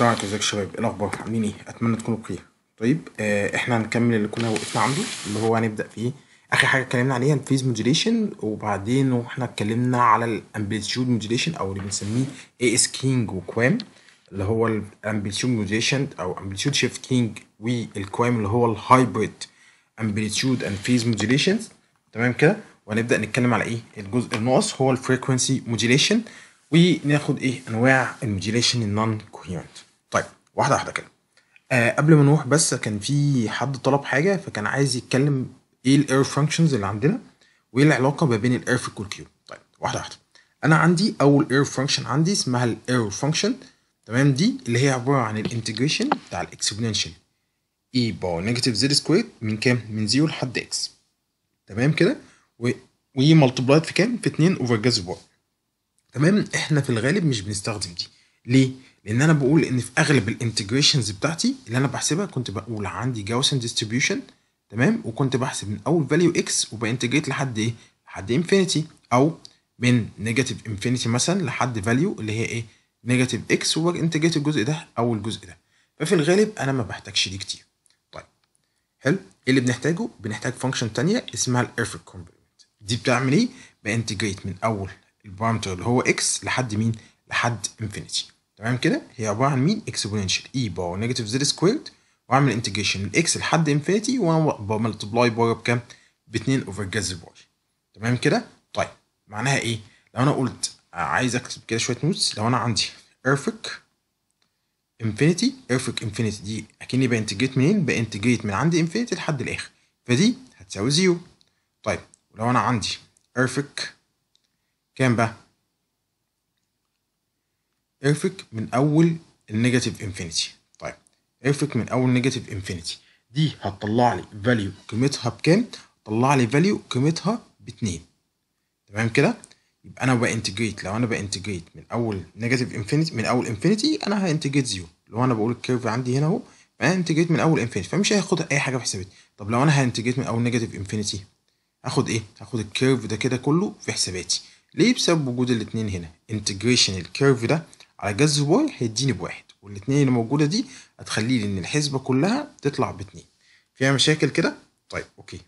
السلام عليكم ازيكم يا شباب ايه الاخبار عاملين ايه اتمنى تكونوا بخير طيب آه احنا هنكمل اللي كنا وقفنا عنده اللي هو هنبدا فيه اخر حاجه اتكلمنا عليها الفيز موديليشن وبعدين واحنا اتكلمنا على الامبليتيود موديليشن او اللي بنسميه اي اس كينج وكوام اللي هو الامبليتيود موديليشن او امبليتيود شيفت كينج والكوام اللي هو الهايبريد امبليتيود اند فيز موديليشن تمام كده وهنبدا نتكلم على ايه الجزء الناقص هو الفريكونسي موديليشن وناخد ايه انواع الموديليشن النون كوهيرنت طيب واحده واحده كده آه قبل ما نروح بس كان في حد طلب حاجه فكان عايز يتكلم ايه الاير فانكشنز اللي عندنا وايه العلاقه ما بين في الكول كيو طيب واحده واحده انا عندي اول اير فانكشن عندي اسمها الاير فانكشن تمام دي اللي هي عباره عن الانتجريشن بتاع الاكسبوننشال اي باور نيجاتيف زد سكوير من كام من زيرو لحد اكس تمام كده وي ملتبلايت e في كام في 2 اوفر جذر تمام احنا في الغالب مش بنستخدم دي ليه لان انا بقول ان في اغلب الانتجريشنز بتاعتي اللي انا بحسبها كنت بقول عندي جاوسن ديستريبيوشن تمام وكنت بحسب من اول فاليو اكس وبانتجريت لحد ايه لحد انفينيتي او من نيجاتيف انفينيتي مثلا لحد فاليو اللي هي ايه نيجاتيف اكس وانتجريت الجزء ده او الجزء ده ففي الغالب انا ما بحتاجش دي كتير طيب حلو ايه اللي بنحتاجه بنحتاج فانكشن تانية اسمها الافريك كومبلمنت دي بتعمل ايه بانتجريت من اول البارامتر اللي هو اكس لحد مين لحد انفينيتي تمام كده هي عباره عن مين اكسبوننشال اي باور نيجاتيف زد سكويرد واعمل انتجريشن من اكس لحد انفينيتي وانا بملتبلاي بكام ب 2 اوفر جذر باي تمام كده طيب معناها ايه لو انا قلت آه، عايز اكتب كده شويه نوتس لو انا عندي ايرفك انفينيتي ايرفك انفينيتي دي اكني بانتجريت منين بانتجريت من عندي انفينيتي لحد الاخر فدي هتساوي زيرو طيب ولو انا عندي ايرفك كام بقى افك من اول النيجاتيف انفينيتي طيب افك من اول نيجاتيف انفينيتي دي هتطلع لي فاليو قيمتها بكام طلع لي فاليو قيمتها باتنين تمام كده يبقى انا بانتجريت لو انا بانتجريت من اول نيجاتيف انفينيتي من اول انفينيتي انا هانتجريت زيرو لو انا بقول الكيرف عندي هنا اهو انا انتجريت من اول انفينيتي فمش هاخد اي حاجه في حساباتي طب لو انا هانتجريت من اول نيجاتيف انفينيتي هاخد ايه هاخد الكيرف ده كده كله في حساباتي ليه بسبب وجود الاثنين هنا انتجريشن الكيرف ده على جذر واي هيديني بواحد والاتنين اللي موجودة دي هتخلي لي إن الحسبة كلها تطلع باتنين فيها مشاكل كده؟ طيب أوكي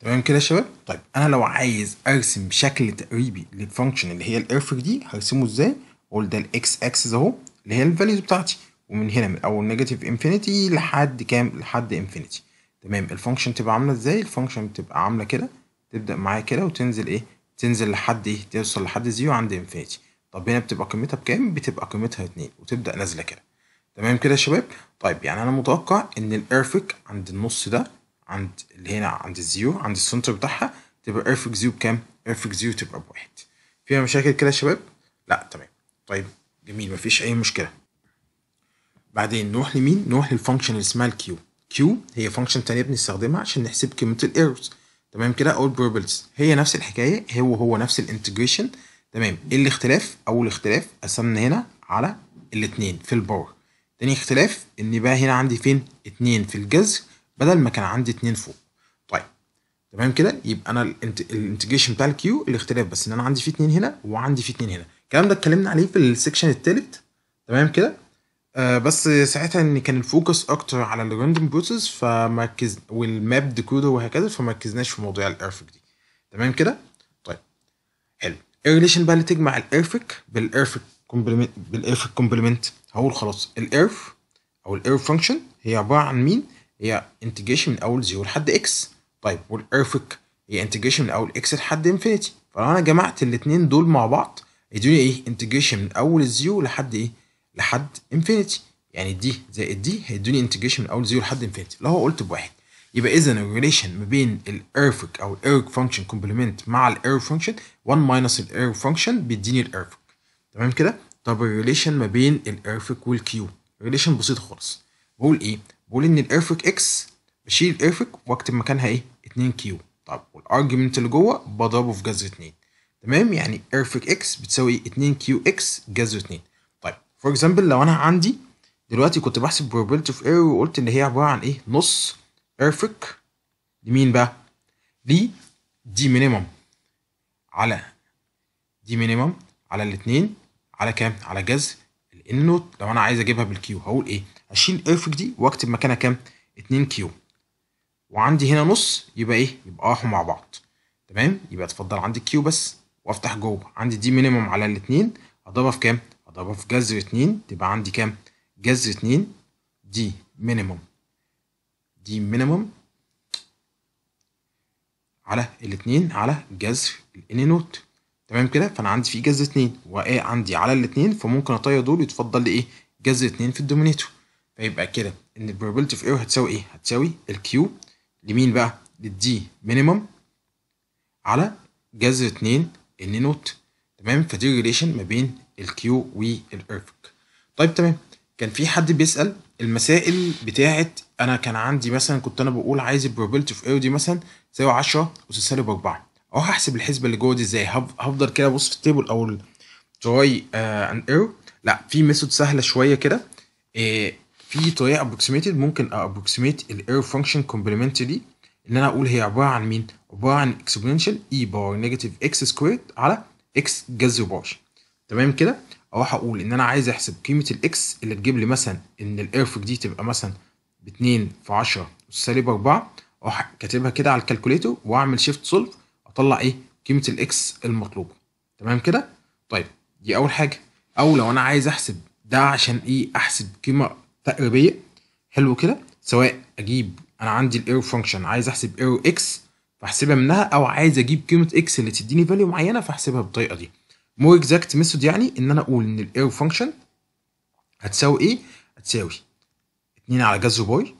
تمام كده يا شباب؟ طيب أنا لو عايز أرسم شكل تقريبي للفانكشن اللي هي الإرفر دي هرسمه إزاي؟ أقول ده الإكس أكسس أهو اللي هي الفاليوز بتاعتي ومن هنا من أول نيجاتيف انفينيتي لحد كام؟ لحد انفينيتي تمام الفانكشن تبقى عاملة إزاي؟ الفانكشن بتبقى عاملة كده تبدأ معايا كده وتنزل إيه؟ تنزل لحد إيه؟ توصل لحد زيرو عند انفينيتي طب هنا بتبقى قيمتها بكام؟ بتبقى قيمتها 2 وتبدأ نازلة كده تمام كده يا شباب؟ طيب يعني أنا متوقع إن الإيرفك عند النص ده عند اللي هنا عند الزيرو عند السنتر بتاعها تبقى إيرفك زيرو بكام؟ إيرفك زيرو تبقى بواحد فيها مشاكل كده يا شباب؟ لا تمام طيب جميل مفيش أي مشكلة بعدين نروح لمين؟ نروح للفانكشن اللي اسمها الكيو كيو هي فانكشن تانية بنستخدمها عشان نحسب قيمة الايرورز تمام كده او البروبلز هي نفس الحكاية هو هو نفس الانتجريشن تمام ايه الاختلاف اول اختلاف قسمنا هنا على الاتنين في الباور تاني اختلاف ان بقى هنا عندي فين اتنين في الجذر بدل ما كان عندي اتنين فوق طيب تمام كده يبقى انا الانتجريشن بتاع الكيو الاختلاف بس ان انا عندي فيه اتنين هنا وعندي فيه اتنين هنا الكلام ده اتكلمنا عليه في السكشن التالت تمام كده آه بس ساعتها ان كان الفوكس اكتر على الراندوم بروسيس فمركز والماب ديكودر وهكذا فمركزناش في مواضيع الارفك دي تمام كده الريليشن بقى اللي تجمع الايرفك بالارفك كومبلمنت بالارفك كومبلمنت هقول خلاص الايرف او الايرف فانكشن هي عباره عن مين؟ هي انتجريشن من اول زيرو لحد اكس طيب والارفك هي انتجريشن من اول اكس لحد انفينيتي فلو انا جمعت الاثنين دول مع بعض يدوني ايه؟ انتجريشن من اول الزيرو لحد ايه؟ لحد انفينيتي يعني دي زائد دي هيدوني انتجريشن من اول زيرو لحد انفينيتي لو قلت بواحد يبقى اذا الريليشن ما بين الايرفك او الايرك فانكشن كومبلمنت مع الاير فانكشن 1 ماينس الاير فانكشن بيديني الايرفك تمام كده طب الريليشن ما بين الايرفك والكيو ريليشن بسيط خالص بقول ايه بقول ان الايرفك اكس بشيل الايرفك واكتب مكانها ايه 2 كيو طب والارجمنت اللي جوه بضربه في جذر 2 تمام يعني ايرفك اكس بتساوي 2 كيو اكس جذر 2 طيب فور اكزامبل لو انا عندي دلوقتي كنت بحسب probability of error وقلت ان هي عباره عن ايه نص ايرفك لمين بقى؟ ل دي مينيمم على دي مينيمم على الاثنين على كام؟ على جذر الان نوت لو انا عايز اجيبها بالكيو هقول ايه؟ اشيل ايرفك دي واكتب مكانها كام؟ 2 كيو وعندي هنا نص يبقى ايه؟ يبقى راحوا مع بعض تمام؟ يبقى اتفضل عندي كيو بس وافتح جوه عندي دي مينيمم على الاثنين اضربها في كام؟ اضربها في جذر 2 تبقى عندي كام؟ جذر 2 دي مينيمم دي مينيموم على الاثنين على جذر الاني نوت تمام كده فانا عندي في جذر اتنين وايه عندي على الاثنين فممكن اطير دول يتفضل لايه جذر اتنين في الدومينيتور فيبقى كده ان probability of error هتساوي ايه هتساوي الكيو لمين بقى للدي مينيموم على جذر اتنين ان نوت تمام فدي ريليشن ما بين الكيو والارفك طيب تمام كان في حد بيسال المسائل بتاعت انا كان عندي مثلا كنت انا بقول عايز البروبيلتي اوف ايرور دي مثلا تساوي 10 وتتساوي ب 4 اهو هحسب الحسبه اللي جوه دي ازاي هفضل كده ابص في التيبل او تراي اند ايرو لا في ميثود سهله شويه كده آه، في طريقه ابروكسيميتد ممكن ابروكسيميت الايرو فانكشن كومبلمنتري ان انا اقول هي عباره عن مين؟ عباره عن اكسبوننشال اي بار نيجاتيف اكس سكويرد على اكس جذر باور تمام كده اروح اقول ان انا عايز احسب قيمه الاكس اللي تجيب لي مثلا ان الايرفك دي تبقى مثلا ب 2 في 10 سالب 4 اروح كاتبها كده على الكالكوليتر واعمل شيفت سولف اطلع ايه قيمه الاكس المطلوبه تمام كده طيب دي اول حاجه او لو انا عايز احسب ده عشان ايه احسب قيمه تقريبيه حلو كده سواء اجيب انا عندي الايرو فانكشن عايز احسب ايرو اكس فاحسبها منها او عايز اجيب قيمه اكس اللي تديني فاليو معينه فاحسبها بالطريقه دي مو اكزاكت ميثود يعني ان انا اقول ان الاير فانكشن هتساوي ايه هتساوي 2 على جذر باي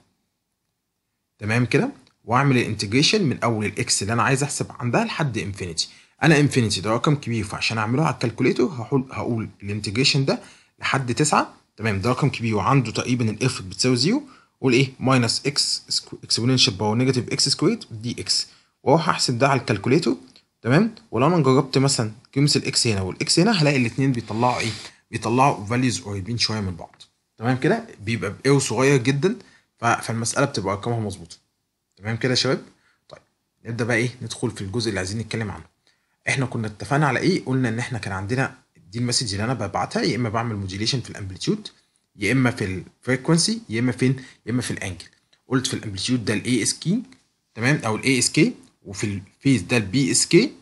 تمام كده واعمل الانتجريشن من اول الاكس اللي انا عايز احسب عندها لحد انفينيتي انا انفينيتي ده رقم كبير فعشان اعمله على الكالكوليتور هقول هقول الانتجريشن ده لحد 9 تمام ده رقم كبير وعنده تقريبا الاف بتساوي زيرو قول ايه ماينس اكس اكسبوننشال باور نيجاتيف اكس سكويرد دي اكس واروح احسب ده على الكالكوليتور تمام ولو انا جربت مثلا تلمس الاكس هنا والاكس هنا هلاقي الاثنين بيطلعوا ايه بيطلعوا فاليوز قريبين شويه من بعض تمام كده بيبقى باو صغير جدا فالمساله بتبقى ارقامها مظبوطه تمام كده يا شباب طيب نبدا بقى ايه ندخل في الجزء اللي عايزين نتكلم عنه احنا كنا اتفقنا على ايه قلنا ان احنا كان عندنا دي المسج اللي انا ببعتها يا اما بعمل موديليشن في الامبليتيود يا اما في الفريكونسي يا اما فين يا اما في الانجل قلت في الامبليتيود ده الاي اس كي تمام او الاي اس كي وفي الفيز ده البي اس كي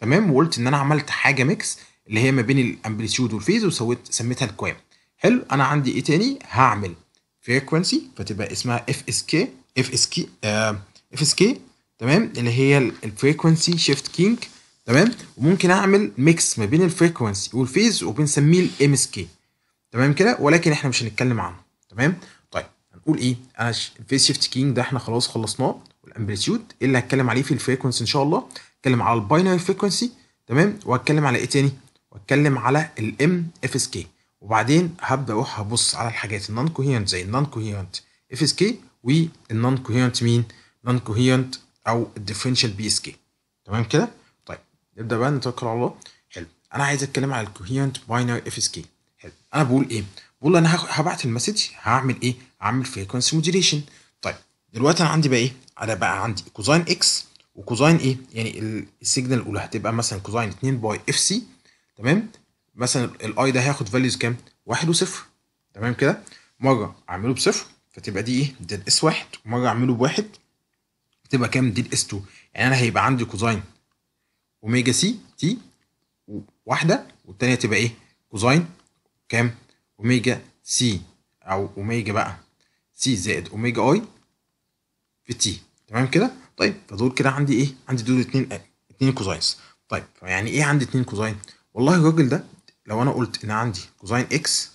تمام وقلت ان انا عملت حاجه ميكس اللي هي ما بين الامبليتيود والفيز وسويت سميتها الكوام حلو انا عندي ايه تاني هعمل فريكونسي فتبقى اسمها اف اس كي اف اس كي اف اس كي تمام اللي هي الفريكونسي شيفت كينج تمام وممكن اعمل ميكس ما بين الفريكونسي والفيز وبنسميه الام اس كي تمام كده ولكن احنا مش هنتكلم عنه تمام طيب هنقول ايه انا الفيز شيفت كينج ده احنا خلاص خلصناه والامبليتيود ايه اللي هتكلم عليه في الفريكونسي ان شاء الله اتكلم على الباينري فريكونسي تمام واتكلم على ايه تاني واتكلم على الام اف اس كي وبعدين هبدا اروح ابص على الحاجات النون كوهيرنت زي النون كوهيرنت اف اس كي والنون كوهيرنت مين نون كوهيرنت او الديفرنشال بي اس كي تمام كده طيب نبدا بقى نتوكل على الله حلو انا عايز اتكلم على الكوهيرنت باينري اف اس كي حلو انا بقول ايه بقول انا هبعت المسج هعمل ايه هعمل فريكونسي موديليشن طيب دلوقتي انا عندي بقى ايه انا بقى عندي كوزين اكس وكوزاين ايه يعني السيجنال الاولى هتبقى مثلا كوزاين 2 باي اف سي تمام مثلا الاي ده هياخد فاليوز كام واحد وصفر تمام كده مره اعمله بصفر فتبقى دي ايه دي الاس واحد ومره اعمله بواحد تبقى كام دي الاس 2 يعني انا هيبقى عندي كوزاين اوميجا سي تي واحده والثانيه تبقى ايه كوزاين كام اوميجا سي او اوميجا بقى سي زائد اوميجا اي في تي تمام كده طيب فدول كده عندي ايه عندي دول اتنين اتنين كوزاينز طيب يعني ايه عندي اتنين كوزاين والله الراجل ده لو انا قلت ان عندي كوزاين اكس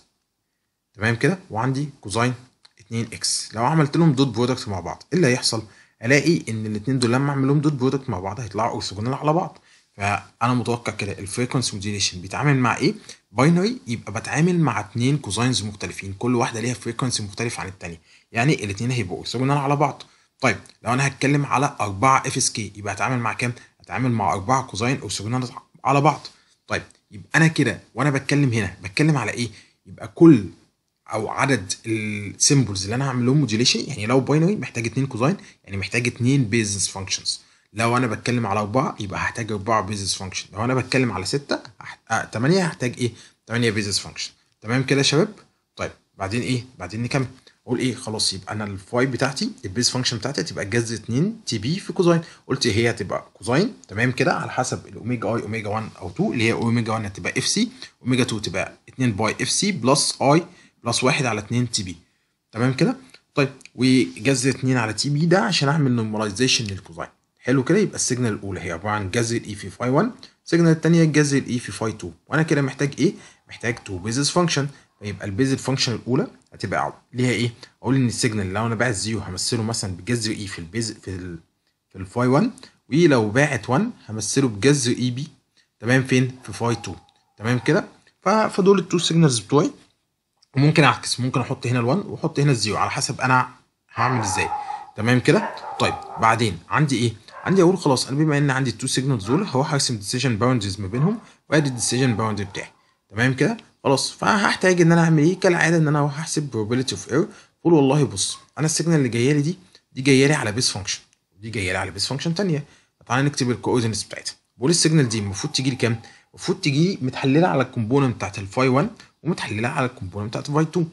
تمام كده وعندي كوزاين 2 اكس لو عملت لهم دوت برودكت مع بعض ايه اللي هيحصل الاقي ان الاثنين دول لما اعمل لهم دوت برودكت مع بعض هيطلعوا اورثوجونال على بعض فانا متوقع كده الفريكونسي موديليشن بيتعامل مع ايه باينري يبقى بتعامل مع اثنين كوزاينز مختلفين كل واحده ليها فريكونسي مختلف عن الثانيه يعني الاثنين هيبقوا اورثوجونال على بعض طيب لو انا هتكلم على 4 اف اس كي يبقى هتعامل مع كام؟ هتعامل مع 4 كوزين او على بعض طيب يبقى انا كده وانا بتكلم هنا بتكلم على ايه؟ يبقى كل او عدد السيمبلز اللي انا هعمل لهم موديليشن يعني لو باينري محتاج 2 كوزين يعني محتاج 2 بيزنس فانكشنز لو انا بتكلم على 4 يبقى هحتاج 4 بيزنس فانكشن لو انا بتكلم على 6 8 آه، هحتاج ايه؟ 8 بيزنس فانكشن تمام كده يا شباب؟ طيب بعدين ايه؟ بعدين نكمل اقول ايه خلاص يبقى انا الفاي بتاعتي البيز فانكشن بتاعتي هتبقى جذر 2 تي بي في كوزاين قلت هي هتبقى كوزاين تمام كده على حسب الاوميجا اي اوميجا 1 او 2 اللي هي اوميجا 1 هتبقى اف سي اوميجا 2 تبقى 2 باي اف سي بلس اي بلس 1 على 2 تي بي تمام كده طيب وجذر 2 على تي بي ده عشان اعمل نورماليزيشن للكوزاين حلو كده يبقى السيجنال الاولى هي عباره عن جذر اي e في فاي 1 السيجنال الثانيه جذر اي e في فاي 2 وانا كده محتاج ايه محتاج تو بيزس فانكشن يبقى البيزل فانكشن الاولى هتبقى ليها ايه اقول ان السيجنال لو انا باعت زيرو همثله مثلا بجذر اي في البيز في ال في الفاي 1 ولو باعت 1 همثله بجذر اي بي تمام فين في فاي 2 تمام كده فدول التو سيجنالز بتوعي وممكن اعكس ممكن احط هنا ال1 واحط هنا الزيرو على حسب انا هعمل ازاي تمام كده طيب بعدين عندي ايه عندي اقول خلاص انا بما ان عندي التو سيجنالز دول هروح ارسم ديسيجن باوندريز ما بينهم وادي الديسيجن باوندري بتاعي تمام كده خلاص فهحتاج ان انا اعمل ايه كالعاده ان انا هحسب probability of error اقول والله بص انا السيجنال اللي جايه لي دي دي جايه لي على بيس فانكشن ودي جايه لي على بيس فانكشن ثانيه تعالى نكتب الكوزنس بتاعتها بقول السيجنال دي المفروض تيجي لي كام؟ المفروض تيجي متحلله على الكومبوننت بتاعت الفاي 1 ومتحلله على الكومبوننت بتاعت الفاي 2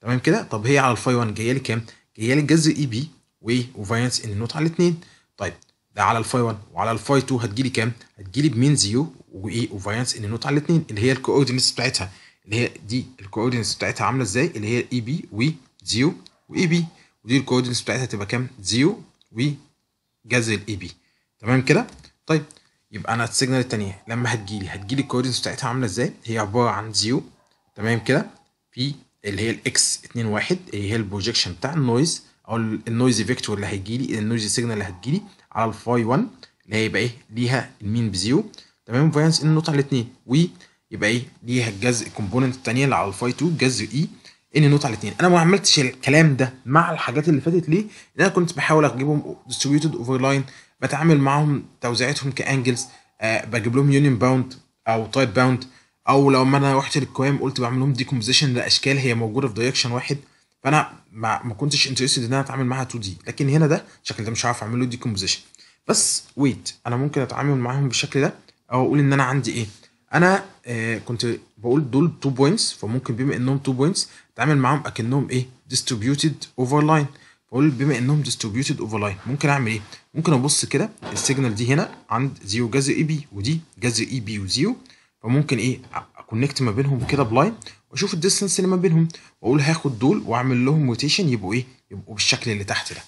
تمام كده؟ طب هي على الفاي 1 جايه لي كام؟ جايه لي الجذر اي بي وايه وفاينس ان نوت على الاثنين طيب ده على الفاي 1 وعلى الفاي 2 هتجي لي كام؟ هتجي لي بمين زيرو وايه وفاينس ان نوت على الاثنين اللي هي الكوردينتس بتاعتها اللي هي دي الكوردينتس بتاعتها عامله ازاي اللي هي اي e بي و زيرو واي بي ودي الكوردينتس بتاعتها تبقى كام زيرو و جذر الاي بي e تمام كده طيب يبقى انا السيجنال الثانيه لما هتجيلي هتجيلي الكوردينتس بتاعتها عامله ازاي هي عباره عن زيرو تمام كده في اللي هي الاكس 2 1 اللي هي البروجكشن بتاع النويز او النويز فيكتور اللي هيجيلي النويز سيجنال اللي هتجيلي على الفاي 1 اللي هيبقى ايه ليها المين بزيرو تمام فاينس النقطه الاثنين و يبقى ايه ليها الجزء الكومبوننت الثانيه اللي على الفاي 2 جزء اي ان نوت على الاثنين انا ما عملتش الكلام ده مع الحاجات اللي فاتت ليه؟ لان انا كنت بحاول اجيبهم ديستريبيوتد اوفر لاين بتعامل معاهم توزيعتهم كانجلز آه بجيب لهم يونيون باوند او تايب باوند او لو ما انا رحت للقوام قلت بعمل لهم ديكومبوزيشن لاشكال هي موجوده في دايركشن واحد فانا ما, ما كنتش انترستد ان انا اتعامل معاها 2 دي لكن هنا ده الشكل ده مش هعرف اعمل له ديكومبوزيشن بس ويت انا ممكن اتعامل معاهم بالشكل ده او اقول ان انا عندي ايه؟ انا آه كنت بقول دول 2 بوينتس فممكن بما انهم 2 بوينتس اتعامل معاهم اكنهم ايه ديستريبيوتد اوفر لاين بقول بما انهم ديستريبيوتد اوفر لاين ممكن اعمل ايه ممكن ابص كده السيجنال دي هنا عند زيرو جذر اي بي ودي جذر اي بي وزيرو فممكن ايه اكونكت ما بينهم كده بلاين واشوف الديستنس اللي ما بينهم واقول هاخد دول واعمل لهم روتيشن يبقوا ايه يبقوا بالشكل اللي تحت ده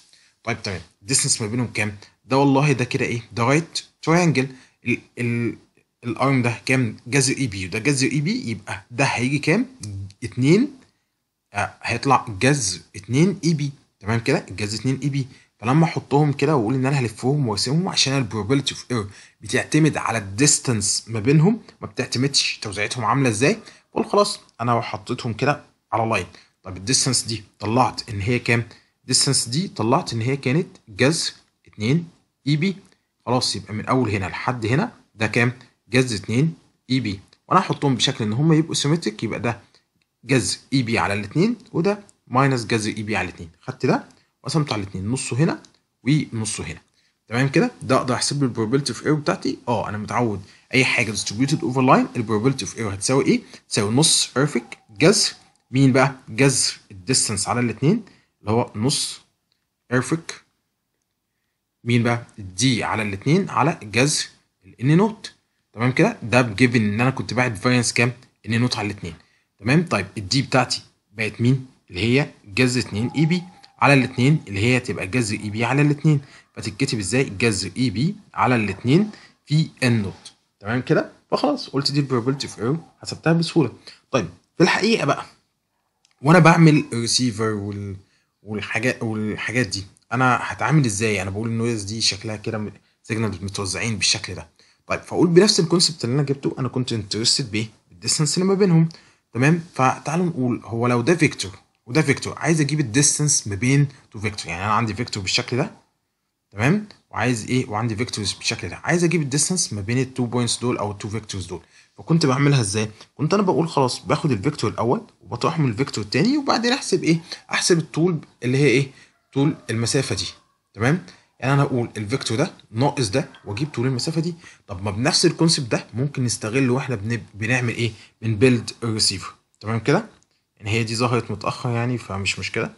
طيب تمام الديستنس ما بينهم كام ده والله ده كده ايه ده رايت تراينجل الارم ده كام جذر اي e بي وده جذر اي e بي يبقى ده هيجي كام 2 آه، هيطلع جذر 2 اي بي تمام كده الجذر 2 اي بي فلما احطهم كده واقول ان انا هلفهم وارسمهم عشان البروبابيلتي اوف ايرور بتعتمد على الديستنس ما بينهم ما بتعتمدش توزيعتهم عامله ازاي بقول خلاص انا حطيتهم كده على لاين طب الديستنس دي طلعت ان هي كام الديستنس دي طلعت ان هي كانت جذر 2 اي بي خلاص يبقى من اول هنا لحد هنا ده كام جذر 2 اي بي وانا هحطهم بشكل ان هم يبقوا سيمتريك يبقى ده جذر اي e بي على الاثنين وده ماينس جذر اي e بي على الاثنين خدت ده وقسمته على الاثنين نصه هنا ونصه هنا تمام كده ده اقدر احسب لي البروبابيلتي اوف ايرور بتاعتي اه انا متعود اي حاجه ديستريبيوتد اوفر لاين البروبابيلتي اوف ايرور هتساوي ايه؟ تساوي نص بيرفكت جذر مين بقى؟ جذر الديستنس على الاثنين اللي هو نص ايرفك مين بقى؟ دي على الاثنين على جذر الان نوت تمام كده ده بجيفن ان انا كنت باعت فاريانس كام؟ ان نوت على الاثنين تمام طيب الدي بتاعتي بقت مين؟ اللي هي جذر 2 اي بي على الاثنين اللي هي تبقى جذر اي e بي على الاثنين فتتكتب ازاي؟ جذر اي e بي على الاثنين في ان نوت تمام كده؟ فخلاص قلت دي البروبابيلتي اوف ايرور حسبتها بسهوله طيب في الحقيقه بقى وانا بعمل الريسيفر وال والحاجات والحاجات دي انا هتعامل ازاي انا بقول النويز دي شكلها كده سيجنالز متوزعين بالشكل ده طيب فاقول بنفس الكونسبت اللي انا جبته انا كنت انترستد بيه الديستنس اللي ما بينهم تمام فتعالوا نقول هو لو ده فيكتور وده فيكتور عايز اجيب الديستنس ما بين تو فيكتور يعني انا عندي فيكتور بالشكل ده تمام وعايز ايه وعندي فيكتورز بالشكل ده عايز اجيب الديستنس ما بين التو بوينتس دول او التو فيكتورز دول فكنت بعملها ازاي كنت انا بقول خلاص باخد الفيكتور الاول وبطرح من الفيكتور الثاني وبعدين احسب ايه احسب الطول اللي هي ايه طول المسافه دي تمام يعني انا اقول الفيكتور ده ناقص ده واجيب طول المسافه دي طب ما بنفس الكونسيبت ده ممكن نستغله واحنا بنعمل ايه بنبيلد الريسيفر تمام كده يعني هي دي ظهرت متاخر يعني فمش مشكله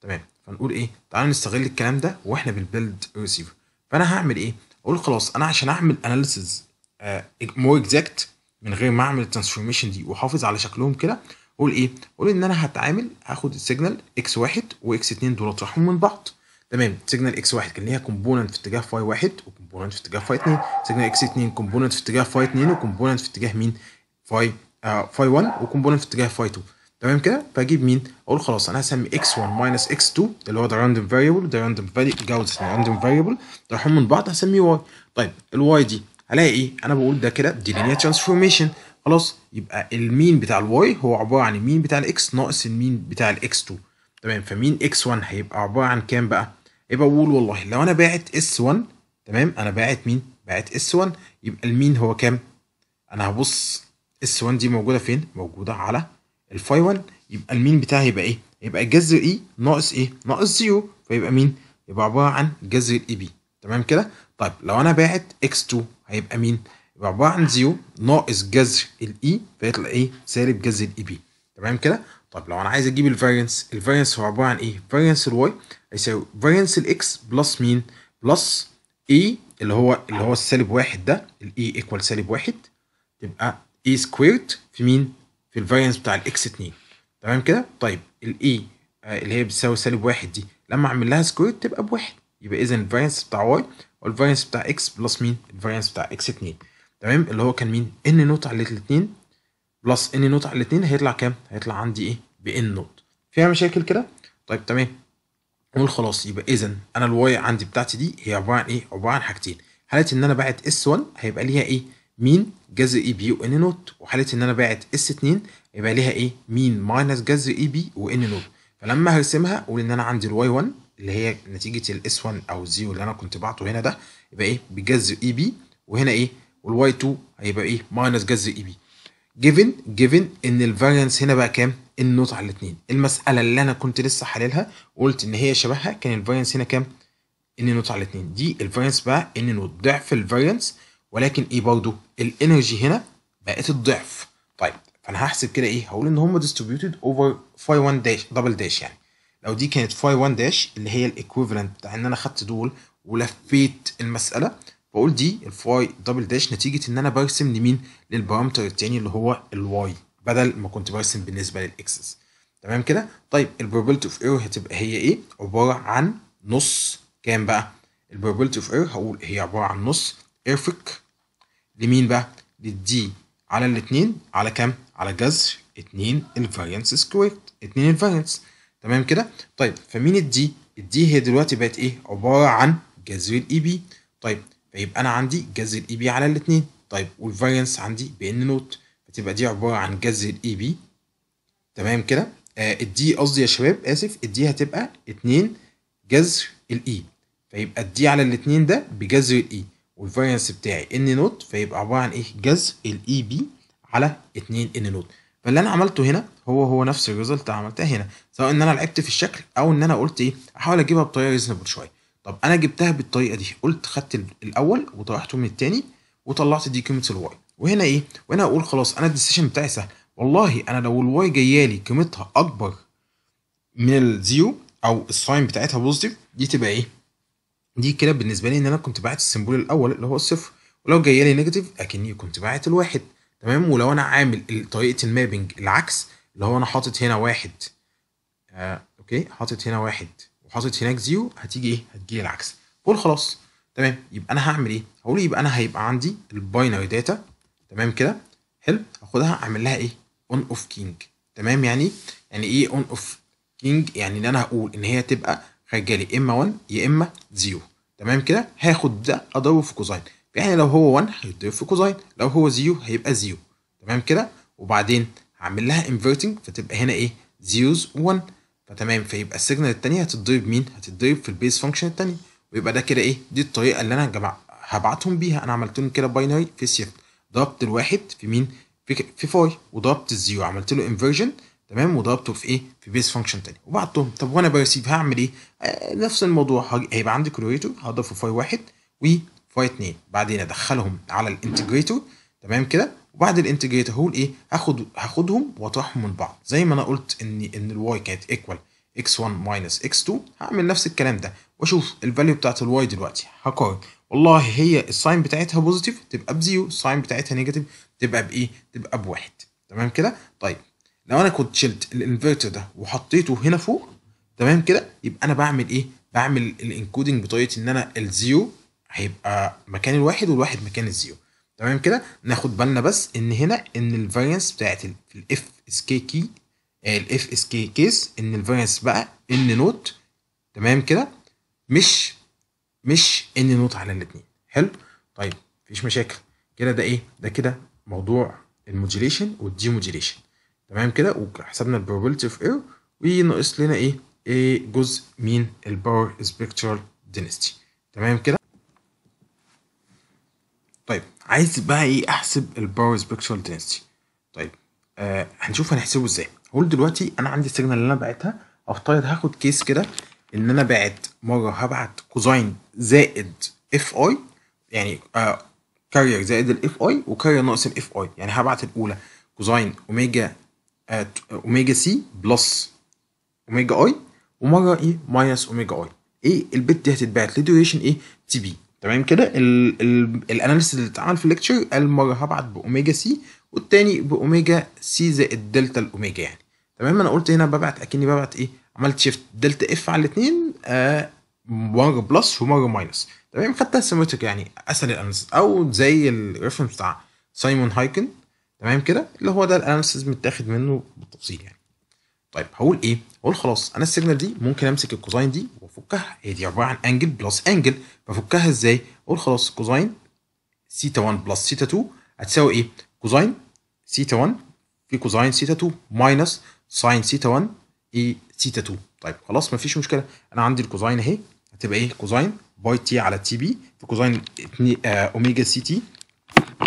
تمام فنقول ايه تعالى نستغل الكلام ده واحنا بنبيلد الريسيفر فانا هعمل ايه اقول خلاص انا عشان اعمل اناليسز مور اكزاكت من غير ما اعمل الترانسفورميشن دي واحافظ على شكلهم كده اقول ايه اقول ان انا هتعامل هاخد السيجنال اكس واحد واكس اتنين دول اطرحهم من بعض تمام سيجنال اكس واحد كان ليها كومبوننت في اتجاه فاي واحد وكومبوننت في اتجاه فاي اتنين سيجنال اكس اتنين كومبوننت في اتجاه فاي اتنين وكومبوننت في اتجاه مين فاي آه فاي 1 وكومبوننت في اتجاه فاي 2 تمام كده فاجيب مين اقول خلاص انا هسمي اكس 1 ماينس اكس 2 اللي هو ده راندوم فاريبل ده راندوم جوز راندوم فاريبل رايحين من بعض هسميه واي طيب الواي دي هلاقي ايه انا بقول ده كده دي لينير ترانسفورميشن خلاص يبقى المين بتاع الواي هو عباره عن المين بتاع الاكس ناقص المين بتاع الاكس 2 تمام فمين اكس 1 هيبقى عباره عن كام بقى ايه بقول والله لو انا باعت اس 1 تمام انا باعت مين باعت اس 1 يبقى المين هو كام انا هبص اس 1 دي موجوده فين موجوده على الفاي 1 يبقى المين بتاعي يبقى ايه يبقى الجذر اي ناقص ايه ناقص زيرو فيبقى مين يبقى عباره عن جذر اي بي تمام كده طيب لو انا باعت اكس 2 هيبقى مين يبقى عباره عن زيرو ناقص جذر الاي فيطلع ايه سالب جذر الاي بي تمام كده طب لو انا عايز اجيب الفارينس الفارينس هو عباره عن ايه فارينس الواي هيساوي فارينس الاكس بلس مين؟ بلس اي اللي هو اللي هو السالب واحد ده الاي ايكوال e سالب واحد تبقى اي e سكويرد في مين؟ في الفارينس بتاع الاكس 2 تمام كده؟ طيب الاي e، آه، اللي هي بتساوي سالب واحد دي لما اعمل لها سكويرد تبقى بواحد يبقى اذا الفارينس بتاع واي والفارينس بتاع اكس بلس مين؟ الفارينس بتاع اكس 2 تمام اللي هو كان مين؟ ان نوت على الاثنين بلس ان نوت على الاثنين هيطلع كام؟ هيطلع عندي ايه؟ بان نوت فيها مشاكل كده؟ طيب تمام نقول خلاص يبقى اذا انا الواي عندي بتاعتي دي هي عباره عن ايه؟ عباره عن حاجتين حاله ان انا باعت اس 1 هيبقى ليها ايه؟ مين جذر اي بي وان نوت وحاله ان انا باعت اس 2 هيبقى ليها ايه؟ مين ماينس جذر اي بي وان نوت فلما هرسمها اقول ان انا عندي الواي 1 اللي هي نتيجه الاس 1 او الزيرو اللي انا كنت باعته هنا ده يبقى ايه؟ بجذر اي e بي وهنا ايه؟ والواي 2 هيبقى ايه؟ ماينس جذر اي بي. جيفن جيفن ان الفاريانس هنا بقى كام؟ النقطة على الاتنين المسألة اللي أنا كنت لسه حللها قلت إن هي شبهها كان الفاريانس هنا كام؟ ان النقطة على الاتنين دي الفاريانس بقى ان نوت ضعف الفاريانس ولكن ايه برضه الانرجي هنا بقت الضعف طيب فانا هحسب كده ايه هقول ان هم ديستريبيوتد اوفر فاي 1 داش دبل داش يعني لو دي كانت فاي 1 داش اللي هي الايكويفالنت بتاع ان انا خدت دول ولفيت المسألة بقول دي الفاي دبل داش نتيجة ان انا برسم لمين للبارامتر التاني اللي هو الواي بدل ما كنت برسم بالنسبه للاكسس تمام كده طيب البروبابيلتي اوف ايرور هتبقى هي ايه عباره عن نص كام بقى البروبابيلتي اوف ايرور هقول هي عباره عن نص ايرفك لمين بقى للدي على الاثنين على كام على جذر 2 انفيرنس سكويرد 2 انفيرنس تمام كده طيب فمين الدي الدي هي دلوقتي بقت ايه عباره عن جذر الاي e بي طيب فيبقى انا عندي جذر الاي e بي على الاثنين طيب والفيرنس عندي بان نوت تبقى دي عباره عن جذر الاي بي e تمام كده آه الدي قصدي يا شباب اسف الدي هتبقى 2 جذر الاي e. فيبقى الدي على الاتنين ده بجذر الاي e. والفارينس بتاعي ان نوت فيبقى عباره عن ايه جذر الاي بي على 2 ان نوت فاللي انا عملته هنا هو هو نفس الريزلت اللي عملتها هنا سواء ان انا لعبت في الشكل او ان انا قلت ايه احاول اجيبها بطريقه ريزنبل شويه طب انا جبتها بالطريقه دي قلت خدت الاول وطرحته من الثاني وطلعت دي قيمه الواي وهنا ايه وهنا اقول خلاص انا الديسيشن بتاعي سهل والله انا لو الواي جايه لي قيمتها اكبر من الزيرو او الساين بتاعتها بوزيتيف دي تبقى ايه دي كده بالنسبه لي ان انا كنت باعت السيمبول الاول اللي هو الصفر ولو جايه لي نيجاتيف اكني كنت باعت الواحد تمام ولو انا عامل طريقه المابنج العكس اللي هو انا حاطط هنا واحد آه، اوكي حاطط هنا واحد وحاطط هناك زيرو هتيجي ايه هتجي العكس بقول خلاص تمام يبقى انا هعمل ايه هقول يبقى انا هيبقى عندي الباينري داتا تمام كده حلو هاخدها اعمل لها ايه اون اوف كينج تمام يعني يعني ايه اون اوف كينج يعني ان انا هقول ان هي تبقى خارجه لي اما 1 يا اما 0 تمام كده هاخد ده اضربه في كوزاين يعني لو هو 1 هيتضرب في كوزاين لو هو 0 هيبقى 0 تمام كده وبعدين هعمل لها انفيرتنج فتبقى هنا ايه زيروز 1 فتمام فيبقى السيجنال الثانيه هتتضرب مين هتتضرب في البيس فانكشن الثانيه ويبقى ده كده ايه دي الطريقه اللي انا هبعتهم بيها انا عملت لهم كده باينري في سيفت ضربت الواحد في مين في في فاي وضربت الزيرو عملت له انفرجن تمام وضربته في ايه في بيس فانكشن تاني وبعتهم طب وانا بريسيف هعمل ايه آه نفس الموضوع هيبقى عندي كوريتور هضرب في فاي واحد وفاي اتنين بعدين ادخلهم على الانتجريتور تمام كده وبعد الانتجريتور هقول ايه هاخد هاخدهم واطرحهم من بعض زي ما انا قلت ان ان الواي كانت ايكوال x1 ماينس x2 هعمل نفس الكلام ده واشوف الفاليو بتاعت الواي دلوقتي هقارن والله هي الساين بتاعتها بوزيتيف تبقى بزيرو الساين بتاعتها نيجاتيف تبقى بايه تبقى بواحد تمام كده طيب لو انا كنت شلت الانفرتر ده وحطيته هنا فوق تمام كده يبقى انا بعمل ايه بعمل الانكودنج بطريقه ان انا الزيرو هيبقى مكان الواحد والواحد مكان الزيرو تمام كده ناخد بالنا بس ان هنا ان الفاريانس بتاعت الاف اس كي كي الاف اس كي كيس ان الفاريانس بقى ان نوت تمام كده مش مش اني نوت على الاثنين حلو طيب مفيش مشاكل كده ده ايه ده كده موضوع الموديليشن والديموديليشن تمام كده وحسبنا البروبابيلتي اوف ايرور وناقص لنا ايه ايه جزء من الباور سبيكترال دينستي تمام كده طيب عايز بقى ايه احسب الباور سبيكترال دينستي طيب آه هنشوف هنحسبه ازاي هقول دلوقتي انا عندي السيجنال اللي انا بعتها افترض هاخد كيس كده ان انا بعت مره هبعت كوزاين زائد اف اي يعني آه، كارير زائد الاف اي وكارير ناقص الاف اي يعني هبعت الاولى كوزاين اوميجا آه، اوميجا سي بلس اوميجا اي ومره ايه ماينس اوميجا اي ايه البت دي هتتبعت لدوريشن ايه تي بي تمام كده الاناليسيس اللي اتعمل في الليكتشر قال مره هبعت باوميجا سي والتاني باوميجا سي زائد دلتا الاوميجا يعني تمام انا قلت هنا ببعت اكني ببعت ايه عملت شيفت دلتا اف على الاثنين آه بلس ومره ماينس تمام خدتها سيمتريك يعني اسهل الاناليسيس او زي الريفرنس بتاع سايمون هايكن تمام كده اللي هو ده الاناليسيس متاخد منه بالتفصيل يعني طيب هقول ايه؟ هقول خلاص انا السيجنال دي ممكن امسك الكوزاين دي وافكها هي دي عباره عن انجل بلس انجل بفكها ازاي؟ اقول خلاص كوزاين سيتا 1 بلس سيتا 2 هتساوي ايه؟ كوزاين سيتا 1 في كوزاين سيتا 2 ماينس ساين سيتا 1 اي سيتا 2 طيب خلاص مفيش مشكله انا عندي الكوزاين اهي هتبقى ايه كوزاين باي تي على تي بي في كوزاين آه، اوميجا سي تي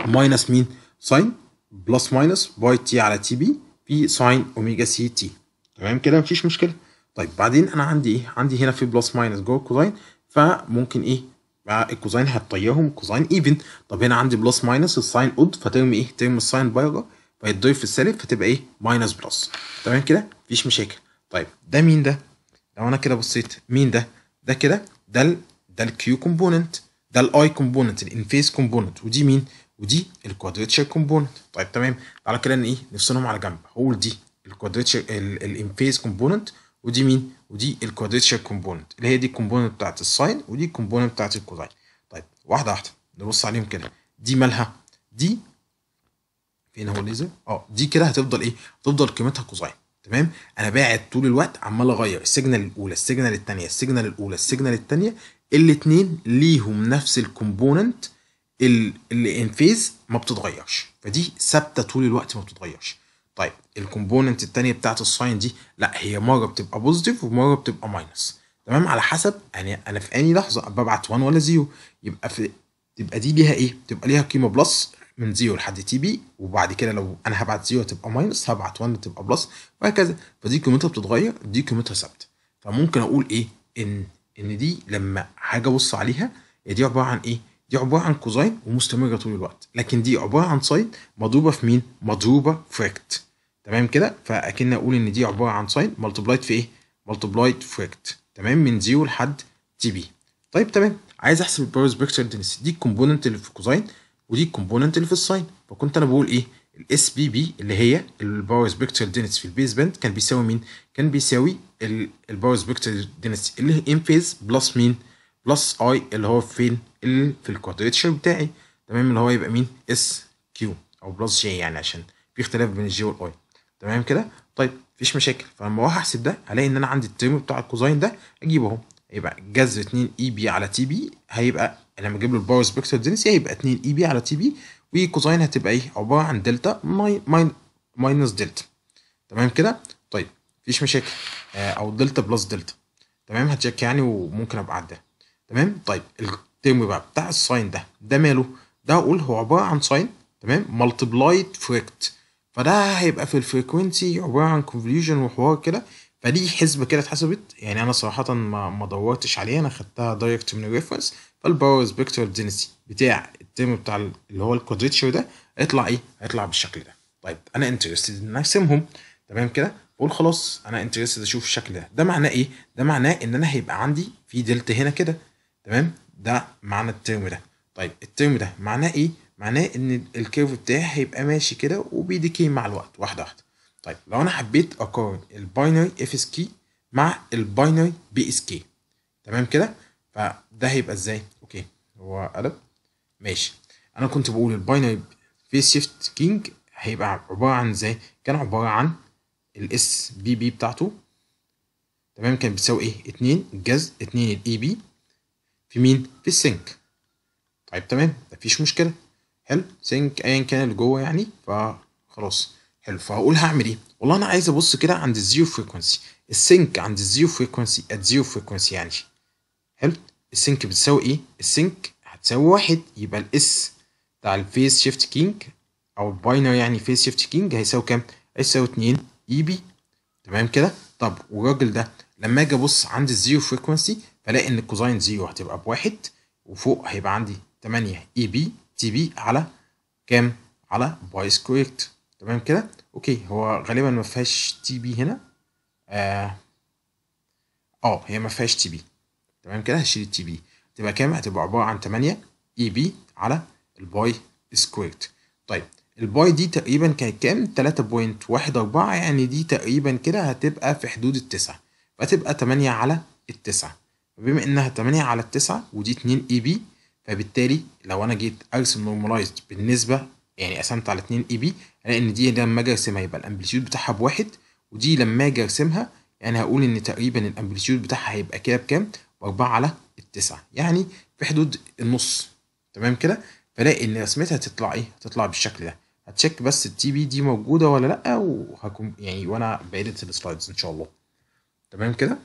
ماينس مين ساين بلس ماينس باي تي على تي بي في ساين اوميجا سي تي تمام كده مفيش مشكله طيب بعدين انا عندي ايه عندي هنا في بلس ماينس جوه الكوزاين فممكن ايه بقى الكوزاين هتطيرهم كوزاين ايفن طب هنا عندي بلس ماينس الساين اود فترم ايه ترم الساين بايجا فيتضيف في السالب فتبقى ايه ماينس بلس تمام كده مفيش مشاكل طيب ده مين ده؟ لو انا كده بصيت مين ده؟ ده كده ده ال ده الكيو كومبوننت ده الاي كومبوننت الانفيس كومبوننت ودي مين؟ ودي الكوادريتشر كومبوننت طيب تمام تعالى كده ايه نفصلهم على جنب هقول دي الكوادريتشر الانفيس كومبوننت ودي مين؟ ودي الكوادريتشر كومبوننت اللي هي دي الكومبوننت بتاعت الساين ودي الكومبوننت بتاعت الكوزاين طيب واحده واحده نبص عليهم كده دي مالها؟ دي فين هو الليزر؟ اه دي كده هتفضل ايه؟ هتفضل قيمتها كوزاين تمام انا باعت طول الوقت عمال اغير السيجنال الاولى السيجنال الثانيه السيجنال الاولى السيجنال الثانيه الاثنين ليهم نفس الكومبوننت اللي ان فيز ما بتتغيرش فدي ثابته طول الوقت ما بتتغيرش طيب الكومبوننت الثانيه بتاعت الساين دي لا هي مره بتبقى بوزيتيف ومره بتبقى ماينس تمام على حسب يعني انا في اي لحظه ببعت 1 ولا 0 يبقى في تبقى دي ليها ايه؟ تبقى ليها قيمه بلس من 0 لحد تي بي وبعد كده لو انا هبعت 0 تبقى ماينس هبعت 1 تبقى بلس وهكذا فدي قيمتها بتتغير دي قيمتها ثابته فممكن اقول ايه ان ان دي لما حاجه ابص عليها دي عباره عن ايه دي عباره عن كوزاين ومستمره طول الوقت لكن دي عباره عن ساين مضروبه في مين مضروبه في ريكت تمام كده فاكن اقول ان دي عباره عن ساين ملتبلايت في ايه ملتبلايت في ريكت تمام من 0 لحد تي بي طيب تمام عايز احسب الباور سبيكتر دي الكومبوننت اللي في كوزاين ودي الكومبوننت اللي في الساين فكنت انا بقول ايه الاس بي بي اللي هي الباور سبيكترال دينس في البيز باند كان بيساوي مين؟ كان بيساوي الباور سبيكترال دينس اللي هي ان فيز بلس مين؟ بلس اي اللي هو فين؟ اللي في الكوادريتشر بتاعي تمام اللي هو يبقى مين؟ اس كيو او بلس جي يعني عشان في اختلاف بين الجي والاي تمام كده؟ طيب مفيش مشاكل فلما اروح احسب ده هلاقي ان انا عندي الترم بتاع الكوزاين ده اجيبه اهو يبقى جذر 2 اي بي على تي بي هيبقى لما اجيب له الباور سبيكتر دنسيا هيبقى 2 اي e بي على تي بي وكوزين هتبقى ايه عباره عن دلتا ماين ماي ماينس دلتا تمام كده طيب مفيش مشاكل آه او دلتا بلس دلتا تمام هتشيك يعني وممكن ابقى اعديها تمام طيب الترم بقى بتاع الساين ده ده ماله ده اقول هو عباره عن ساين تمام مالتبلايد فريكت فده هيبقى في الفريكونسي عباره عن كونفليوجن وحوار كده فدي حسبه كده اتحسبت يعني انا صراحه ما ما دورتش عليها انا خدتها دايركت من الريفرنس فالباور سبيكتر دينسي بتاع الترم بتاع اللي هو الكوادريتشر ده هيطلع ايه؟ هيطلع بالشكل ده طيب انا انترستد ان ارسمهم تمام كده بقول خلاص انا انترستد اشوف الشكل ده ده معناه ايه؟ ده معناه ان انا هيبقى عندي في دلتا هنا كده تمام ده معنى الترم ده طيب الترم ده معناه ايه؟ معناه ان الكيرف بتاعي هيبقى ماشي كده وبيديكي مع الوقت واحده واحده طيب لو انا حبيت اقارن الباينري اف اس كي مع الباينري بي اس كي تمام كده فده هيبقى ازاي اوكي هو قلب ماشي انا كنت بقول الباينري فيس شيفت كينج هيبقى عباره عن ازاي كان عباره عن الاس بي بي بتاعته تمام كانت بتساوي ايه 2 الجزء 2 الاي بي في مين في السينك طيب تمام مفيش مشكله حلو سينك ايا كان اللي جوه يعني فخلاص حلو فهقول هعمل ايه والله انا عايز ابص كده عند الزيرو فريكوانسي السينك عند الزيرو فريكوانسي ات زيرو فريكوانسي يعني السنك بتساوي ايه السنك هتساوي واحد يبقى الاس بتاع الفيس شيفت كينج او الباينر يعني فيس شيفت كينج هيساوي كام هيساوي 2 اي بي تمام كده طب والراجل ده لما اجي ابص عند الزيرو فريكونسي فلاقي ان الكوزاين زيرو هتبقى بواحد وفوق هيبقى عندي 8 اي بي تي بي على كام على باي سكويرت تمام كده اوكي هو غالبا ما فيهاش تي بي هنا آه،, آه هي ما فيهاش تي بي تمام كده هشيل التي بي تبقى كام هتبقى عباره عن 8 اي بي على الباي سكويرد طيب الباي دي تقريبا كانت كام 3.14 يعني دي تقريبا كده هتبقى في حدود التسعة فتبقى 8 على التسعة فبما انها 8 على التسعة ودي 2 اي بي فبالتالي لو انا جيت ارسم نورمالايزد بالنسبه يعني قسمت على 2 اي بي هلاقي ان دي لما اجي ارسمها يبقى الامبليتيود بتاعها بواحد ودي لما اجي ارسمها يعني هقول ان تقريبا الامبليتيود بتاعها هيبقى كده بكام؟ و4 على التسعة يعني في حدود النص تمام كده فلاقي ان رسمتها هتطلع ايه هتطلع بالشكل ده هتشيك بس التي بي دي موجوده ولا لا وهكون يعني وانا بقيت السلايدز ان شاء الله تمام كده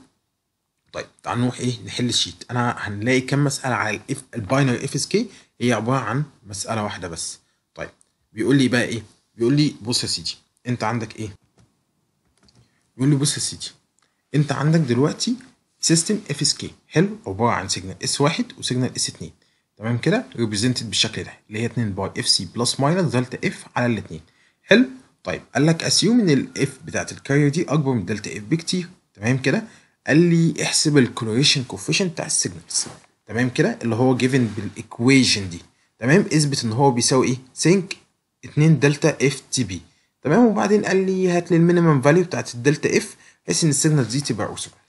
طيب تعال نروح ايه نحل الشيت انا هنلاقي كام مساله على الاف الباينري اف اس كي هي عباره عن مساله واحده بس طيب بيقول لي بقى ايه بيقول لي بص يا سيدي انت عندك ايه بيقول لي بص يا سيدي انت عندك دلوقتي سيستم اف اس كي حلو عباره عن سيجنال اس واحد وسيجنال اس اتنين تمام كده ريبريزنتد بالشكل ده اللي هي 2 باي اف سي بلس ماينس دلتا اف على الاثنين حلو طيب قال لك اسيوم ان الاف بتاعت الكارير دي اكبر من دلتا اف بكتير تمام كده قال لي احسب الكولوريشن كوفيشن بتاع السيجنالز تمام كده اللي هو جيفن بالايكويشن دي تمام اثبت ان هو بيساوي ايه سينك 2 دلتا اف تي بي تمام وبعدين قال لي هات لي المينيمم فاليو بتاعت الدلتا اف بحيث ان السيجنالز دي تبقى عصبه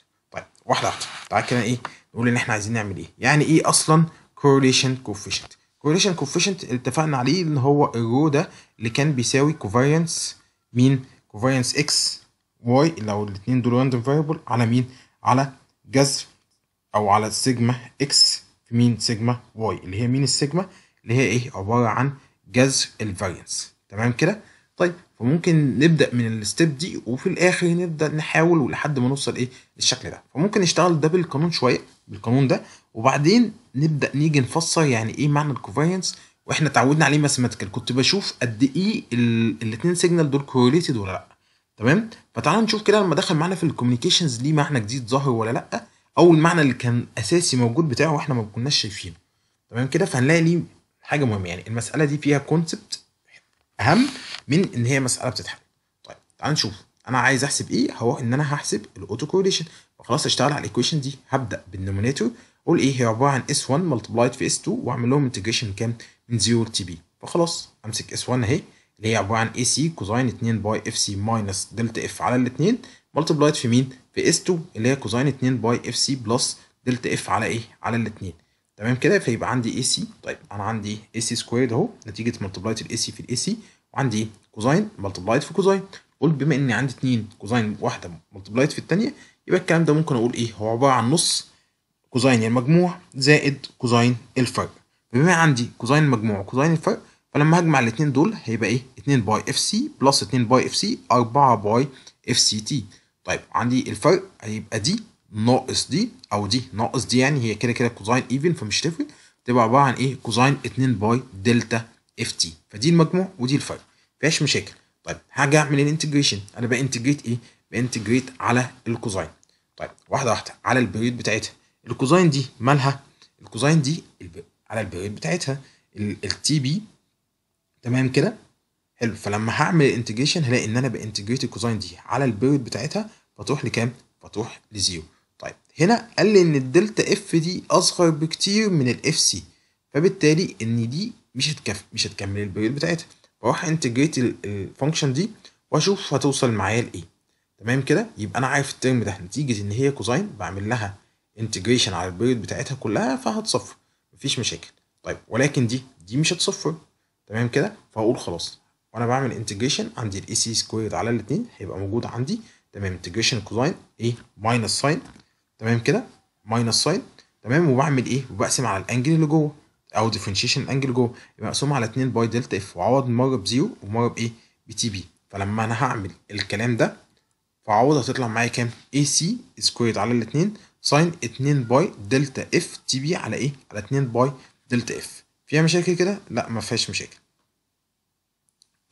واحده واحده تعالى كده ايه نقول ان احنا عايزين نعمل ايه يعني ايه اصلا كورليشن كوفيشنت كورليشن كوفيشنت اتفقنا عليه ان هو الرو ده اللي كان بيساوي كوفيرنس مين كوفيرنس اكس واي لو الاثنين دول راندوم فاريبل على مين على جذر او على سيجما اكس في مين سيجما واي اللي هي مين السيجما اللي هي ايه عباره عن جذر الفاريانس تمام كده طيب فممكن نبدا من الستيب دي وفي الاخر نبدا نحاول ولحد ما نوصل ايه للشكل ده فممكن نشتغل ده بالقانون شويه بالقانون ده وبعدين نبدا نيجي نفسر يعني ايه معنى الكوفيرينس واحنا اتعودنا عليه ماثيماتيكال كنت بشوف قد ايه الاثنين سيجنال دول كوريليتد ولا لا تمام فتعال نشوف كده لما دخل معانا في الكوميونيكيشنز ليه معنى جديد ظاهر ولا لا او المعنى اللي كان اساسي موجود بتاعه واحنا ما كناش شايفينه تمام كده فهنلاقي ليه حاجه مهمه يعني المساله دي فيها كونسبت اهم من ان هي مساله بتتحل طيب تعال نشوف انا عايز احسب ايه هو ان انا هحسب الاوتو كورليشن فخلاص اشتغل على الايكويشن دي هبدا بالنومينيتور اقول ايه هي عباره عن اس1 ملتبلايد في اس2 واعمل لهم انتجريشن كام من 0 تي بي فخلاص امسك اس1 اهي اللي هي عباره عن اي سي كوزاين 2 باي اف سي ماينس دلتا اف على الاثنين ملتبلايد في مين في اس2 اللي هي كوزاين 2 باي اف سي بلس دلتا اف على ايه على الاثنين تمام كده فيبقى عندي اي سي طيب انا عندي اي سي سكويرد اهو نتيجه ملتبلايد الاي سي في الاي سي وعندي ايه كوزاين ملتبلايد في كوزين قلت بما اني عندي اتنين كوزين واحده ملتبلايد في الثانيه يبقى الكلام ده ممكن اقول ايه هو عباره عن نص كوزين يعني المجموع زائد كوزين الفرق بما عندي كوزين المجموع وكوزين الفرق فلما هجمع الاثنين دول هيبقى ايه 2 باي اف سي بلس 2 باي اف سي 4 باي اف سي تي طيب عندي الفرق هيبقى دي ناقص دي او دي ناقص دي يعني هي كده كده كوزين ايفن فمش تفرق تبقى عباره عن ايه كوزين 2 باي دلتا اف تي فدي المجموع ودي الفاي مفيهاش مشاكل طيب هرجع اعمل الانتجريشن انا بانتجريت ايه بانتجريت على الكوزاين طيب واحده واحده على البريود بتاعتها الكوزاين دي مالها الكوزاين دي على البريود بتاعتها التي بي تمام كده حلو فلما هعمل الانتجريشن هلاقي ان انا بانتجريت الكوزاين دي على البريود بتاعتها فتروح لكام؟ فتروح لزيرو طيب هنا قال لي ان الدلتا اف دي اصغر بكتير من الاف سي فبالتالي ان دي مش هتكف مش هتكمل البيوت بتاعتها فاروح انتجريت الفانكشن دي واشوف هتوصل معايا لايه تمام كده يبقى انا عارف الترم ده نتيجه ان هي كوزاين بعمل لها انتجريشن على البيوت بتاعتها كلها فهتصفر مفيش مشاكل طيب ولكن دي دي مش هتصفر تمام كده فهقول خلاص وانا بعمل انتجريشن عندي الاي سي سكويرد على الاثنين هيبقى موجود عندي تمام انتجريشن كوزاين ايه ماينس ساين تمام كده ماينس ساين تمام وبعمل ايه وبقسم على الانجل اللي جوه او ديفرنشيشن انجل جوه يبقى مقسوم على 2 باي دلتا اف وعوض مره بزيرو ومره بايه بتي بي فلما انا هعمل الكلام ده فعوض هتطلع معايا كام اي سي سكويرد على الاثنين ساين 2 باي دلتا اف تي بي على ايه على 2 باي دلتا اف فيها مشاكل كده لا ما فيهاش مشاكل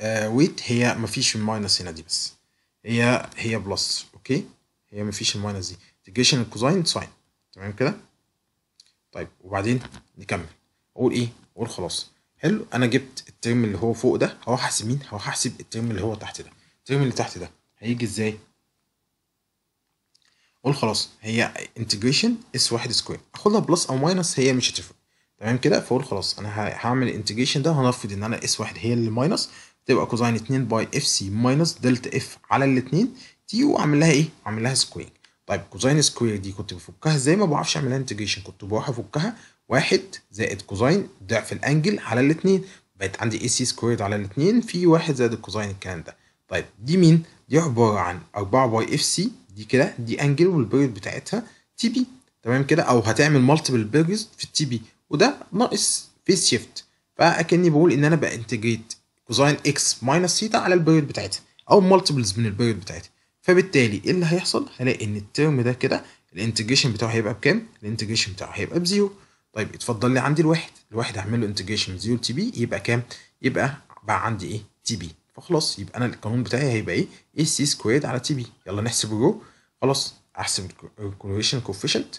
آه ويت هي ما فيش الماينس هنا دي بس هي هي بلس اوكي هي ما فيش الماينس دي انتجريشن الكوزاين ساين تمام كده طيب وبعدين نكمل اقول ايه اقول خلاص حلو انا جبت الترم اللي هو فوق ده هروح احسب مين هروح احسب الترم اللي هو تحت ده الترم اللي تحت ده هيجي ازاي اقول خلاص هي انتجريشن اس واحد سكوير اخدها بلس او ماينس هي مش هتفرق تمام كده فاقول خلاص انا هعمل الانتجريشن ده هنرفض ان انا اس واحد هي اللي ماينس تبقى كوزاين 2 باي اف سي ماينس دلتا اف على الاثنين تي واعمل لها ايه؟ اعمل لها سكوير طيب كوزاين سكوير دي كنت بفكها ازاي ما بعرفش اعمل لها انتجريشن كنت بروح افكها واحد زائد كوزين ضعف الانجل على الاثنين بقت عندي اي سي سكويرد على الاثنين في واحد زائد الكوزين الكلام ده طيب دي مين؟ دي عبارة عن 4 باي اف سي دي كده دي انجل والبيريد بتاعتها تي بي تمام كده او هتعمل مالتيبل بيريدز في التي بي وده ناقص فيس شيفت فاكني بقول ان انا بانتجريت كوزين اكس ماينس ثيتا على البيريد بتاعتها او مالتيبلز من البيريد بتاعتها فبالتالي ايه اللي هيحصل؟ هلاقي ان الترم ده كده الانتجريشن بتاعه هيبقى بكام؟ الانتجريشن بتاعه هيبقى بزيرو طيب اتفضل لي عندي الواحد الواحد هعمل له انتجريشن 0 تي بي يبقى كام يبقى بقى عندي ايه تي بي فخلاص يبقى انا القانون بتاعي هيبقى ايه اي سي سكويرد على تي بي يلا نحسب الرو خلاص احسب الكوريشن كوفيشنت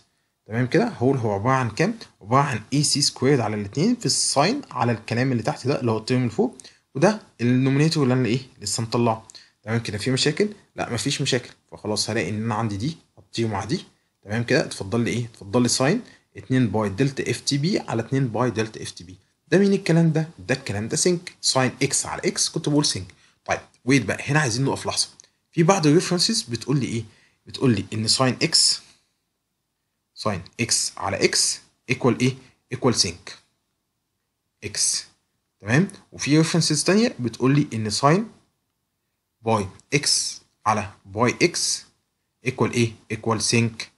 تمام كده هو هو عباره عن كام عباره عن اي سي سكويرد على الاثنين في الساين على الكلام اللي تحت ده اللي هو الترم اللي فوق وده النومينيتور اللي انا ايه لسه مطلعه تمام كده في مشاكل لا مفيش مشاكل فخلاص هلاقي ان انا عندي دي هطيه مع دي تمام كده اتفضل لي ايه اتفضل لي ساين 2 باي دلتا اف تي بي على 2 باي دلتا اف تي بي ده مين الكلام ده؟ ده الكلام ده سينك ساين اكس على اكس كنت بقول سينك طيب ويت بقى هنا عايزين نقف لحظه في بعض الريفرنسز بتقول لي ايه؟ بتقول لي ان ساين اكس ساين اكس على اكس ايكوال ايه؟ ايكوال سينك اكس تمام وفي ريفرنسز ثانيه بتقول لي ان ساين باي اكس على باي اكس ايكوال ايه؟ ايكوال سينك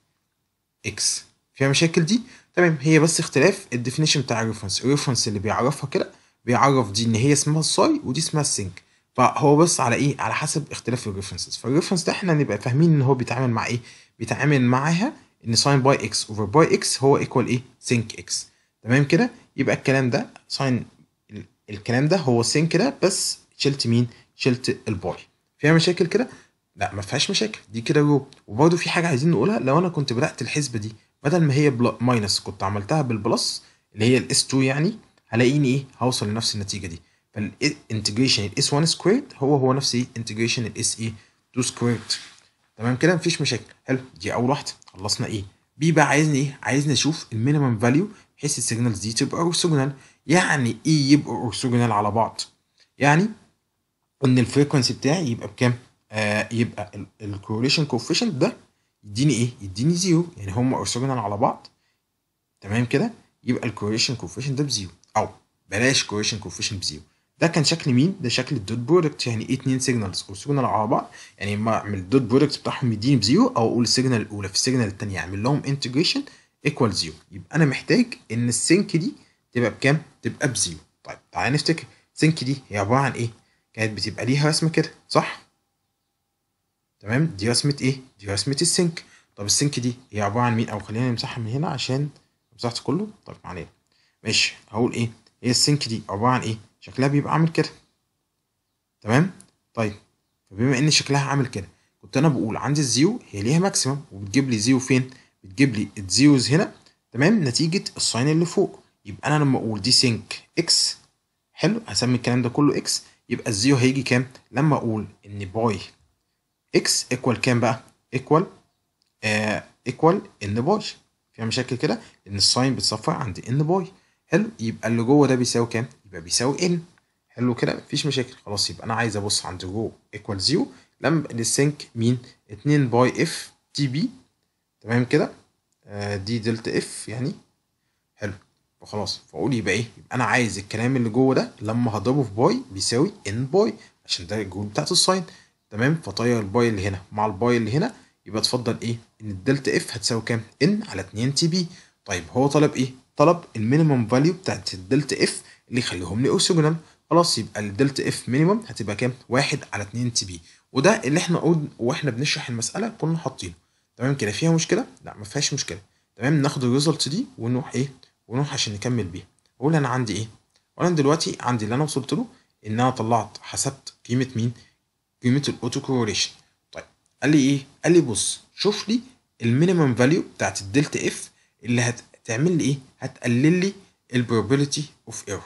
اكس فيها مشاكل دي تمام هي بس اختلاف الديفينيشن بتاع الريفرنس الريفرنس اللي بيعرفها كده بيعرف دي ان هي اسمها الساي ودي اسمها السينك فهو بس على ايه على حسب اختلاف الريفرنسز فالريفرنس ده احنا نبقى فاهمين ان هو بيتعامل مع ايه بيتعامل معاها ان ساين باي اكس اوفر باي اكس هو ايكوال ايه سينك اكس تمام كده يبقى الكلام ده ساين الكلام ده هو سينك ده بس شلت مين شلت الباي فيها مشاكل كده لا ما فيهاش مشاكل دي كده جوه وبرده في حاجه عايزين نقولها لو انا كنت بدات الحسبه دي بدل ما هي ماينس كنت عملتها بالبلس اللي هي الاس 2 يعني هلاقيني ايه هوصل لنفس النتيجه دي فالانتجريشن الاس 1 سكويرد هو هو نفس انتجريشن الاس اي 2 سكويرد تمام كده مفيش مشاكل حلو دي اول واحده خلصنا ايه بي بقى عايزني ايه عايزني اشوف المينيمم فاليو بحيث السيجنالز دي تبقى اورثوجونال يعني ايه يبقى اورثوجونال على بعض يعني ان الفريكونسي بتاعي يبقى بكام آه يبقى الكورليشن كوفيشنت ده يديني ايه؟ يديني زيرو يعني هما اورثوجونال على بعض تمام كده يبقى الكوريشن كوفيشن ده بزيرو او بلاش كوريشن كوفيشن بزيرو ده كان شكل مين؟ ده شكل الدوت برودكت يعني ايه اتنين سيجنالز اورثوجونال على بعض يعني اما اعمل الدوت برودكت بتاعهم يديني بزيرو او اقول السيجنال الاولى في السيجنال الثانيه اعمل لهم انتجريشن ايكوال زيرو يبقى انا محتاج ان السنك دي تبقى بكام؟ تبقى بزيرو طيب تعالى نفتكر السنك دي هي عباره عن ايه؟ كانت بتبقى ليها رسمه كده صح؟ تمام دي رسمه ايه دي رسمه السنك طب السنك دي هي عباره عن مين او خلينا نمسحها من هنا عشان مسحت كله طب معلش ماشي هقول ايه هي السنك دي عباره عن ايه شكلها بيبقى عامل كده تمام طيب فبما ان شكلها عامل كده كنت انا بقول عندي الزيرو هي ليها ماكسيمم وبتجيب لي زيرو فين بتجيب لي الزيروز هنا تمام نتيجه الساين اللي فوق يبقى انا لما اقول دي سنك اكس حلو هسمي الكلام ده كله اكس يبقى الزيرو هيجي كام لما اقول ان باي اكس ايكوال كام بقى؟ ايكوال ايكوال ان باي فيها مشاكل كده ان الساين بتصفى عند ان باي حلو يبقى اللي جوه ده بيساوي كام؟ يبقى بيساوي ان حلو كده مفيش مشاكل خلاص يبقى انا عايز ابص عند جو ايكوال زيرو لما السينك مين 2 باي اف تي بي تمام كده آه، دي دلتا اف يعني حلو فخلاص فاقول يبقى ايه يبقى انا عايز الكلام اللي جوه ده لما هضربه في باي بيساوي ان باي عشان ده الجول بتاعت الساين تمام فطير الباي اللي هنا مع الباي اللي هنا يبقى اتفضل ايه ان الدلتا اف هتساوي كام ان على 2 تي بي طيب هو طلب ايه طلب المينيمم فاليو بتاعت الدلتا اف اللي يخليهم لي اوسوجونال خلاص يبقى الدلتا اف مينيمم هتبقى كام 1 على 2 تي بي وده اللي احنا واحنا بنشرح المساله كنا حاطينه تمام كده فيها مشكله لا ما فيهاش مشكله تمام ناخد الريزلت دي ونروح ايه ونروح عشان نكمل بيها اقول انا عندي ايه وانا دلوقتي عندي اللي انا وصلت له ان انا طلعت حسبت قيمه مين قيمه الاوتو كوريشن طيب قال لي ايه قال لي بص شوف لي المينيمم فاليو بتاعت الدلتا اف اللي هتعمل لي ايه هتقلل لي البروبابيلتي اوف ايرور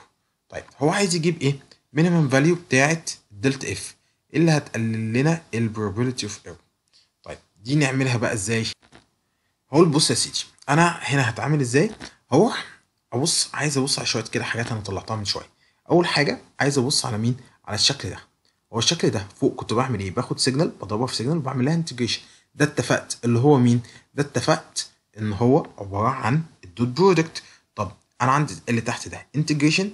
طيب هو عايز يجيب ايه مينيمم فاليو بتاعت الدلتا اف اللي هتقلل لنا البروبابيلتي اوف ايرور طيب دي نعملها بقى ازاي هقول بص يا سيدي انا هنا هتعامل ازاي هروح ابص عايز ابص على شويه كده حاجات انا طلعتها من شويه اول حاجه عايز ابص على مين على الشكل ده هو الشكل ده فوق كنت بعمل ايه باخد سيجنال بضربها في سيجنال وبعمل لها انتجريشن ده اتفقت اللي هو مين ده اتفقت ان هو عباره عن الدوت برودكت طب انا عندي اللي تحت ده انتجريشن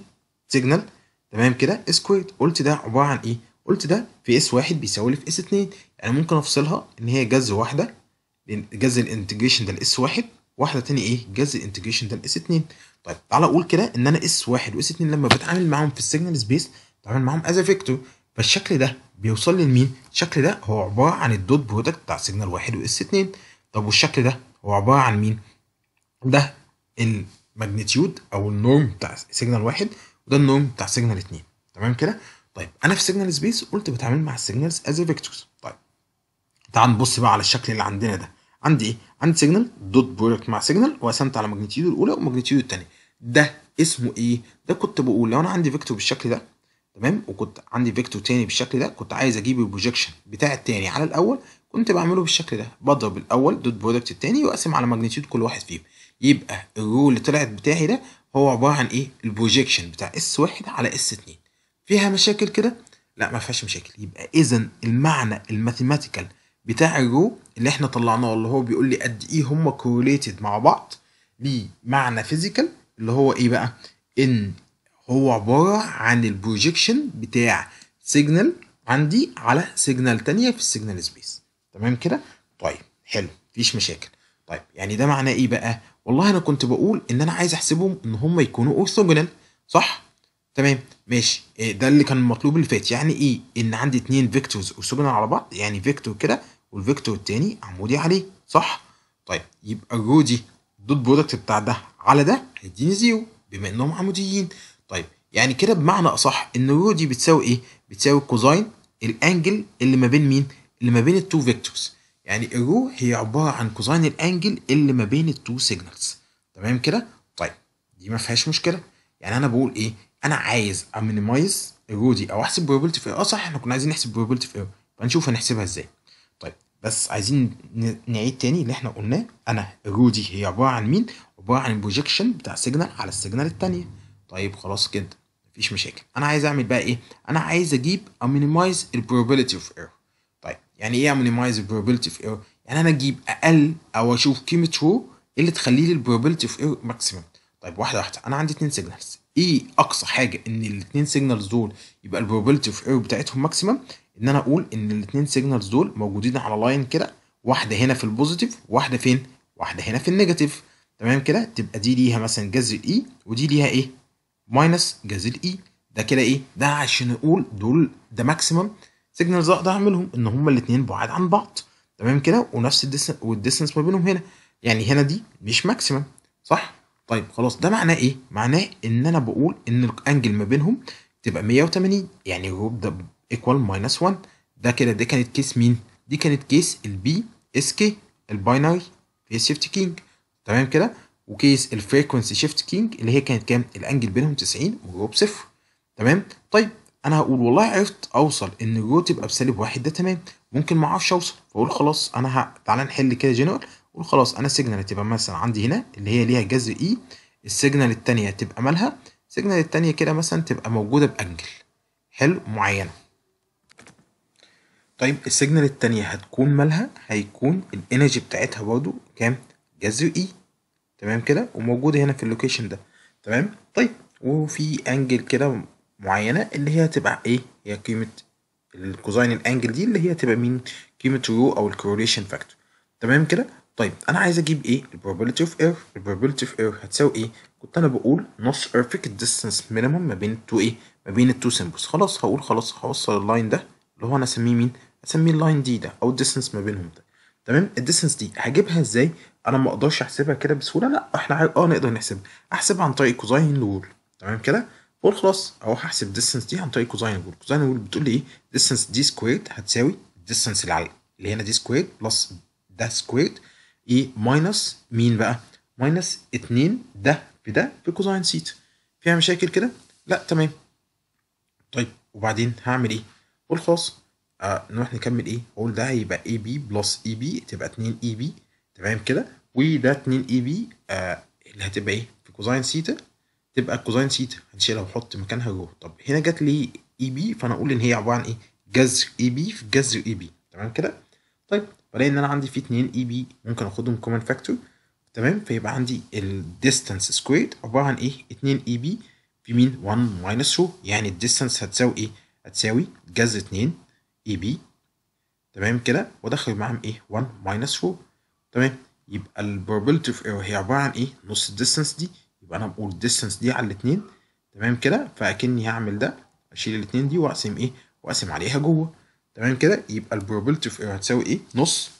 سيجنال تمام كده سكويرد قلت ده عباره عن ايه قلت ده في اس واحد بيساوي لي في اس اتنين يعني ممكن افصلها ان هي جذر واحده جذر الانتجريشن ده الاس واحد واحده تاني ايه جذر الانتجريشن ده الاس اتنين طيب تعالى اقول كده ان انا اس واحد واس اتنين لما بتعامل معاهم في السيجنال سبيس بتعامل معاهم از فيكتور فالشكل ده بيوصل لي لمين؟ الشكل ده هو عباره عن الدوت برودكت بتاع سيجنال واحد واس 2 طب والشكل ده هو عباره عن مين؟ ده الماجنتيود او النورم بتاع سيجنال واحد وده النورم بتاع سيجنال 2 تمام كده؟ طيب انا في سيجنال سبيس قلت بتعامل مع السيجنالز از فيكتورز طيب تعال نبص بقى على الشكل اللي عندنا ده عندي ايه؟ عندي سيجنال دوت برودكت مع سيجنال وقسمت على ماجنتيود الاولى وماجنتيود الثانيه ده اسمه ايه؟ ده كنت بقول لو انا عندي فيكتور بالشكل ده تمام وكنت عندي فيكتور تاني بالشكل ده كنت عايز اجيب البروجكشن بتاع التاني على الاول كنت بعمله بالشكل ده بضرب الاول دوت برودكت التاني واقسم على ماجنتيود كل واحد فيهم يبقى الرو اللي طلعت بتاعي ده هو عباره عن ايه البروجكشن بتاع اس واحد على اس اتنين فيها مشاكل كده لا ما فيهاش مشاكل يبقى اذا المعنى الماثيماتيكال بتاع الرو اللي احنا طلعناه اللي هو بيقول لي قد ايه هما كورليتد مع بعض ليه معنى فيزيكال اللي هو ايه بقى ان هو عبارة عن البروجيكشن بتاع سيجنال عندي على سيجنال تانية في السيجنال سبيس تمام كده طيب حلو مفيش مشاكل طيب يعني ده معناه ايه بقى والله انا كنت بقول ان انا عايز احسبهم ان هم يكونوا اورثوجونال صح تمام ماشي إيه ده اللي كان المطلوب اللي فات يعني ايه ان عندي اتنين فيكتورز اورثوجونال على بعض يعني فيكتور كده والفيكتور التاني عمودي عليه صح طيب يبقى الرو دي الدوت برودكت بتاع ده على ده هيديني زيرو بما انهم عموديين طيب يعني كده بمعنى اصح ان الرو دي بتساوي ايه؟ بتساوي كوزاين الانجل اللي ما بين مين؟ اللي ما بين التو فيكتورز يعني الرو هي عباره عن كوزاين الانجل اللي ما بين التو سيجنالز تمام كده؟ طيب دي ما فيهاش مشكله يعني انا بقول ايه؟ انا عايز امينيمايز الرو دي او احسب بروبلتي في ايه؟ اه صح احنا كنا عايزين نحسب بروبلتي في ايه؟ فنشوف هنحسبها ازاي. طيب بس عايزين نعيد تاني اللي احنا قلناه انا الرو دي هي عباره عن مين؟ عباره عن البروجيكشن بتاع سيجنال على السيجنال الثانيه طيب خلاص كده مفيش مشاكل انا عايز اعمل بقى ايه انا عايز اجيب امينيمايز البروبابيلتي اوف ايرور طيب يعني ايه امينيمايز البروبابيلتي اوف ايرور يعني انا اجيب اقل او اشوف قيمه رو إيه اللي تخلي لي البروبابيلتي اوف ايرور ماكسيمم طيب واحده واحده انا عندي اتنين سيجنالز ايه اقصى حاجه ان الاثنين سيجنالز دول يبقى البروبابيلتي اوف ايرور بتاعتهم ماكسيمم ان انا اقول ان الاثنين سيجنالز دول موجودين على لاين كده واحده هنا في البوزيتيف واحده فين واحده هنا في النيجاتيف تمام كده تبقى دي ليها مثلا جذر اي e، ودي ليها ايه ماينس جذر اي e. ده كده ايه ده عشان نقول دول ده ماكسيمم سيجنالز اقدر اعملهم ان هما الاثنين بعاد عن بعض تمام كده ونفس الديستنس والديستنس ما بينهم هنا يعني هنا دي مش ماكسيمم صح طيب خلاص ده معناه ايه معناه ان انا بقول ان الانجل ما بينهم تبقى 180 يعني ده ايكوال ماينس 1 ده كده دي كانت كيس مين دي كانت كيس البي اس كي الباينري في سيفتي كينج تمام كده وكيس الفريكونسي شيفت كينج اللي هي كانت كام الانجل بينهم 90 وجواب بصفر تمام طيب انا هقول والله عرفت اوصل ان الرو تبقى بسالب واحد ده تمام ممكن ما اعرفش اوصل فاقول خلاص انا ه... تعالى نحل كده جنرال اقول خلاص انا السيجنال هتبقى مثلا عندي هنا اللي هي ليها جذر اي e. السيجنال الثانيه تبقى مالها السيجنال الثانيه كده مثلا تبقى موجوده بانجل حلو معينه طيب السيجنال الثانيه هتكون مالها هيكون الانرجي بتاعتها برضه كام جذر اي e. تمام كده وموجوده هنا في اللوكيشن ده تمام طيب وفي انجل كده معينه اللي هي تبقى ايه هي قيمه الكوزاين الانجل دي اللي هي تبقى مين قيمه رو او الكورليشن فاكتور تمام كده طيب انا عايز اجيب ايه البروبابيلتي اوف ايرور البروبابيلتي اوف ايرور هتساوي ايه كنت انا بقول نص بيرفكت ديستانس مينيمم ما بين التو ايه ما بين التو سيمبلز خلاص هقول خلاص هوصل اللاين ده اللي هو انا اسميه مين اسميه اللاين دي ده او الديستانس ما بينهم ده تمام الديستنس دي هجيبها ازاي انا ما اقدرش احسبها كده بسهوله لا احنا اه نقدر نحسبها احسبها عن طريق كوزاين رول تمام كده بقول خلاص اروح احسب الديستنس دي عن طريق كوزاين رول كوزاين رول بتقول لي ايه ديستنس دي سكويرد هتساوي الديستنس اللي اللي هنا دي سكويرد بلس ده سكويرد ايه ماينس مين بقى ماينس 2 ده بده بكوزاين سيت فيها مشاكل كده لا تمام طيب وبعدين هعمل ايه قول خلاص آه، نروح نكمل ايه اقول ده هيبقى اي بي بلس اي بي تبقى 2 اي بي تمام كده وده 2 اي بي آه اللي هتبقى ايه في كوزاين سيتا تبقى كوزين سيتا هنشيلها ونحط مكانها جوه طب هنا جت لي اي بي فانا اقول ان هي عباره عن ايه جذر اي بي في جذر اي بي تمام كده طيب بلاقي ان انا عندي في 2 اي بي ممكن اخدهم كومن فاكتور تمام فيبقى عندي الديستانس سكويرد عباره عن ايه 2 اي بي في مين 1 ماينس رو يعني الديستانس هتساوي ايه هتساوي جذر 2 اي بي تمام كده وادخل معاهم ايه 1 ماينس رو تمام يبقى البروبابيلتي اوف ايرور هي عباره عن ايه نص الديستنس دي يبقى انا بقول الديستنس دي على الاثنين تمام كده فاكني هعمل ده اشيل الاثنين دي واقسم ايه واقسم عليها جوه تمام كده يبقى البروبابيلتي اوف ايرور هتساوي ايه نص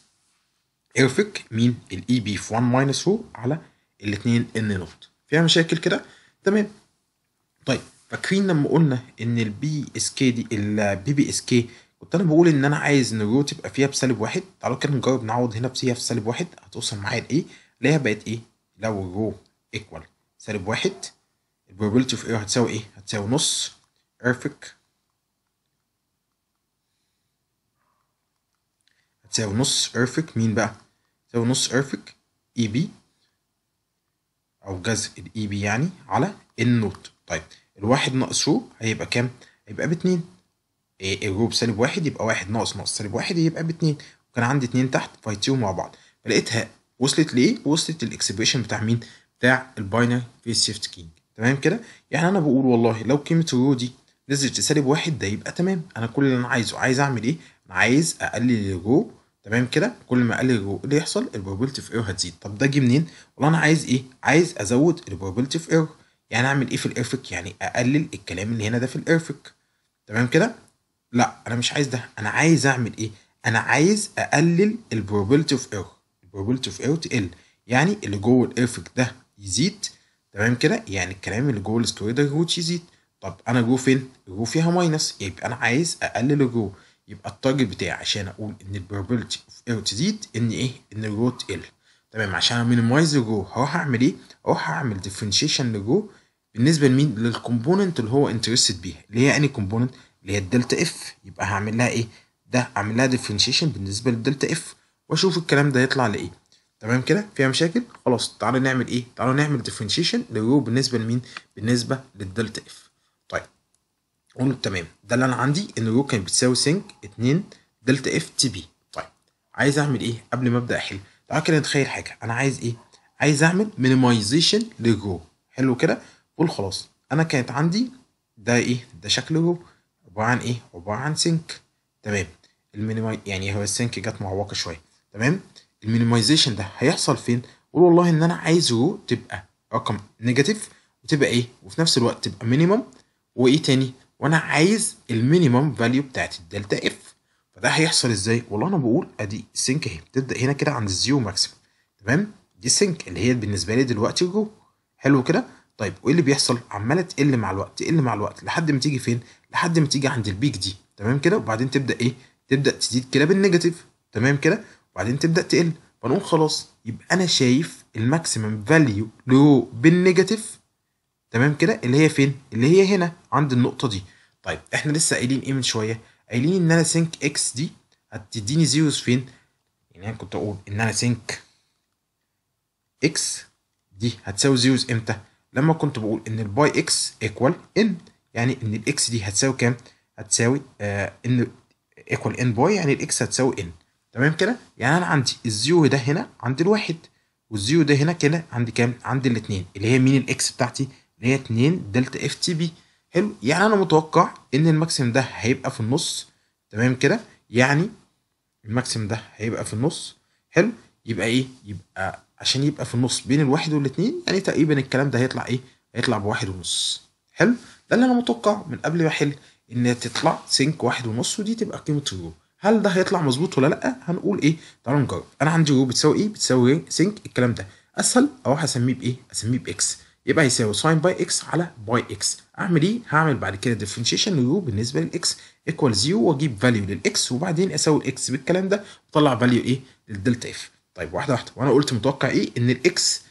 ايرفك مين الاي بي في 1 ماينس رو على الاثنين ان نوت فيها مشاكل كده تمام طيب فاكرين لما قلنا ان البي اس كي دي البي بي اس كي كنت انا بقول ان انا عايز ان الرو تبقى فيها بسالب واحد تعالوا كده نجرب نعوض هنا بسيها في سالب واحد هتوصل معايا لايه اللي هي بقت ايه لو الرو ايكوال سالب واحد البروبابيلتي اوف ايه هتساوي ايه هتساوي نص ارفك هتساوي نص ارفك مين بقى هتساوي نص ارفك اي بي او جذر الاي بي e يعني على النوت طيب الواحد ناقص رو هيبقى كام هيبقى باتنين إيه، الجروب سالب واحد يبقى واحد ناقص ناقص سالب واحد يبقى باتنين وكان عندي اتنين تحت فايتيهم مع بعض فلقيتها وصلت لإيه؟ وصلت للإكسبريشن بتاع مين؟ بتاع الباينري فيس شيفت كينج تمام كده؟ يعني أنا بقول والله لو قيمة الرو دي نزلت لسالب واحد ده يبقى تمام أنا كل اللي أنا عايزه عايز أعمل إيه؟ أنا عايز أقلل الرو تمام كده؟ كل ما أقلل الرو اللي يحصل البروبابيلتي في إيرور هتزيد طب ده جه منين؟ والله أنا عايز إيه؟ عايز أزود البروبابيلتي في إيرور يعني أعمل إيه في الإيرفك؟ يعني أقلل الكلام اللي هنا ده في الإيرفك تمام كده؟ لا انا مش عايز ده انا عايز اعمل ايه انا عايز اقلل البروبابيلتي اوف ايرور البروبابيلتي اوف ايرور تقل يعني اللي جوه الايرفك ده يزيد تمام كده يعني الكلام اللي جوه الستوري ده الروت يزيد طب انا جو فين جوه فيها ماينس يبقى انا عايز اقلل الجو يبقى التارجت بتاعي عشان اقول ان البروبابيلتي اوف ايرور تزيد ان ايه ان الرو تقل تمام عشان مينيمايز الجو هروح اعمل ايه اروح اعمل ديفرنشيشن للجو بالنسبه لمين للكومبوننت اللي هو انترستد بيها اللي هي اني كومبوننت اللي هي الدلتا اف يبقى هعمل لها ايه ده اعمل لها ديفرنشيشن بالنسبه للدلتا اف واشوف الكلام ده هيطلع لايه تمام كده فيها مشاكل خلاص تعالوا نعمل ايه تعالوا نعمل ديفرنشيشن لو بالنسبه لمين بالنسبه للدلتا اف طيب قول تمام ده اللي انا عندي ان الرو كانت بتساوي سينك 2 دلتا اف تي بي طيب عايز اعمل ايه قبل ما ابدا احل تعالوا كده نتخيل حاجه انا عايز ايه عايز اعمل مينيمايزيشن للرو حلو كده قول خلاص انا كانت عندي ده ايه ده شكل الرو عباره عن ايه؟ عباره عن سنك تمام المينيمايز يعني هو السنك جت معوقه شويه تمام المينيمايزيشن ده هيحصل فين؟ قول والله ان انا عايز تبقى رقم نيجاتيف وتبقى ايه؟ وفي نفس الوقت تبقى مينيمم وايه تاني؟ وانا عايز المينيمم فاليو بتاعت الدلتا اف فده هيحصل ازاي؟ والله انا بقول ادي السنك اهي بتبدا هنا كده عند الزيرو ماكسيمم تمام؟ دي السنك اللي هي بالنسبه لي دلوقتي جو حلو كده؟ طيب وايه اللي بيحصل؟ عماله تقل مع الوقت تقل مع الوقت لحد ما تيجي فين؟ لحد ما تيجي عند البيك دي تمام كده وبعدين تبدا ايه تبدا تزيد كده بالنيجاتيف تمام كده وبعدين تبدا تقل فنقول خلاص يبقى انا شايف الماكسيمم فاليو لو بالنيجاتيف تمام كده اللي هي فين اللي هي هنا عند النقطه دي طيب احنا لسه قايلين ايه من شويه قايلين ان انا سينك اكس دي هتديني زيروز فين يعني انا كنت اقول ان انا سينك اكس دي هتساوي زيروز امتى لما كنت بقول ان الباي اكس ايكوال ان يعني ان الاكس دي هتساوي كام هتساوي آه، ان ايكوال ان باي يعني الاكس هتساوي ان تمام كده يعني انا عندي الزيرو ده هنا عند الواحد والزيرو ده هنا كده عند كام عند الاثنين اللي هي مين الاكس بتاعتي اللي هي 2 دلتا اف تي بي حلو يعني انا متوقع ان الماكسيم ده هيبقى في النص تمام كده يعني الماكسيم ده هيبقى في النص حلو يبقى ايه يبقى عشان يبقى في النص بين الواحد والاثنين يعني تقريبا الكلام ده هيطلع ايه هيطلع بواحد ونص حلو ده اللي انا متوقع من قبل ما احل ان تطلع سنك واحد ونص ودي تبقى قيمه الرو هل ده هيطلع مظبوط ولا لا هنقول ايه تعالوا نجرب انا عندي رو بتساوي ايه بتساوي سنك الكلام ده اسهل اروح اسميه بايه اسميه باكس يبقى هيساوي ساين باي اكس على باي اكس اعمل ايه هعمل بعد كده ديفرنشيشن يو بالنسبه للاكس ايكوال زيرو واجيب فاليو للاكس وبعدين اساوي الاكس بالكلام ده واطلع فاليو ايه للدلتا اف طيب واحده واحده وانا قلت متوقع ايه ان الاكس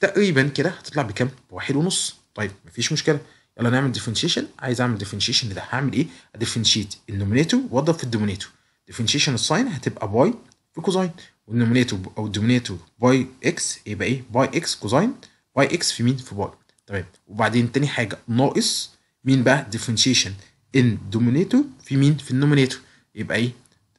تقريبا كده هتطلع بكام بواحد ونص طيب مفيش مشكله يلا نعمل ديفرنشيشن عايز اعمل ديفرنشيشن ده هعمل ايه؟ ديفرنشيت النومينيتور واضرب في الدومينيتور ديفرنشيشن الساين هتبقى باي في كوزاين والنومينيتور او الدومينيتور باي اكس يبقى ايه؟ باي اكس كوزاين باي اكس في مين؟ في باي تمام وبعدين تاني حاجه ناقص مين بقى؟ ديفرنشيشن ان دومينيتور في مين؟ في النومينيتور يبقى ايه؟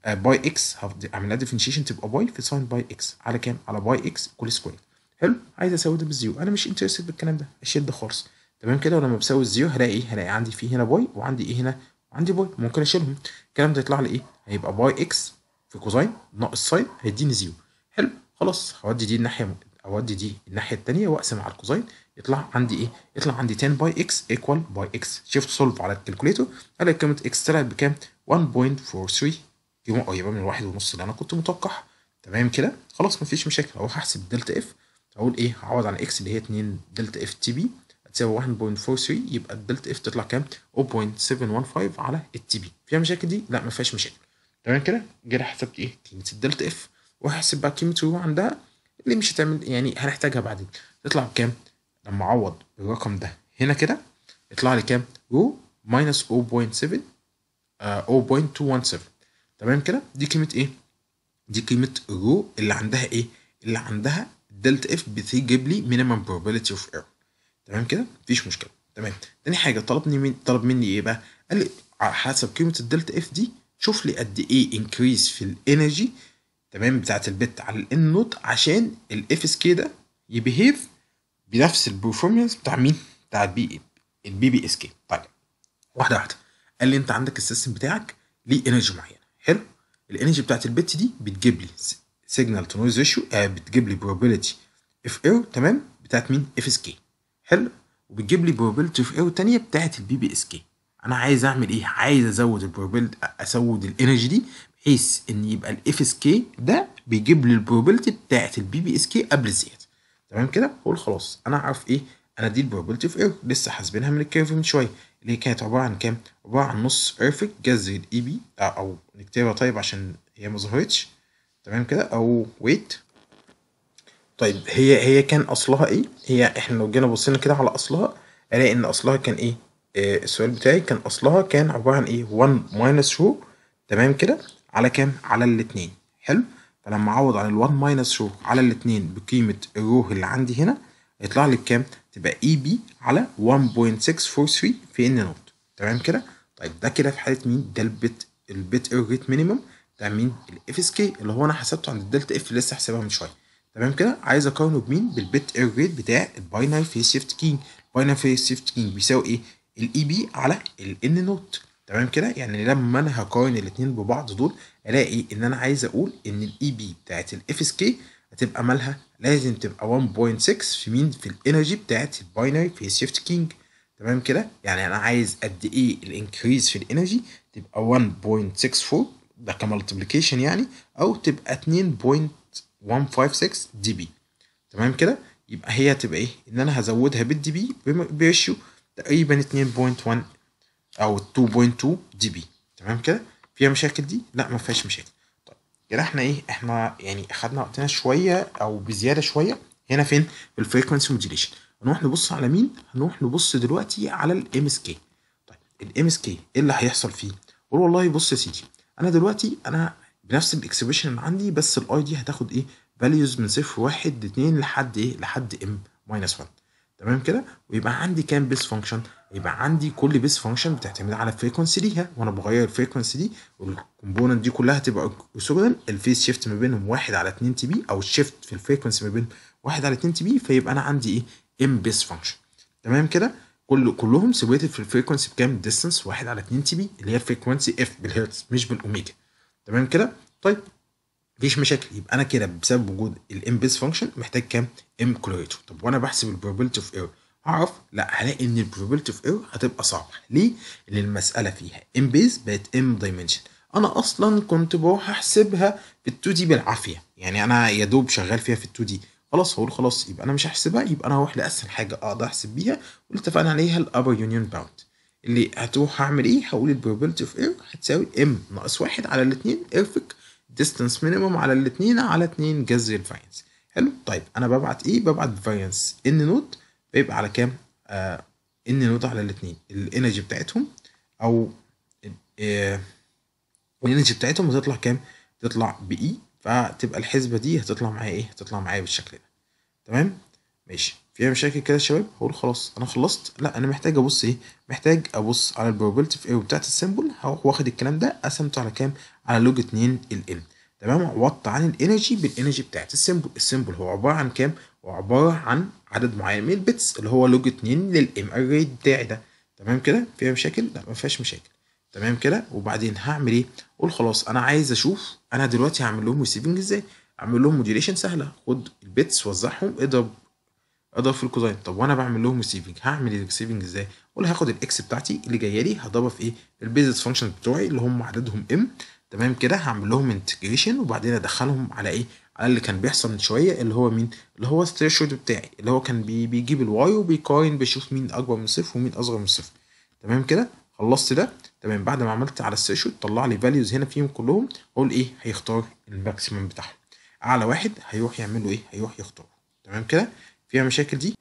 باي آه، اكس هعمل لها ديفرنشيشن تبقى باي في ساين باي اكس على كام؟ على باي اكس كل سكوير حلو؟ عايز اسوي ده بالزيرو انا مش انترستد بالكلام ده اشيل ده خالص تمام كده ولما بساوي الزيرو هلاقي ايه هلاقي عندي في هنا باي وعندي ايه هنا عندي باي ممكن اشيلهم الكلام ده يطلع لي ايه هيبقى باي اكس في كوزاين ناقص ساين هيديني زيرو حلو خلاص هودي دي الناحيه اودي دي الناحيه الثانيه واقسم على الكوزاين يطلع عندي ايه؟ يطلع عندي 10 باي اكس ايكوال باي اكس شيفت سولف على الكالكوليتور هلاقي قيمه اكس طلعت بكام؟ 1.43 قيمه قريبه من الواحد ونص اللي انا كنت متوقعها تمام كده؟ خلاص مفيش مشاكل اروح احسب دلتا اف اقول ايه؟ هعوض عن اكس اللي هي 2 دلتا اف تي بي تساوي 1.43 يبقى الدلتا اف تطلع كام 0.715 على التي بي فيها مشاكل دي لا ما فيهاش مشاكل تمام كده جينا حسبت ايه قيمه الدلتا اف وهحسب بقى قيمه هو عندها اللي مش هتعمل يعني هنحتاجها بعدين تطلع بكام لما اعوض الرقم ده هنا كده يطلع لي كام رو ماينس 0.7 آه 0.217 تمام كده دي قيمه ايه دي قيمه الرو اللي عندها ايه اللي عندها دلتا اف بتجيب لي مينيمم probability اوف ايرور تمام كده مفيش مشكله تمام تاني حاجه طلبني من طلب مني ايه بقى قال لي على حسب قيمه الدلتا اف دي شوف لي قد ايه انكريز في الانرجي تمام بتاعه البت على الان نوت عشان الاف اس كي ده يبيهيف بنفس البرفورمانس بتاع مين بتاع البي البي بي اس كي طيب واحده واحده قال لي انت عندك السيستم بتاعك ليه انرجي معينه حلو الانرجي بتاعت البت دي بتجيب لي سيجنال تو نويز ريشيو بتجيب لي بروبابيلتي اف ايرور تمام بتاعت مين اف اس كي حلو وبتجيب لي بروبيلتي اوف ايه تانية بتاعت البي بي اس كي انا عايز اعمل ايه عايز ازود البروبابيلتي ازود الانرجي دي بحيث ان يبقى الاف اس كي ده بيجيب لي البروبيلتي بتاعت البي بي اس كي قبل الزياده تمام كده قول خلاص انا عارف ايه انا دي البروبيلتي اوف ايه لسه حاسبينها من الكيرف من شويه اللي هي كانت عباره عن كام عباره عن نص بيرفكت جذر الاي بي e او نكتبها طيب عشان هي ما ظهرتش تمام كده او ويت طيب هي هي كان اصلها ايه هي احنا لو جينا بصينا كده على اصلها الاقي ان اصلها كان ايه آه السؤال بتاعي كان اصلها كان عباره عن ايه 1 ماينس رو تمام كده على كام على الاثنين حلو فلما اعوض على ال1 ماينس رو على الاثنين بقيمه الرو اللي عندي هنا هيطلع لي بكام تبقى اي e بي على 1.643 في ان نوت تمام كده طيب ده كده في حاله مين ده البت البت ايرور ريت مينيمم بتاع مين الاف اس كي اللي هو انا حسبته عند الدلتا اف لسه حاسبها من شويه تمام كده عايز اقارنه بمين بالبت اير ريت بتاع الباينري فيس شيفت كينج الباينري فيس شيفت كينج بيساوي ايه الاي بي e على الان نوت تمام كده يعني لما انا هقارن الاثنين ببعض دول الاقي ان انا عايز اقول ان الاي بي e بتاعت الاف اس كي هتبقى مالها لازم تبقى 1.6 في مين في الانرجي بتاعت الباينري فيس شيفت كينج تمام كده يعني انا عايز قد ايه الانكريز في الانرجي تبقى 1.64 ده كمالتيبيكيشن يعني او تبقى 2. 156 دي بي تمام كده يبقى هي هتبقى ايه ان انا هزودها بالدي بي بيشو تقريبا 2.1 او 2.2 دي بي تمام كده فيها مشاكل دي لا ما فيهاش مشاكل طيب كده احنا ايه احنا يعني اخدنا وقتنا شويه او بزياده شويه هنا فين الفريكونسي موديليشن هنروح نبص على مين هنروح نبص دلوقتي على الام اس كي طيب الام اس كي ايه اللي هيحصل فيه قول والله بص يا سيدي انا دلوقتي انا بنفس الاكسبريشن اللي عندي بس الاي دي هتاخد ايه فاليوز من صفر واحد 2 لحد ايه لحد ام ماينس 1 تمام كده ويبقى عندي كام بيس فانكشن يبقى عندي كل بيس فانكشن بتعتمد على الفريكونسي ليها وانا بغير الفريكونسي دي والكومبوننت دي كلها هتبقى اوسوبيدال الفيس شيفت ما بينهم 1 على 2 تي بي او الشيفت في الفريكونسي ما بين 1 على 2 تي بي فيبقى انا عندي ايه ام بيس فانكشن تمام كده كل كلهم سويتد في الفريكونسي بكام ديستنس 1 على 2 تي بي اللي هي الفريكونسي اف بالهرتز مش بالاوميجا تمام كده طيب مفيش مشاكل يبقى انا كده بسبب وجود الام بيس فانكشن محتاج كام ام كلوريتور طب وانا بحسب البروبابيلتي اوف ايرور هعرف لا هلاقي ان البروبابيلتي اوف ايرور هتبقى صعبه ليه ان المساله فيها ام بيس بقت ام دايمنشن انا اصلا كنت بروح احسبها في ال2 دي بالعافيه يعني انا يا دوب شغال فيها في ال2 دي خلاص هقول خلاص يبقى انا مش هحسبها يبقى انا هروح لاسهل حاجه اقدر احسب بيها واللي اتفقنا عليها الابر يونيون باوند اللي هتروح هعمل ايه هقول البروبابيلتي اوف ام هتساوي ام ناقص واحد على الاثنين ارفك ديستانس مينيمم على الاثنين على اثنين جذر الفاينس حلو طيب انا ببعت ايه ببعت فاينس ان نوت بيبقى على كام آه ان نوت على الاثنين الانرجي بتاعتهم او آه الانرجي بتاعتهم هتطلع كام تطلع باي e، فتبقى الحسبه دي هتطلع معايا ايه هتطلع معايا بالشكل ده تمام ماشي فيها مشاكل كده يا شباب هقول خلاص انا خلصت لا انا محتاج ابص ايه محتاج ابص على البروبابيلتي في ايه بتاعت السيمبل هروح واخد الكلام ده قسمته على كام على لوج 2 ال ان تمام وط عن الانرجي بالانرجي بتاعت السيمبل السيمبل هو عباره عن كام هو عباره عن عدد معين من البيتس اللي هو لوج 2 للام ار بتاعي ده تمام كده فيها مشاكل لا ما فيهاش مشاكل تمام كده وبعدين هعمل ايه اقول خلاص انا عايز اشوف انا دلوقتي هعمل لهم ريسيفنج ازاي اعمل لهم موديليشن سهله خد البيتس وزعهم اضرب اضاف الكوزاين طب وانا بعمل لهم سيفنج هعمل الريسيفنج ازاي اقول هاخد الاكس بتاعتي اللي جايه لي هضربها في ايه البيزنس فانكشن بتوعي اللي هم عددهم ام تمام كده هعمل لهم انتجريشن وبعدين ادخلهم على ايه على اللي كان بيحصل من شويه اللي هو مين اللي هو الثريشولد بتاعي اللي هو كان بي بيجيب الواي وبيقارن بيشوف مين اكبر من صفر ومين اصغر من صفر تمام كده خلصت ده تمام بعد ما عملت على الثريشولد طلع لي فاليوز هنا فيهم كلهم اقول ايه هيختار الماكسيمم بتاعهم اعلى واحد هيروح يعمل له ايه هيروح يختار تمام كده فيها مشاكل دي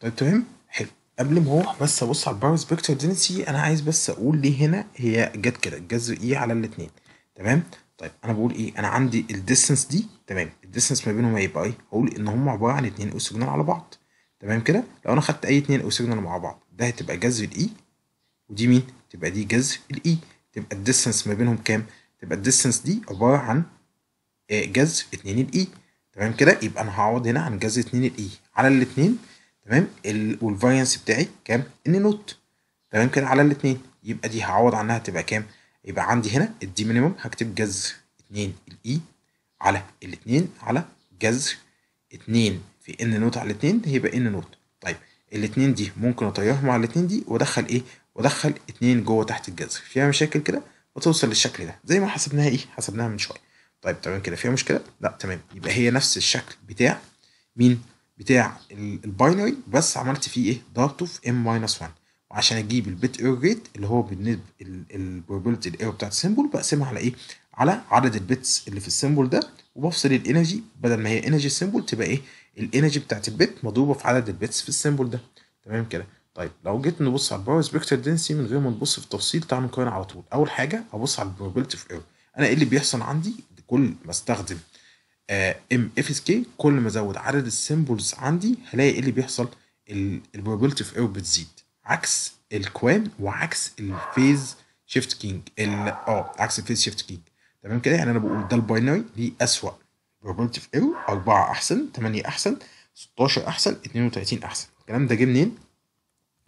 طيب تمام حلو قبل ما اروح بس ابص على الباور سبيكتر دنسي انا عايز بس اقول ليه هنا هي جت كده الجزء ايه على الاثنين تمام طيب انا بقول ايه انا عندي الديستنس دي تمام الديستنس ما بينهم هيبقى ايه هقول ان هم عباره عن اثنين اوسيجنال على بعض تمام كده لو انا خدت اي اثنين اوسيجنال مع بعض ده هتبقى جذر الاي e، ودي مين تبقى دي جذر الاي e. تبقى الديستنس ما بينهم كام تبقى الديستنس دي عباره عن آه، جذر 2 الاي e. تمام كده يبقى انا هعوض هنا عن جذر 2 الاي على الاثنين تمام والفاريانس بتاعي كام ان نوت تمام كده على الاثنين يبقى دي هعوض عنها تبقى كام يبقى عندي هنا الدي مينيمم هكتب جذر 2 الاي على الاثنين على جذر 2 في ان نوت على الاثنين هيبقى ان نوت طيب الاثنين دي ممكن اطيرهم على الاثنين دي وادخل ايه وادخل اتنين جوه تحت الجذر فيها مشاكل كده وتوصل للشكل ده زي ما حسبناها ايه حسبناها من شويه طيب تمام كده فيها مشكله لا تمام يبقى هي نفس الشكل بتاع مين بتاع الباينري بس عملت فيه ايه ضربته في ام ماينس 1 وعشان اجيب البيت اير ريت اللي هو بالنسبه البروبابيلتي الاير بتاعت السيمبل بقسمها على ايه على عدد البيتس اللي في السيمبل ده وبفصل الانرجي بدل ما هي انرجي السيمبل تبقى ايه الانرجي بتاعت البيت مضروبه في عدد البيتس في السيمبل ده تمام كده طيب لو جيت نبص على الباور سبيكتر دنسي من غير ما نبص في التفصيل تعال نقارن على طول اول حاجه هبص على البروبابيلتي في ايرور انا ايه اللي بيحصل عندي كل ما استخدم ام اف اس كي كل ما ازود عدد السيمبلز عندي هلاقي ايه اللي بيحصل البروبابيلتي اوف ايرور بتزيد عكس الكوان وعكس الفيز شيفت كينج اه عكس الفيز شيفت كينج تمام كده يعني انا بقول ده الباينري دي اسوأ بروبابيلتي اوف error 4 احسن 8 احسن 16 احسن 32 احسن الكلام ده جه منين؟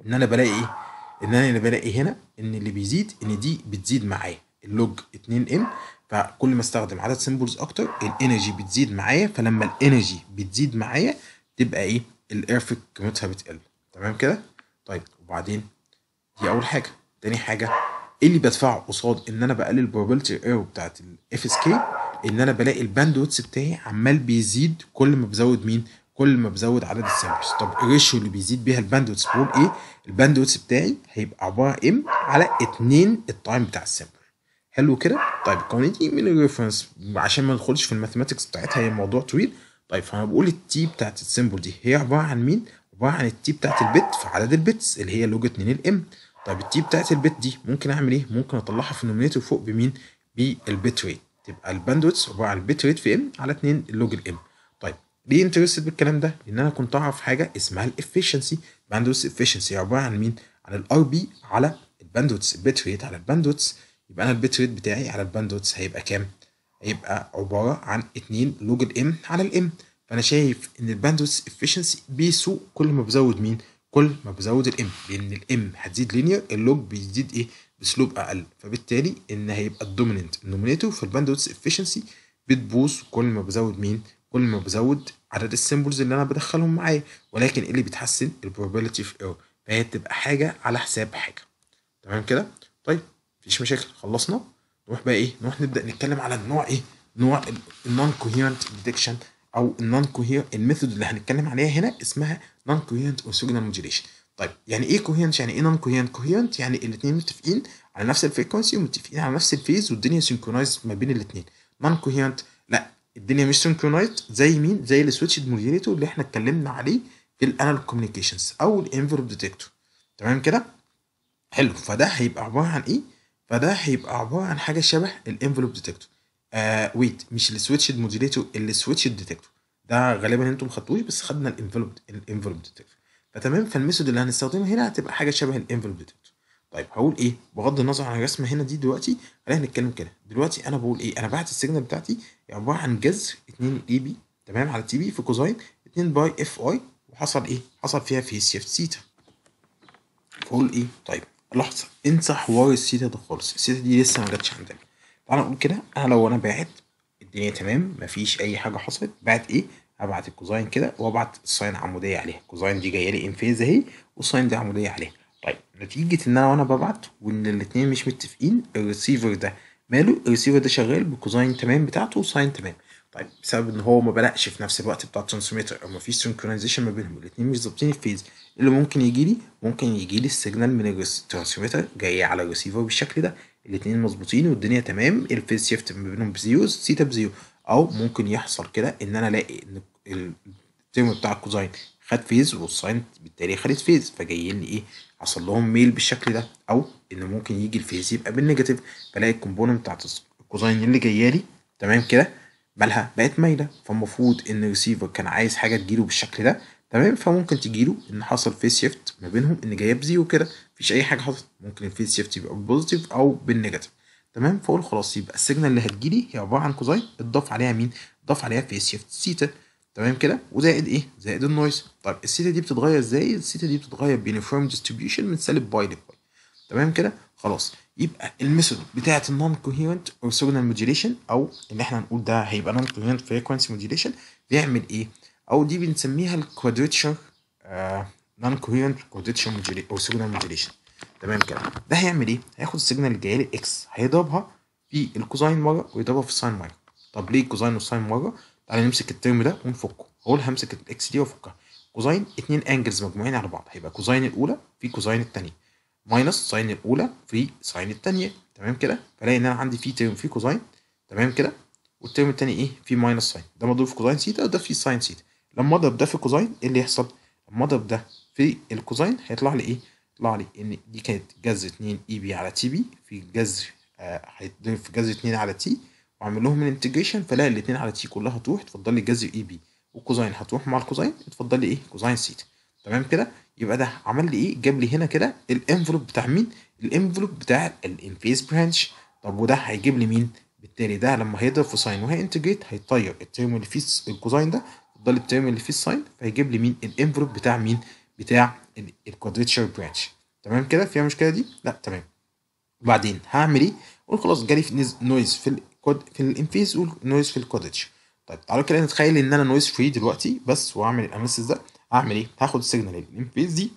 ان انا بلاقي ايه؟ ان انا بلاقي هنا ان اللي بيزيد ان دي بتزيد معايا اللوج 2 ان فكل ما استخدم عدد سيمبلز اكتر الانرجي بتزيد معايا فلما الانرجي بتزيد معايا تبقى ايه الايرفكت قيمتها بتقل تمام كده طيب وبعدين دي اول حاجه تاني حاجه ايه اللي بدفعه قصاد ان انا بقلل probability ايرو بتاعت الاف اس كي ان انا بلاقي الباندويتس بتاعي عمال بيزيد كل ما بزود مين كل ما بزود عدد السامبلز طب الريشيو اللي بيزيد بيها الباندويتس بقول ايه الباندويتس بتاعي هيبقى عباره ام على 2 التايم بتاع السامبل حلو كده طيب دي من الريفرنس عشان ما ندخلش في الماثيماتكس بتاعتها هي موضوع طويل طيب فانا بقول التي بتاعت السيمبل دي هي عباره عن مين؟ عباره عن التي بتاعت البت في عدد البتس اللي هي لوج 2 الام طيب التي بتاعت البت دي ممكن اعمل ايه؟ ممكن اطلعها في النومينيتور فوق بمين؟ بالبت ريت تبقى الباندويتس عباره عن البت ريت في ام على 2 اللوج الام طيب ليه انترستد بالكلام ده؟ لان انا كنت اعرف حاجه اسمها الافشنسي باندويتس افشنسي عباره عن مين؟ عن الار بي على الباندويتس البت ريت على الباندويتس يبقى انا البيت ريت بتاعي على الباندوتس هيبقى كام هيبقى عباره عن 2 لوج الام على الام فانا شايف ان الباندوتس افشنسي بيسوء كل ما بزود مين كل ما بزود الام لان الام هتزيد لينير اللوج بيزيد ايه باسلوب اقل فبالتالي ان هيبقى الدوميننت النومينيتور في الباندوتس افشنسي بتبوظ كل ما بزود مين كل ما بزود عدد السيمبلز اللي انا بدخلهم معايا ولكن إيه اللي بيتحسن البروبابيلتي في ايرور فهي بتبقى حاجه على حساب حاجه تمام كده طيب مفيش مشاكل خلصنا نروح بقى ايه نروح نبدا نتكلم على النوع ايه نوع النون كوهيرنت ديتكشن او النون كوهير الميثود اللي هنتكلم عليها هنا اسمها نون كوهيرنت او سيجنال موديليشن طيب يعني ايه كوهيرنت يعني ايه نون كوهيرنت كوهيرنت يعني الاثنين متفقين على نفس الفريكونسي ومتفقين على نفس الفيز والدنيا سينكرونايز ما بين الاثنين نون كوهيرنت لا الدنيا مش سينكرونايز زي مين زي السويتش موديليتور اللي احنا اتكلمنا عليه في الانال كوميونيكيشنز او الانفيرب ديتكتور تمام كده حلو فده هيبقى عباره عن ايه فده هيبقى عباره عن حاجه شبه الانفلوب ديتكتور آه ويت مش السويتشد موديليتور سويتش ديتكتور ده غالبا انتم ما خدتوش بس خدنا الانفلوب الانفلوب ديتكتور فتمام فالميثود اللي هنستخدمها هنا هتبقى حاجه شبه الانفلوب ديتكتور طيب هقول ايه بغض النظر عن الرسمه هنا دي دلوقتي خلينا نتكلم كده دلوقتي انا بقول ايه انا بعت السيجنال بتاعتي عباره عن جذر 2 اي بي تمام على تي بي في كوزاين 2 باي اف اي وحصل ايه حصل فيها فيس شيفت سيتا فقول ايه طيب لحظه انسى حوار السيتا ده خالص السيتا دي لسه ما جاتش عندنا تعالى نقول كده انا لو انا باعت الدنيا تمام مفيش اي حاجه حصلت باعت ايه هبعت الكوزاين كده وابعت الساين عموديه عليها الكوزاين دي جايه لي ان فيز اهي والساين دي عموديه عليها طيب نتيجه ان انا وانا ببعت وان الاثنين مش متفقين الريسيفر ده ماله الريسيفر ده شغال بكوزين تمام بتاعته وساين تمام طيب بسبب ان هو ما بلقش في نفس الوقت بتاع الترانسميتر او ما فيش سنكرونايزيشن ما بينهم الاثنين مش ظابطين الفيز اللي ممكن يجي لي ممكن يجي لي السيجنال من الترانسميتر جاي على الريسيفر بالشكل ده الاثنين مظبوطين والدنيا تمام الفيز شيفت ما بينهم بزيرو سيتا بزيرو او ممكن يحصل كده ان انا الاقي ان الترم بتاع الكوزاين خد فيز والساين بالتالي خدت فيز فجايين لي ايه حصل لهم ميل بالشكل ده او ان ممكن يجي الفيز يبقى بالنيجاتيف فلاقي الكومبوننت بتاعت الكوزاين اللي جايه لي تمام كده مالها بقت مايله فالمفروض ان الريسيفر كان عايز حاجه تجيله بالشكل ده تمام فممكن تجيله ان حصل فيس شيفت ما بينهم ان جايه بزيرو كده مفيش اي حاجه حصلت ممكن الفيس شيفت يبقى بالبوزيتيف او بالنيجاتيف تمام فاقول خلاص يبقى السيجنال اللي هتجيلي هي عباره عن كوزاين اتضاف عليها مين؟ اتضاف عليها فيس شيفت سيتا تمام كده وزائد ايه؟ زائد النويز طيب السيتا دي بتتغير ازاي؟ السيتا دي بتتغير بينيفورم ديستريبيوشن من سالب باي لباي تمام كده خلاص يبقى الميثود بتاعه النون كوهيرنت اورثوجونال موديليشن او ان احنا نقول ده هيبقى نون كوهيرنت فريكونسي موديليشن بيعمل ايه؟ او دي بنسميها الكوادريتشر نون كوهيرنت كوادريتشر او سيجنال موديليشن تمام كده ده هيعمل ايه هياخد السيجنال اللي جايه لي اكس هيضربها في الكوزاين مره ويضربها في الساين مره طب ليه الكوزاين والساين مره تعالى نمسك الترم ده ونفكه هقول همسك الاكس دي وافكها كوزاين اتنين انجلز مجموعين على بعض هيبقى كوزاين الاولى في كوزاين الثانيه ماينس ساين الاولى في ساين الثانيه تمام كده فلاقي ان انا عندي في ترم في كوزاين تمام كده والترم الثاني ايه في ماينس ساين ده مضروب في كوزاين سيتا وده في ساين سيتا لما اضرب ده في كوزين ايه اللي يحصل؟ لما اضرب ده في الكوزين هيطلع لي ايه؟ يطلع لي ان دي كانت جذر 2 اي بي على تي بي في جذر آه، هيتضرب في جذر 2 على تي واعمل لهم الانتجريشن فلاقي الاثنين على تي كلها هتروح تفضل لي جذر اي e بي والكوزين هتروح مع الكوزين اتفضل لي ايه؟ كوزين سيتا تمام كده؟ يبقى ده عمل لي ايه؟ جاب لي هنا كده الانفلوب بتاع مين؟ الانفلوب بتاع الانفيز برانش طب وده هيجيب لي مين؟ بالتالي ده لما هيضرب في ساين وهينتجريت هيطير الترم اللي فيه الكوزين ده الطالب الترم اللي فيه الساين فهيجيب لي مين الانفلوب بتاع مين بتاع الكوادريتشر برانش تمام كده فيها مشكله دي لا تمام وبعدين هعمل ايه اقول خلاص جالي في نويز في الكود في الانفيز ونويز في الكوادريتش طيب تعالوا كده نتخيل ان انا نويز فري دلوقتي بس واعمل الاناليسيس ده هعمل ايه هاخد السيجنال الانفيز دي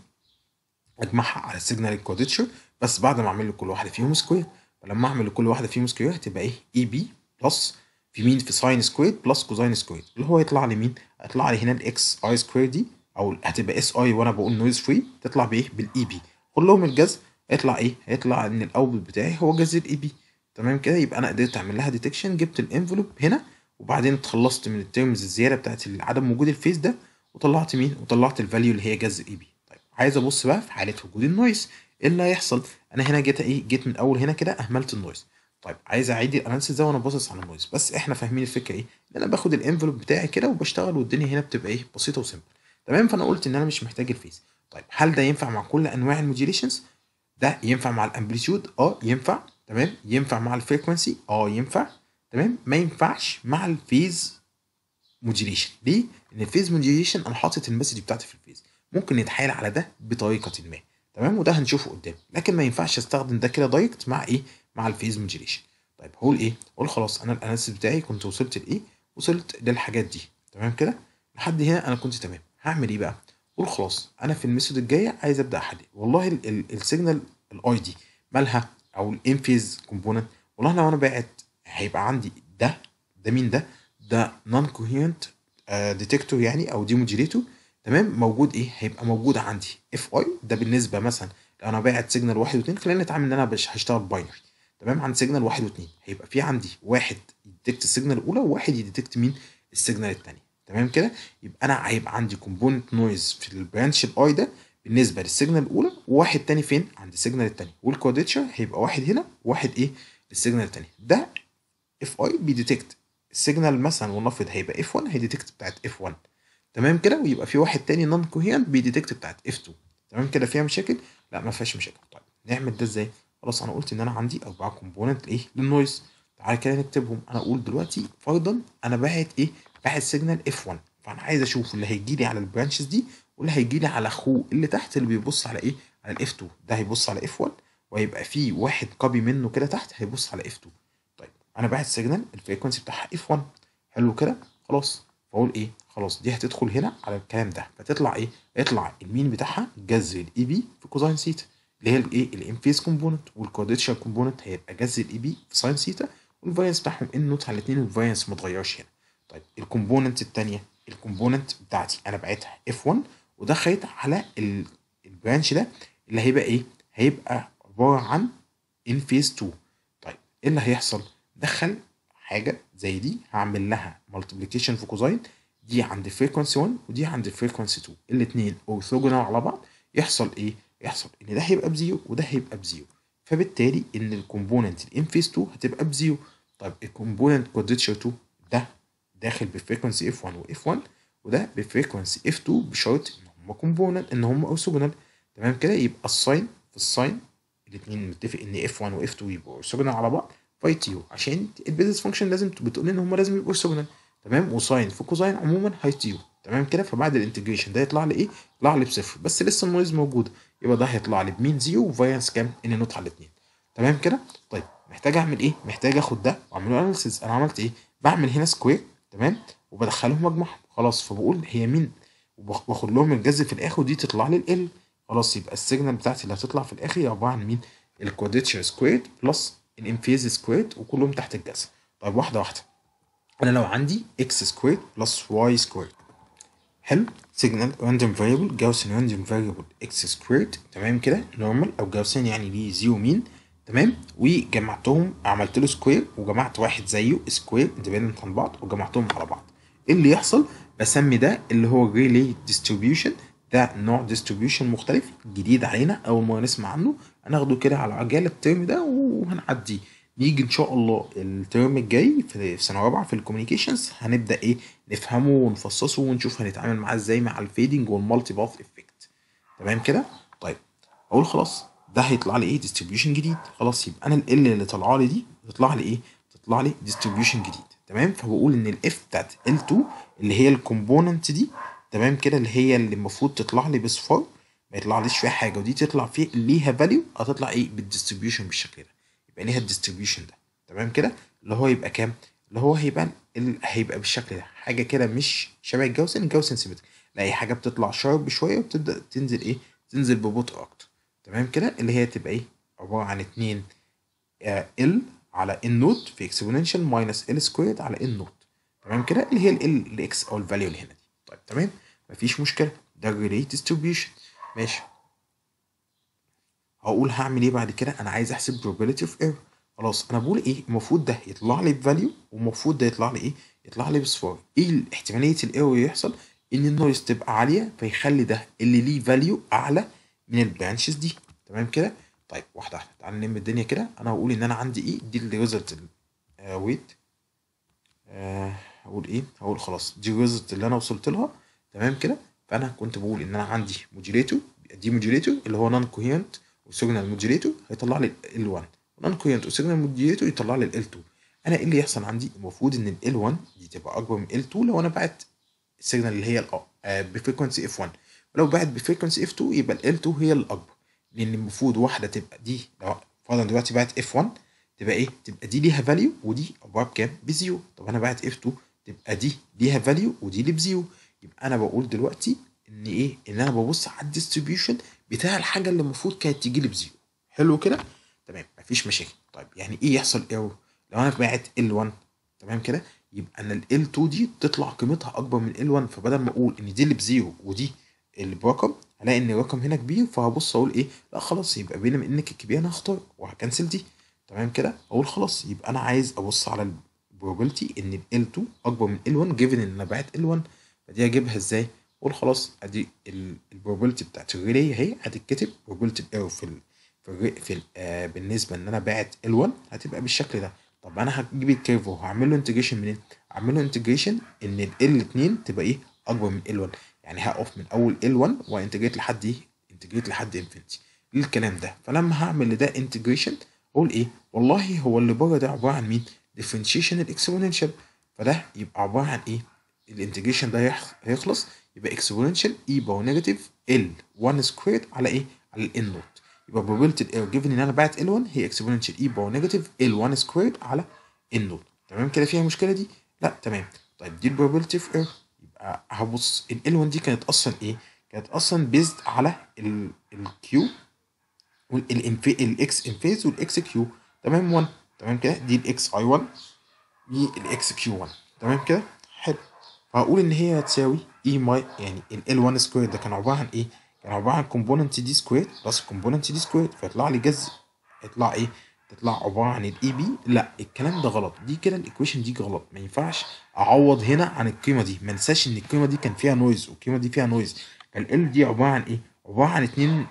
اجمعها على السيجنال الكوادريتشر بس بعد ما اعمل لكل واحده فيهم سكوير فلما اعمل لكل واحده فيهم سكوير هتبقى ايه اي بي بلس في مين في ساين سكوير بلس كوزاين سكوير اللي هو يطلع لي مين هيطلع لي هنا الاكس اي سكوير دي او هتبقى اس اي وانا بقول نويز فري تطلع بايه بالاي بي e كلهم الجذر هيطلع ايه هيطلع ان الاوتبوت بتاعي هو جذر الاي e بي تمام كده يبقى انا قدرت اعمل لها ديتكشن جبت الانفلوب هنا وبعدين اتخلصت من التيرمز الزياده بتاعت عدم وجود الفيس ده وطلعت مين وطلعت الفاليو اللي هي جذر اي e بي طيب عايز ابص بقى في حاله وجود النويز ايه اللي هيحصل انا هنا جيت ايه جيت من اول هنا كده اهملت النويز طيب عايز اعيد الاناليسيس ده وانا باصص على النويز بس احنا فاهمين الفكره ايه ان انا باخد الانفلوب بتاعي كده وبشتغل والدنيا هنا بتبقى ايه بسيطه وسيمبل تمام فانا قلت ان انا مش محتاج الفيز طيب هل ده ينفع مع كل انواع الموديليشنز ده ينفع مع الامبليتيود اه ينفع تمام ينفع مع الفريكونسي اه ينفع تمام ما ينفعش مع الفيز موديليشن ليه ان الفيز موديليشن انا حاطط المسج بتاعتي في الفيز ممكن نتحايل على ده بطريقه ما تمام وده هنشوفه قدام لكن ما ينفعش استخدم ده كده دايركت مع ايه مع الفيز موديليشن طيب هقول ايه هقول خلاص انا الاناليسيس بتاعي كنت وصلت لايه وصلت للحاجات دي تمام كده لحد هنا انا كنت تمام هعمل ايه بقى قول خلاص انا في الميثود الجايه عايز ابدا احلل والله السيجنال الاي دي مالها او الانفيز كومبوننت والله لو انا باعت هيبقى عندي ده ده مين ده ده نون كوهيرنت ديتكتور يعني او موديليتو تمام موجود ايه هيبقى موجود عندي اف اي ده بالنسبه مثلا لو انا باعت سيجنال واحد واثنين خلينا نتعامل ان انا هشتغل باينري تمام عند سيجنال واحد واثنين هيبقى في عندي واحد يديتكت السيجنال الاولى وواحد يديتكت مين السيجنال الثانيه تمام كده يبقى انا هيبقى عندي كومبوننت نويز في البرانش الاي ده بالنسبه للسيجنال الاولى وواحد ثاني فين عند السيجنال الثانيه والكوادريتشر هيبقى واحد هنا وواحد ايه للسيجنال الثانيه ده اف اي بيديتكت السيجنال مثلا ونفرض هيبقى اف 1 هيديتكت بتاعت اف 1 تمام كده ويبقى في واحد ثاني نون كوهيرنت بيديتكت بتاعت اف 2 تمام كده فيها مشاكل لا ما فيهاش مشاكل طيب نعمل ده ازاي خلاص انا قلت ان انا عندي اربعه كومبوننت ايه للنويز تعالى كده نكتبهم انا اقول دلوقتي فرضا انا باعت ايه باعت سيجنال اف 1 فانا عايز اشوف اللي هيجي لي على البرانشز دي واللي هيجي لي على اخوه اللي تحت اللي بيبص على ايه على الاف 2 ده هيبص على اف 1 وهيبقى في واحد كوبي منه كده تحت هيبص على اف 2 طيب انا باعت سيجنال الفريكونسي بتاعها اف 1 حلو كده خلاص فاقول ايه خلاص دي هتدخل هنا على الكلام ده فتطلع ايه يطلع المين بتاعها جذر الاي بي e في كوزاين سيتا اللي هي الايه الانفيس كومبوننت والكوادريتشر كومبوننت هيبقى جذر الاي بي e في ساين سيتا والفاريانس بتاعهم ان نوت على الاثنين والفاريانس ما اتغيرش هنا طيب الكومبوننت الثانيه الكومبوننت بتاعتي انا بعتها اف 1 ودخلت على البرانش ده اللي هيبقى ايه هيبقى عباره عن ان فيز 2 طيب ايه اللي هيحصل دخل حاجه زي دي هعمل لها مالتيبليكيشن في كوزاين دي عند فريكونسي 1 ودي عند فريكونسي 2 الاثنين اورثوجونال على بعض يحصل ايه يحصل ان ده هيبقى بزيرو وده هيبقى بزيرو فبالتالي ان الكومبوننت الان فيز 2 هتبقى بزيرو طيب الكومبوننت كوادريتشر 2 ده داخل بفريكونسي اف 1 واف 1 وده بفريكونسي اف 2 بشرط ان هم كومبوننت ان هم اورثوجونال تمام كده يبقى الساين في الساين الاثنين متفق ان اف 1 واف 2 يبقوا اورثوجونال على بعض باي تيو عشان البيزنس فانكشن لازم بتقول ان هم لازم يبقوا اورثوجونال تمام وساين في كوساين عموما هاي تيو تمام كده فبعد الانتجريشن ده يطلع لي ايه؟ يطلع لي بصفر بس لسه النويز موجوده يبقى ده هيطلع لي بمين زيرو وفاريانس كام؟ ان نوت على الاثنين تمام كده طيب محتاج اعمل ايه محتاج اخد ده واعمله اناليسز انا عملت ايه بعمل هنا سكوير تمام وبدخلهم مجموعهم خلاص فبقول هي مين وباخد لهم الجذر في الاخر ودي تطلع لي ال خلاص يبقى السيجنال بتاعتي اللي هتطلع في الاخر هي عباره عن مين الكوادريتشر سكويرد بلس الانفيز سكويرد وكلهم تحت الجذر طيب واحده واحده انا لو عندي اكس سكويرد بلس واي سكويرد حلو سيجنال راندوم فاريبل جاوسن راندوم فاريبل اكس سكويرد تمام كده نورمال او جاوسن يعني ليه زيرو مين تمام وجمعتهم عملت له سكوير وجمعت واحد زيه سكوير اندبندنت عن بعض وجمعتهم على بعض ايه اللي يحصل بسمي ده اللي هو ريلي ديستريبيوشن ده نوع ديستريبيوشن مختلف جديد علينا اول مره نسمع عنه هناخده كده على عجاله الترم ده وهنعديه نيجي ان شاء الله الترم الجاي في سنه رابعه في الكوميونيكيشنز هنبدا ايه نفهمه ونفصصه ونشوف هنتعامل معاه ازاي مع الفيدنج والمالتي باث افكت تمام كده طيب اقول خلاص ده هيطلع لي ايه ديستريبيوشن جديد خلاص يبقى انا ال اللي طالعه لي دي تطلع لي ايه تطلع لي ديستريبيوشن جديد تمام فبقول ان الاف بتاعت ال2 اللي هي الكومبوننت دي تمام كده اللي هي اللي المفروض تطلع لي بصفار ما يطلعليش فيها حاجه ودي تطلع فيه ليها فاليو هتطلع ايه بالديستريبيوشن بالشكل ده يبقى ليها الديستريبيوشن ده تمام كده اللي هو يبقى كام اللي هو هيبقى هيبقى بالشكل ده حاجه كده مش شبه الجوسن الجوسن سيمتريك لا هي حاجه بتطلع شارب شويه وبتبدا تنزل ايه تنزل ببطء اكتر تمام كده اللي هي تبقى ايه عباره عن 2 ال آه، على ان نوت في اكسبوننشال ماينس ال سكويرد على ان نوت تمام كده اللي هي ال الاكس او الفاليو اللي هنا دي طيب تمام مفيش مشكله ده الريلي ديستريبيوشن ماشي هقول هعمل ايه بعد كده انا عايز احسب probability اوف ايرور خلاص انا بقول ايه المفروض ده يطلع لي بفاليو والمفروض ده يطلع لي ايه يطلع لي بصفار ايه احتماليه الايرور يحصل ان النويز تبقى عاليه فيخلي ده اللي ليه فاليو اعلى من البرانشز دي تمام كده طيب واحده واحده تعالى نلم الدنيا كده انا هقول ان انا عندي ايه دي اللي ويت آه، آه، هقول ايه هقول خلاص دي الريزلت اللي انا وصلت لها تمام كده فانا كنت بقول ان انا عندي موديليتو دي موديليتو اللي هو نون كوهيرنت وسيجنال موديليتو هيطلع لي ال1 نون كوهيرنت وسيجنال موديليتو يطلع لي ال2 انا ايه اللي يحصل عندي المفروض ان ال1 دي تبقى اكبر من ال2 لو انا بعت السيجنال اللي هي آه، بفريكونسي اف1 ولو بعت بفريكونسي اف 2 يبقى ال 2 هي الاكبر لان المفروض واحده تبقى دي لو فرضا دلوقتي بعت اف 1 تبقى ايه؟ تبقى دي ليها فاليو ودي اكبرها بكام؟ بزيرو طب انا بعت اف 2 تبقى دي ليها فاليو ودي اللي بزيرو يبقى انا بقول دلوقتي ان ايه؟ ان انا ببص على الديستريبيوشن بتاع الحاجه اللي المفروض كانت تيجي لي بزيرو حلو كده؟ تمام مفيش مشاكل طيب يعني ايه يحصل ايرور؟ لو انا بعت ال 1 تمام كده؟ يبقى انا ال 2 دي تطلع قيمتها اكبر من ال 1 فبدل ما اقول ان دي اللي بزيرو ودي اللي برقم هلاقي ان الرقم هنا كبير فهبص اقول ايه لا خلاص يبقى بينما انك كبير انا هختار وهكنسل دي تمام كده اقول خلاص يبقى انا عايز ابص على البروبابيلتي ان ال 2 اكبر من ال 1 جيفن ان انا بعت ال 1 فدي هجيبها ازاي اقول خلاص ادي البروبابيلتي بتاعت الريلي اهي هتتكتب probability of في الـ في, الـ في الـ آه بالنسبه ان انا باعت ال 1 هتبقى بالشكل ده طب انا هجيب الكيرف وهعمل له انتجريشن منين؟ هعمل له انتجريشن ان ال 2 تبقى ايه اكبر من ال 1 يعني هقف من اول ال 1 وانتجريت لحد ايه انتجريت لحد انفينيتي الكلام ده فلما هعمل لده انتجريشن اقول ايه والله هو اللي بره ده عباره عن مين ديفرنشيشن الاكسبوننشال فده يبقى عباره عن ايه الانتجريشن ده هيخلص يبقى اكسبوننشال اي باور نيجاتيف ال 1 سكويرد على ايه على الان نوت يبقى probability الاير جيفن ان انا بعت ال 1 هي اكسبوننشال اي باور نيجاتيف ال 1 سكويرد على ان نوت تمام كده فيها المشكله دي لا تمام طيب دي البروبابيلتي اوف ايرور آه، هبص ال L1 دي كانت اصلا ايه؟ كانت اصلا بيزد على Q in phase انفيز X Q تمام 1 تمام كده دي X i 1 دي X q 1 تمام كده حلو فهقول ان هي هتساوي اي e ماي يعني ال 1 سكوير ده كان عباره عن ايه؟ كان عباره عن كومبوننت دي سكوير بلس كومبوننت دي سكوير فيطلع لي جذر يطلع ايه؟ تطلع عباره عن الاي بي لا الكلام ده غلط دي كده الايكويشن دي غلط ما ينفعش اعوض هنا عن القيمه دي ما انساش ان القيمه دي كان فيها نويز والقيمه دي فيها نويز ال دي عباره عن ايه عباره عن اتنين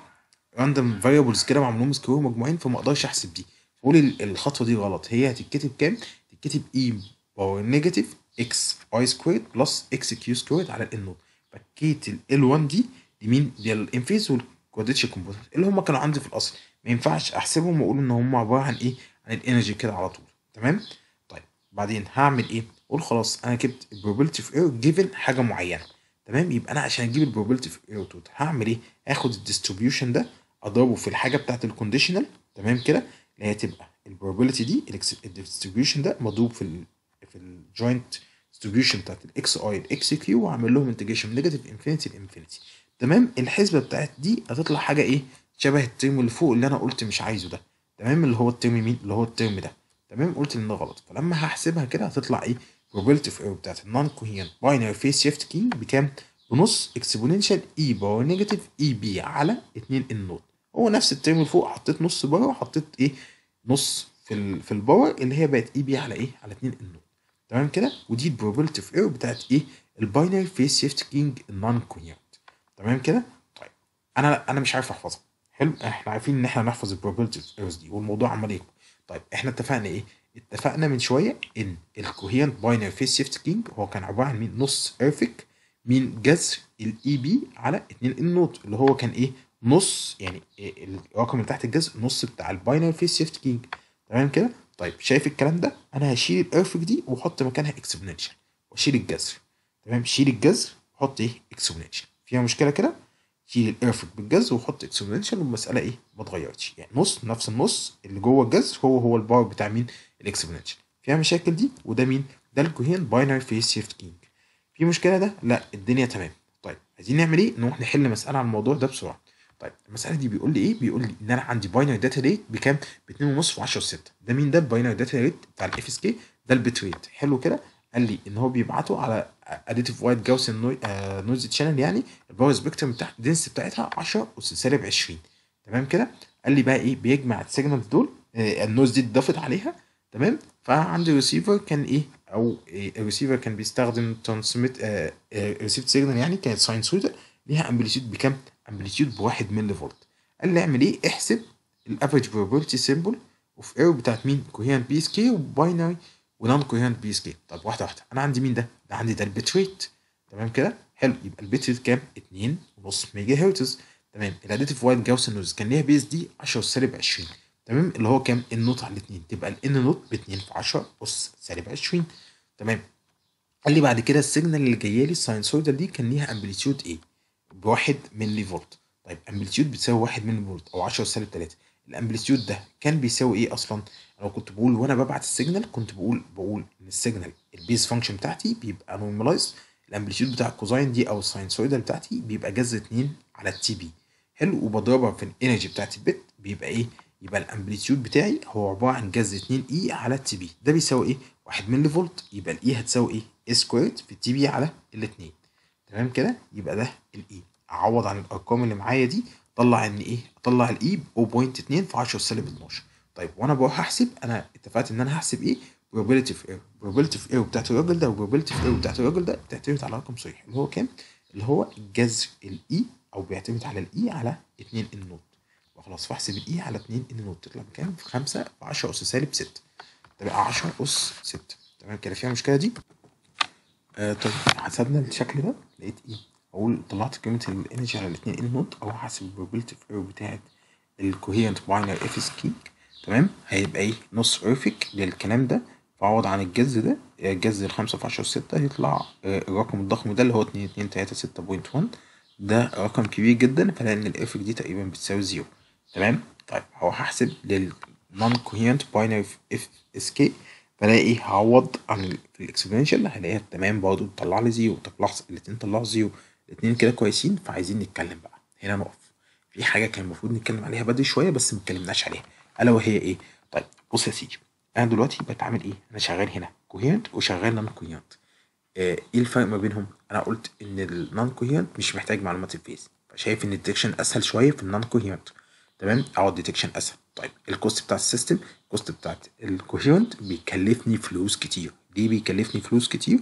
راندوم فاريبلز كده معمولين سكوير مجموعين فما اقدرش احسب دي قول الخطوه دي غلط هي هتتكتب كام تتكتب اي باور نيجاتيف اكس اي سكوير بلس اكس كيو سكوير على ال نوت فكيت ال 1 دي مين؟ دي الانفيز والكوادريتش كومبوننت اللي هم كانوا عندي في الاصل ما ينفعش احسبهم واقول ان هم عباره عن ايه عن الانرجي كده على طول تمام طيب بعدين هعمل ايه اقول خلاص انا جبت probability في ايرور جيفن حاجه معينه تمام يبقى انا عشان اجيب probability في ايرور توت هعمل ايه اخد الديستريبيوشن ده اضربه في الحاجه بتاعه الكونديشنال تمام كده اللي هي تبقى البروبابيلتي دي الديستريبيوشن ده مضروب في الـ في الجوينت ديستريبيوشن بتاعت الاكس اي الاكس كيو واعمل لهم انتجريشن من نيجاتيف انفينيتي لانفينيتي تمام الحسبه بتاعت دي هتطلع حاجه ايه شبه الترم اللي فوق اللي انا قلت مش عايزه ده تمام اللي هو الترم مين اللي هو الترم ده تمام قلت ان ده غلط فلما هحسبها كده هتطلع ايه probability of error بتاعت النون كوهين باينري فيس شيفت كي بكام بنص اكسبوننشال اي باور نيجاتيف اي بي على 2 ان نوت هو نفس الترم اللي فوق حطيت نص باور وحطيت ايه نص في الـ في الباور اللي هي بقت اي e بي على ايه على 2 ان نوت تمام كده ودي البروبابيلتي اوف ايرور بتاعت ايه الباينري فيس شيفت كينج النون كوهين تمام كده طيب انا انا مش عارف احفظها حلو احنا عارفين ان احنا نحفظ البروبابيلتي اوف دي والموضوع عمال يكبر طيب احنا اتفقنا ايه اتفقنا من شويه ان الكوهيرنت باينري فيس شيفت كينج هو كان عباره عن مين نص ايرفك مين جذر الاي بي e على 2 النوت اللي هو كان ايه نص يعني الرقم اللي تحت الجذر نص بتاع الباينري فيس شيفت كينج تمام كده طيب شايف الكلام ده انا هشيل الايرفك دي واحط مكانها اكسبوننشال واشيل الجذر تمام شيل الجذر وحط ايه اكسبوننشال فيها مشكله كده شيل الإرفك بالجز وحط اكسبوننشال والمسألة إيه؟ ما اتغيرتش يعني نص نفس النص اللي جوه الجز هو هو الباور بتاع مين؟ الاكسبوننشال فيها مشاكل دي وده مين؟ ده الكوهين باينري فيس شيفت كينج في مشكلة ده؟ لا الدنيا تمام طيب عايزين نعمل إيه؟ نروح نحل مسألة على الموضوع ده بسرعة طيب المسألة دي بيقول لي إيه؟ بيقول لي إن أنا عندي باينري داتا ريت بكام؟ ب 2.5 في 10 6 ده مين ده؟ الباينري داتا ريت بتاع الاف اس كي ده البيت ريت حلو كده؟ قال لي إن هو بيبعته على اديتيف وايت جاوس نويز تشانل يعني الباور سبيكترم بتاعت الدنس بتاعتها 10 أس سالب 20 تمام كده قال لي بقى ايه بيجمع السيجنالز دول آه، النويز دي اتضافت عليها تمام فعندي ريسيفر كان ايه او الريسيفر كان بيستخدم ترانسميت ريسيفت سيجنال يعني كانت ساينسويدال ليها امبليتيود بكام؟ امبليتيود بواحد ملي فولت قال لي اعمل ايه؟ احسب الافرج بروبرتي سيمبل اوف ايرور بتاعت مين؟ كوهيرنت بي اس كي وباينري ونون كوهيرنت بي سكيل طب واحده واحده انا عندي مين ده؟ ده عندي ده ريت تمام كده؟ حلو يبقى ريت كام؟ 2.5 ميجا هرتز تمام الاديتيف وايد جاوس نويز كان ليها بيس دي 10 سالب 20 تمام اللي هو كام؟ النوت على 2 تبقى الان نوت ب 2 في 10 اس سالب 20 تمام قال لي بعد كده السيجنال اللي جايه لي الساينسويدال دي كان ليها امبليتيود ايه؟ بواحد ملي فولت طيب امبليتيود بتساوي 1 ملي فولت او 10 سالب 3 الامبليتيود ده كان بيساوي ايه اصلا؟ انا كنت بقول وانا ببعت السيجنال كنت بقول بقول ان السيجنال البيز فانكشن بتاعتي بيبقى نورماليز الامبليتيود بتاع الكوزاين دي او الساينسويدال بتاعتي بيبقى جز 2 على التي بي حلو وبضربها في الانرجي بتاعت البت بيبقى ايه يبقى الامبليتيود بتاعي هو عباره عن جز 2 اي على التي بي ده بيساوي ايه 1 ملي فولت يبقى الاي e هتساوي ايه اي سكويرد في التي بي على الاثنين تمام كده يبقى ده الاي e. اعوض عن الارقام اللي معايا دي طلع ان ايه طلع الاي ب 0.2 في 10 سالب 12 طيب وانا بروح احسب انا اتفقت ان انا هحسب ايه probability of error probability of error بتاعت الراجل ده probability of error بتاعت الراجل ده بتعتمد على رقم صحيح اللي هو كام؟ اللي هو جذر الاي e او بيعتمد على الاي e على 2 ان نوت وخلاص فاحسب الاي e على 2 ان نوت تطلع بكام؟ في 5 في 10 اس سالب 6 تبقى 10 اس 6 تمام كده فيها المشكله دي؟ آه طيب حسبنا الشكل ده لقيت ايه؟ اقول طلعت قيمه الانرجي على 2 ان نوت او هحسب probability of error بتاعت الكوهيرنت باينر اف اس كيك تمام هيبقى ايه نص بيرفكت للكلام ده فاعوض عن الجز ده الجذر آه، الخمسة في عشرة ستة هيطلع آه، الرقم الضخم ده اللي هو اتنين اتنين تلاتة ستة بوينت ون ده رقم كبير جدا فلان ان الافك دي تقريبا بتساوي زيرو تمام طيب هروح احسب لل non coherent binary اف اس كي فلاقي هعوض عن الاكسبوننشال هلاقيها تمام برضه بتطلع لي زيرو طب لحظه الاثنين طلعوا زيرو الاثنين كده كويسين فعايزين نتكلم بقى هنا نقف في حاجه كان المفروض نتكلم عليها بدري شويه بس ما اتكلمناش عليها الا وهي ايه؟ طيب بص يا سيدي انا دلوقتي بتعامل ايه؟ انا شغال هنا كوهيرنت وشغال نون كوهيرنت آه، ايه الفرق ما بينهم؟ انا قلت ان النون كوهيرنت مش محتاج معلومات الفيز فشايف ان الديتكشن اسهل شويه في النون كوهيرنت تمام او الديتكشن اسهل طيب الكوست بتاع السيستم الكوست بتاع الكوهيرنت بيكلفني فلوس كتير ليه بيكلفني فلوس كتير؟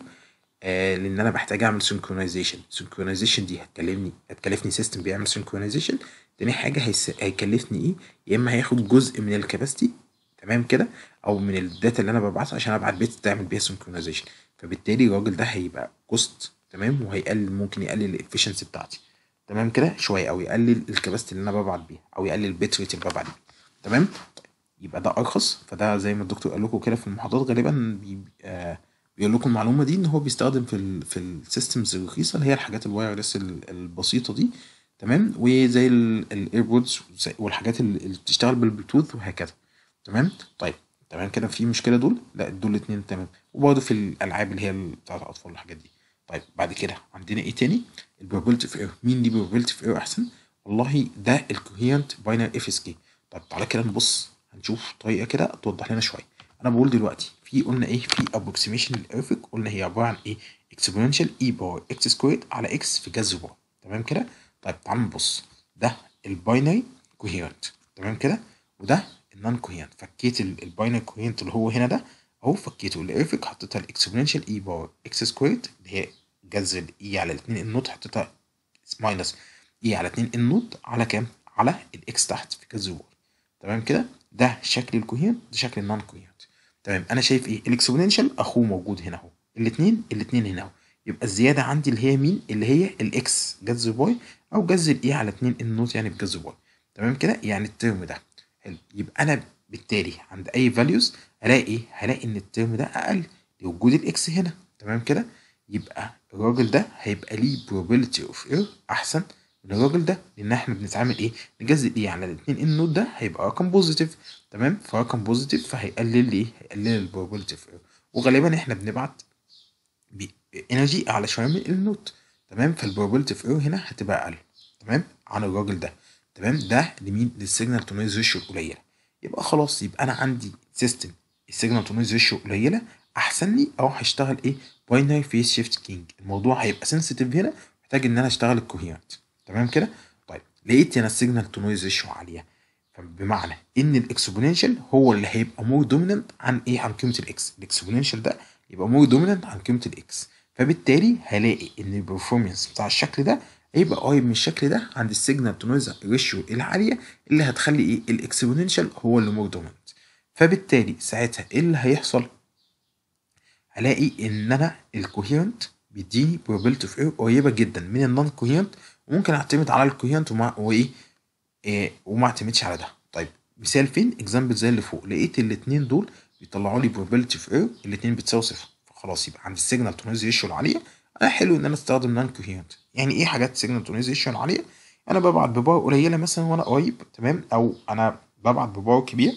آه لان انا محتاج اعمل سنكرونايزيشن سنكرونايزيشن دي هتكلمني هتكلفني سيستم بيعمل سنكرونايزيشن تاني حاجة هيس... هيكلفني ايه يا اما هياخد جزء من الكباستي تمام كده او من الداتا اللي انا ببعتها عشان ابعت بيت تعمل بيها سنكرونايزيشن فبالتالي الراجل ده هيبقى كوست تمام وهيقلل ممكن يقلل الافشنسي بتاعتي تمام كده شويه او يقلل الكباستي اللي انا ببعت بيها او يقلل البيت ريت اللي ببعت بيه تمام يبقى ده ارخص فده زي ما الدكتور قال لكم كده في المحاضرات غالبا بي... آه بيقول لكم المعلومه دي ان هو بيستخدم في ال في السيستمز الرخيصه اللي هي الحاجات الوايرلس البسيطه دي تمام وزي الايربودز والحاجات اللي بتشتغل بالبلوتوث وهكذا تمام طيب تمام كده في مشكله دول لا دول الاثنين تمام وبرده في الالعاب اللي هي بتاعت الاطفال والحاجات دي طيب بعد كده عندنا ايه تاني البروبابيلتي اوف ايرور مين دي بروبابيلتي اوف ايرور احسن والله ده الكوهيرنت باينري اف اس كي طب تعالى كده نبص هنشوف طريقه كده توضح لنا شويه انا بقول دلوقتي في قلنا ايه في ابروكسيميشن للارفك قلنا هي عباره عن ايه اكسبوننشال اي باور اكس سكويرد على اكس في جذر باور تمام كده طيب تعال نبص ده الباينري كوهيرنت تمام كده وده النون كوهيرنت فكيت الباينري كوهيرنت اللي هو هنا ده اهو فكيته الارفك حطيتها الاكسبوننشال اي باور اكس سكويرد اللي هي جذر الاي e على 2 النوت حطيتها ماينس اي e على 2 النوت على كام؟ على الاكس تحت في جذر الواي تمام كده ده شكل الكوهيرنت ده شكل النون كوهيرنت تمام انا شايف ايه؟ الاكسبوننشال اخوه موجود هنا اهو الاثنين الاثنين هنا اهو يبقى الزياده عندي اللي هي مين اللي هي الاكس جذر باي او جذر إيه على 2 ان نوت يعني بجذر باي تمام كده يعني الترم ده حلو يبقى انا بالتالي عند اي فاليوز هلاقي ايه هلاقي ان الترم ده اقل لوجود الاكس هنا تمام كده يبقى الراجل ده هيبقى ليه probability of error احسن من الراجل ده لان احنا بنتعامل ايه نجزء ايه e على الاتنين ان نوت ده هيبقى رقم بوزيتيف تمام فرقم بوزيتيف فهيقلل لي هيقلل البروبابيلتي اوف إير وغالبا احنا بنبعت انرجي اعلى شويه من النوت تمام فالبروبابيلتي اوف ايرور هنا هتبقى اقل تمام عن الراجل ده تمام ده لمين للسيجنال تو نويز ريشيو القليله يبقى خلاص يبقى انا عندي سيستم السيجنال تو نويز ريشيو قليله احسن لي اروح اشتغل ايه باينري فيس شيفت كينج الموضوع هيبقى سنسيتيف هنا محتاج ان انا اشتغل الكوهيرنت تمام كده طيب لقيت انا السيجنال تو نويز ريشيو عاليه فبمعنى ان الاكسبوننشال هو اللي هيبقى مور دوميننت عن ايه عن قيمه الاكس الاكسبوننشال ده يبقى مور دوميننت عن قيمه الاكس فبالتالي هلاقي ان البرفورمانس بتاع الشكل ده هيبقى قريب من الشكل ده عند السيجنال تو نويز ريشيو العاليه اللي هتخلي ايه الاكسبوننشال هو اللي مور فبالتالي ساعتها ايه اللي هيحصل هلاقي ان انا الكوهيرنت بيديني probability of error قريبه جدا من النون كوهيرنت وممكن اعتمد على الكوهيرنت وما وايه إيه آه، وما اعتمدش على ده طيب مثال فين اكزامبل زي اللي فوق لقيت الاتنين دول بيطلعوا لي probability of error الاتنين بتساوي صفر خلاص يبقى عندي السيجنال تونيزيشن العاليه انا حلو ان انا استخدم نان كوهيرنت يعني ايه حاجات سيجنال تونيزيشن عاليه انا ببعت بباور قليله مثلا وانا قريب تمام او انا ببعت بباور كبير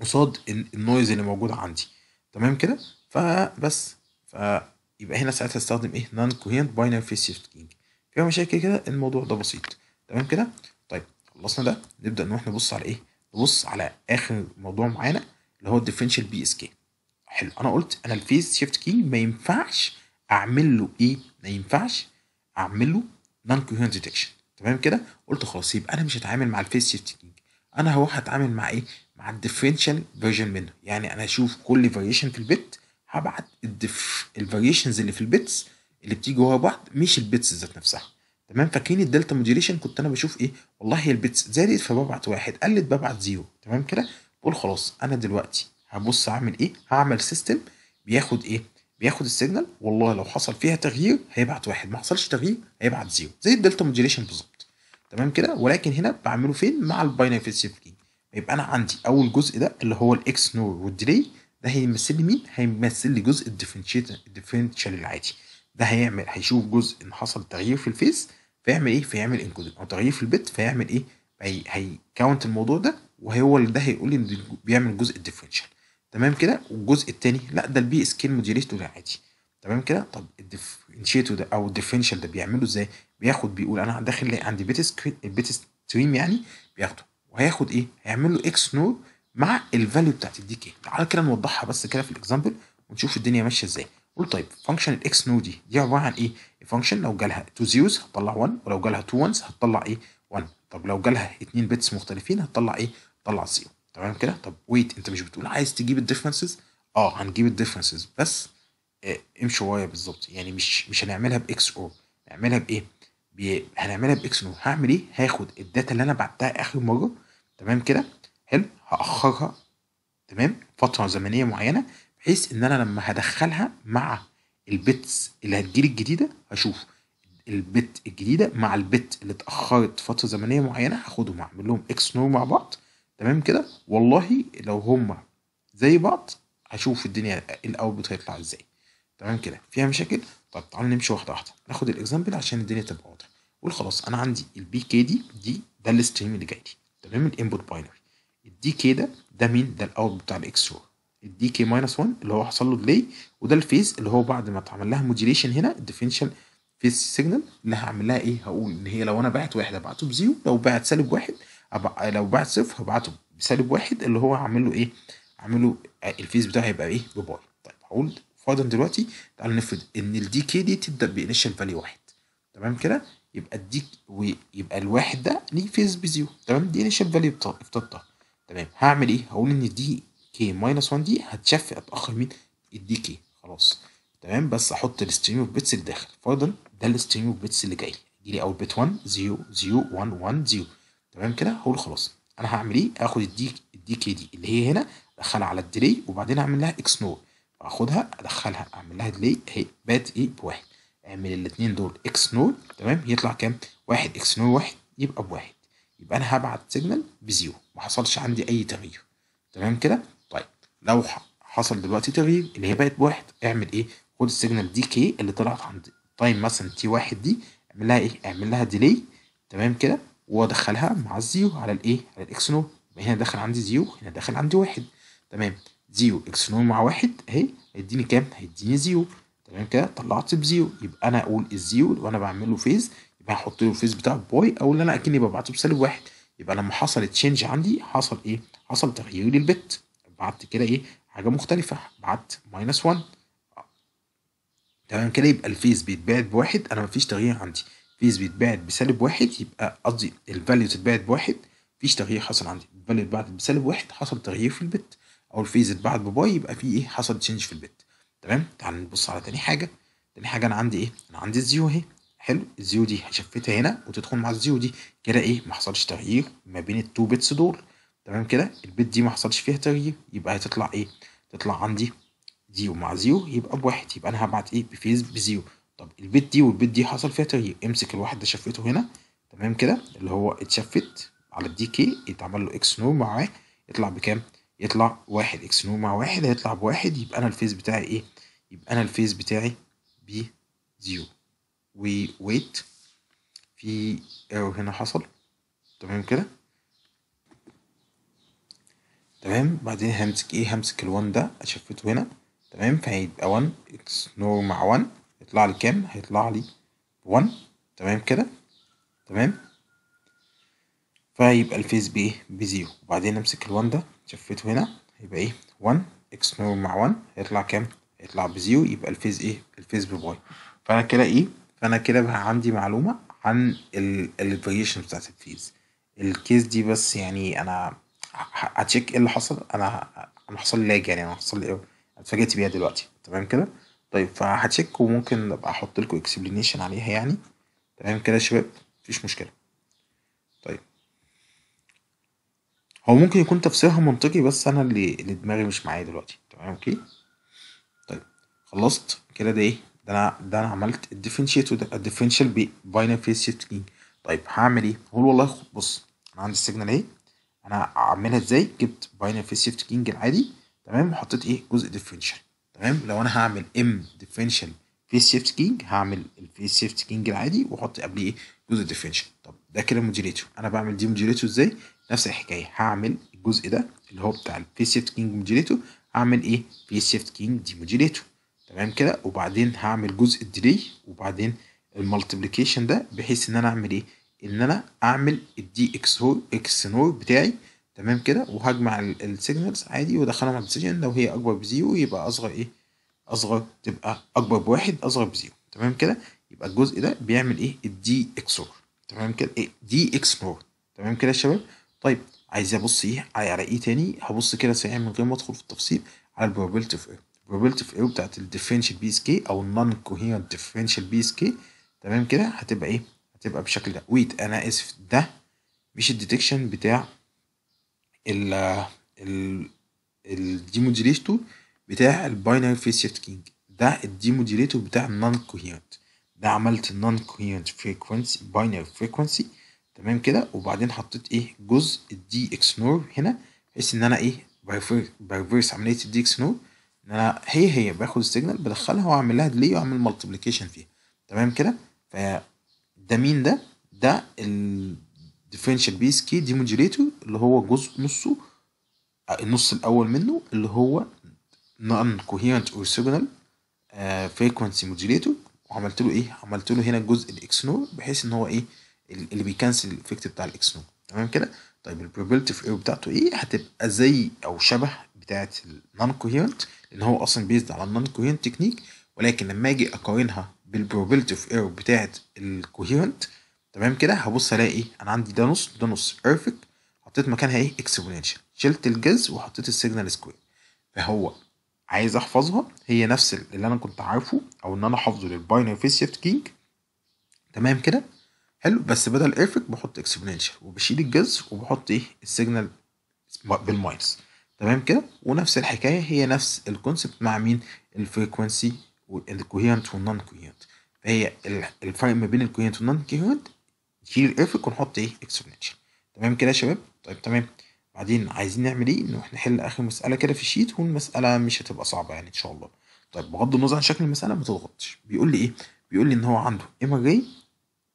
قصاد النويز اللي موجود عندي تمام كده فبس فيبقى هنا ساعتها استخدم ايه نان كوهيرنت باينري فيس شيفت كينج في مشاكل كده الموضوع ده بسيط تمام كده طيب خلصنا ده نبدا نروح نبص على ايه نبص على اخر موضوع معانا اللي هو الديفرنشال بي اس كي حلو انا قلت انا الفيس شيفت كي ما ينفعش اعمل له ايه ما ينفعش اعمل له نون كوهيرنت ديتكشن تمام كده قلت خلاص يبقى انا مش هتعامل مع الفيس شيفت كينج انا هروح هتعامل مع ايه مع الديفرنشال فيرجن منه يعني انا اشوف كل فاريشن في البيت هبعت الدف... الفاريشنز اللي في البيتس اللي بتيجي ورا بعض مش البيتس ذات نفسها تمام فاكرين الدلتا موديليشن كنت انا بشوف ايه والله هي البيتس زادت فببعت واحد قلت ببعت زيرو تمام كده بقول خلاص انا دلوقتي هبص اعمل ايه هعمل سيستم بياخد ايه بياخد السيجنال والله لو حصل فيها تغيير هيبعت واحد ما حصلش تغيير هيبعت زيرو زي الدلتا موديليشن بالظبط تمام كده ولكن هنا بعمله فين مع الباينري فيت يبقى انا عندي اول جزء ده اللي هو الاكس نور والديلي ده هيمثل لي مين هيمثل لي جزء الديفرنشيت الديفرنشال العادي ده هيعمل هيشوف جزء ان حصل تغيير في الفيس فيعمل ايه فيعمل انكودنج او تغيير في البت فيعمل ايه هيكاونت الموضوع ده وهو اللي ده هيقول لي بيعمل جزء الديفرنشال تمام كده والجزء الثاني لا ده البي سكيل موديوليتو ده عادي تمام كده طب الديفرنشيتو ده او الديفرنشال ده بيعمله ازاي بياخد بيقول انا داخل عندي بيت البيت ستريم يعني بياخده وهياخد ايه هيعمل له اكس نود مع الفاليو بتاعت الدي كي تعال كده نوضحها بس كده في الاكزامبل ونشوف الدنيا ماشيه ازاي قول طيب فانكشن الاكس نود دي دي عباره عن ايه الفانكشن لو جالها تو زيروز هتطلع 1 ولو جالها تو 1 هتطلع ايه 1 طب لو جالها اتنين بيتس مختلفين هتطلع ايه هتطلع 0 تمام كده طب ويت انت مش بتقول عايز تجيب الديفرنسز اه هنجيب الديفرنسز بس ام آه، امشي ورايا بالظبط يعني مش مش هنعملها باكس او نعملها بايه بي... هنعملها باكس إيه؟ نور هعمل ايه هاخد الداتا اللي انا بعتها اخر مره تمام كده حلو هاخرها تمام فتره زمنيه معينه بحيث ان انا لما هدخلها مع البيتس اللي هتجيلي الجديده هشوف البت الجديده مع البت اللي اتاخرت فتره زمنيه معينه هاخدهم اعمل لهم اكس نور مع بعض تمام كده والله لو هما زي بعض هشوف الدنيا الاوتبوت هيطلع ازاي تمام كده فيها مشاكل طب تعالى نمشي واحده واحده ناخد الاكزامبل عشان الدنيا تبقى واضحه قول خلاص انا عندي البي كي دي دي ده الستريم اللي جاي لي تمام الانبوت باينري الدي كي ده ده مين ده الاوت بتاع رو الدي كي ماينس 1 اللي هو حصل له ديلي وده الفيز اللي هو بعد ما اتعمل لها موديليشن هنا الديفينشن فيز سيجنال اللي هعمل لها ايه هقول ان هي لو انا بعت واحد هبعته بزيرو لو بعت سالب واحد لو بعت صفر هبعته بسالب واحد اللي هو هعمل له ايه هعمله آه، الفيس بتاعه هيبقى ايه بباي طيب هقول فرضا دلوقتي تعال نفرض ان الدي كي دي تبدا بانيشال فاليو واحد تمام كده يبقى الدي ويبقى الواحد ده ليه فيس بزيرو تمام دي انيشال فاليو افترضتها تمام هعمل ايه هقول ان الدي كي ماينس 1 دي هتشف اتاخر من الدي كي خلاص تمام بس احط الستريم اوف بيتس اللي داخل فرضا ده الستريم اوف بيتس اللي جاي يجي لي اول بيت 1 0 0 1 1 0 تمام كده هقول خلاص انا هعمل ايه هاخد الدي الدي كي دي اللي هي هنا ادخلها على الديلي وبعدين اعمل لها اكس نور اخدها ادخلها اعمل لها ديلي اهي بات ايه بواحد اعمل الاثنين دول اكس نور تمام يطلع كام واحد اكس نور واحد يبقى بواحد يبقى انا هبعت سيجنال بزيرو ما حصلش عندي اي تغيير تمام كده طيب لو حصل دلوقتي تغيير اللي هي بقت بواحد اعمل ايه خد السيجنال دي كي اللي طلعت عند تايم مثلا تي واحد دي اعمل لها ايه اعمل لها ديلي تمام كده وادخلها مع الزيرو على الايه على الاكس نور هنا داخل عندي زيرو هنا داخل عندي واحد تمام زيرو اكس نور مع واحد اهي هيديني كام هيديني زيرو تمام كده طلعت بزيرو يبقى انا اقول الزيرو اللي انا بعمل له فيز يبقى هحط له الفيز بتاع باي او اللي انا اكني ببعته بسالب واحد يبقى لما حصل تشينج عندي حصل ايه حصل تغيير للبت بعت كده ايه حاجه مختلفه بعت ماينس 1 تمام كده يبقى الفيز بيتبعت بواحد انا مفيش تغيير عندي بيز بيتباعد بسالب واحد يبقى قصدي الفاليو تتباعت بواحد مفيش تغيير حصل عندي الفاليو اتباعت بسالب واحد حصل تغيير في البت او الفيز اتباعت بباي يبقى في ايه حصل تشينج في البت تمام تعال نبص على تاني حاجه تاني حاجه انا عندي ايه انا عندي الزيرو اهي حلو الزيرو دي هشفتها هنا وتدخل مع الزيرو دي كده ايه ما حصلش تغيير ما بين التو بيتس دول تمام كده البت دي ما حصلش فيها تغيير يبقى هتطلع ايه تطلع عندي زيرو مع زيرو يبقى بواحد يبقى انا هبعت ايه بفيز بزيرو طب البيت دي والبيت دي حصل فيها تغيير امسك الواحد ده شفته هنا تمام كده اللي هو اتشفت على الدي كي يتعمل له اكس نو مع واحد يطلع بكام؟ يطلع واحد اكس نو مع واحد هيطلع بواحد يبقى انا الفيز بتاعي ايه؟ يبقى انا الفيز بتاعي بي زيرو وويت في ايرور هنا حصل تمام كده تمام بعدين همسك ايه همسك ال1 ده اشفته هنا تمام فهيبقى 1 اكس نور مع 1 هيطلع لي كام؟ هيطلع لي 1 تمام كده تمام فهيبقى الفيز بإيه؟ بزيرو وبعدين أمسك ال1 ده شفته هنا هيبقى إيه؟ 1 إكس نور مع 1 هيطلع كام؟ هيطلع بزيرو يبقى الفيز إيه؟ الفيز بواي فأنا كده إيه؟ فأنا كده بقى عندي معلومة عن الفاريشن بتاعت الفيز الكيس دي بس يعني أنا هتشيك إيه اللي حصل أنا أنا حصل لي لاج يعني أنا حصل لي إيه؟ اتفاجئت بيها دلوقتي تمام كده؟ طيب فهتشيك وممكن ابقى احط لكم اكسبلينيشن عليها يعني تمام كده يا شباب مفيش مشكله طيب هو ممكن يكون تفسيرها منطقي بس انا اللي, اللي دماغي مش معايا دلوقتي تمام اوكي طيب خلصت كده ده ايه ده انا ده انا عملت الديفرنشيت الديفرنشال باينري فيس شيفت طيب هعمل ايه هقول والله بص انا عندي السيجنال اهي انا اعملها ازاي جبت باينري فيس شيفت كينج العادي تمام وحطيت ايه جزء ديفرنشال تمام لو انا هعمل ام ديفرنشال فيس شيفت كينج هعمل الفيس شيفت كينج العادي واحط قبليه ايه جزء ديفرنشال طب ده كده موديليتور انا بعمل دي موديليتور ازاي نفس الحكايه هعمل الجزء ده اللي هو بتاع الفيس شيفت كينج موديليتور هعمل ايه فيس شيفت كينج دي موديليتور تمام كده وبعدين هعمل جزء الديلي وبعدين المالتيبليكيشن ده بحيث ان انا اعمل ايه ان انا اعمل الدي اكس هو اكس نور بتاعي تمام كده وهجمع السيجنالز عادي وادخلهم على الديسيجن لو هي اكبر بزيرو يبقى اصغر ايه اصغر تبقى اكبر بواحد اصغر بزيرو تمام كده يبقى الجزء ده بيعمل ايه الدي اكسور تمام كده ايه دي اكسور تمام كده يا شباب طيب عايز ابص ايه على ايه تاني هبص كده سريعا من غير ما ادخل في التفصيل على البروبابيلتي اوف ايرور probability اوف error بتاعت الديفرنشال بي اس كي او النون كوهيرنت ديفرنشال بي اس كي تمام كده هتبقى ايه هتبقى بالشكل ده ويت انا اسف ده مش الديتكشن بتاع ال الديمو ديليتو بتاع الباينري فيس شيفت كينج ده الديمو ديليتو بتاع النون كوهيرنت ده عملت النون كوهيرنت فريكونسي باينري فريكونسي تمام كده وبعدين حطيت ايه جزء الدي اكس نور هنا بحيث ان انا ايه بايفيرس عمليه الدي اكس نور ان انا هي هي باخد السيجنال بدخلها واعمل لها ديلي واعمل ملتبليكيشن فيها تمام كده ف ده مين ده ده ال differential base k دي موديوليتور اللي هو جزء نصه آه، النص الأول منه اللي هو non coherent orthogonal آه، frequency modulator وعملت له إيه؟ عملت له هنا الجزء XNOR بحيث إن هو إيه اللي بيكنسل الإفكت بتاع XNOR تمام كده؟ طيب probability of error بتاعته إيه؟ هتبقى زي أو شبه بتاعة non coherent لأن هو أصلا بيزد على non coherent technique ولكن لما أجي أقارنها probability of error بتاعة coherent تمام كده هبص الاقي ايه انا عندي ده نص ده نص بيرفكت حطيت مكانها ايه اكسبوننشال شلت الجز وحطيت السيجنال سكوير فهو عايز احفظها هي نفس اللي انا كنت عارفه او ان انا حافظه للباينري فيس شيفت كينج تمام كده حلو بس بدل ايرفكت بحط اكسبوننشال وبشيل الجز وبحط ايه السيجنال بالماينس تمام كده ونفس الحكايه هي نفس الكونسبت مع مين الفريكونسي والكوهيرنت والنون كوهيرنت فهي الفرق ما بين الكوهيرنت والنون كوهيرنت نشيل الافك ونحط ايه اكسبوننشال تمام كده يا شباب طيب تمام بعدين عايزين نعمل ايه انه احنا نحل اخر مساله كده في الشيت والمساله مش هتبقى صعبه يعني ان شاء الله طيب بغض النظر عن شكل المساله ما تضغطش بيقول لي ايه بيقول لي ان هو عنده ام جي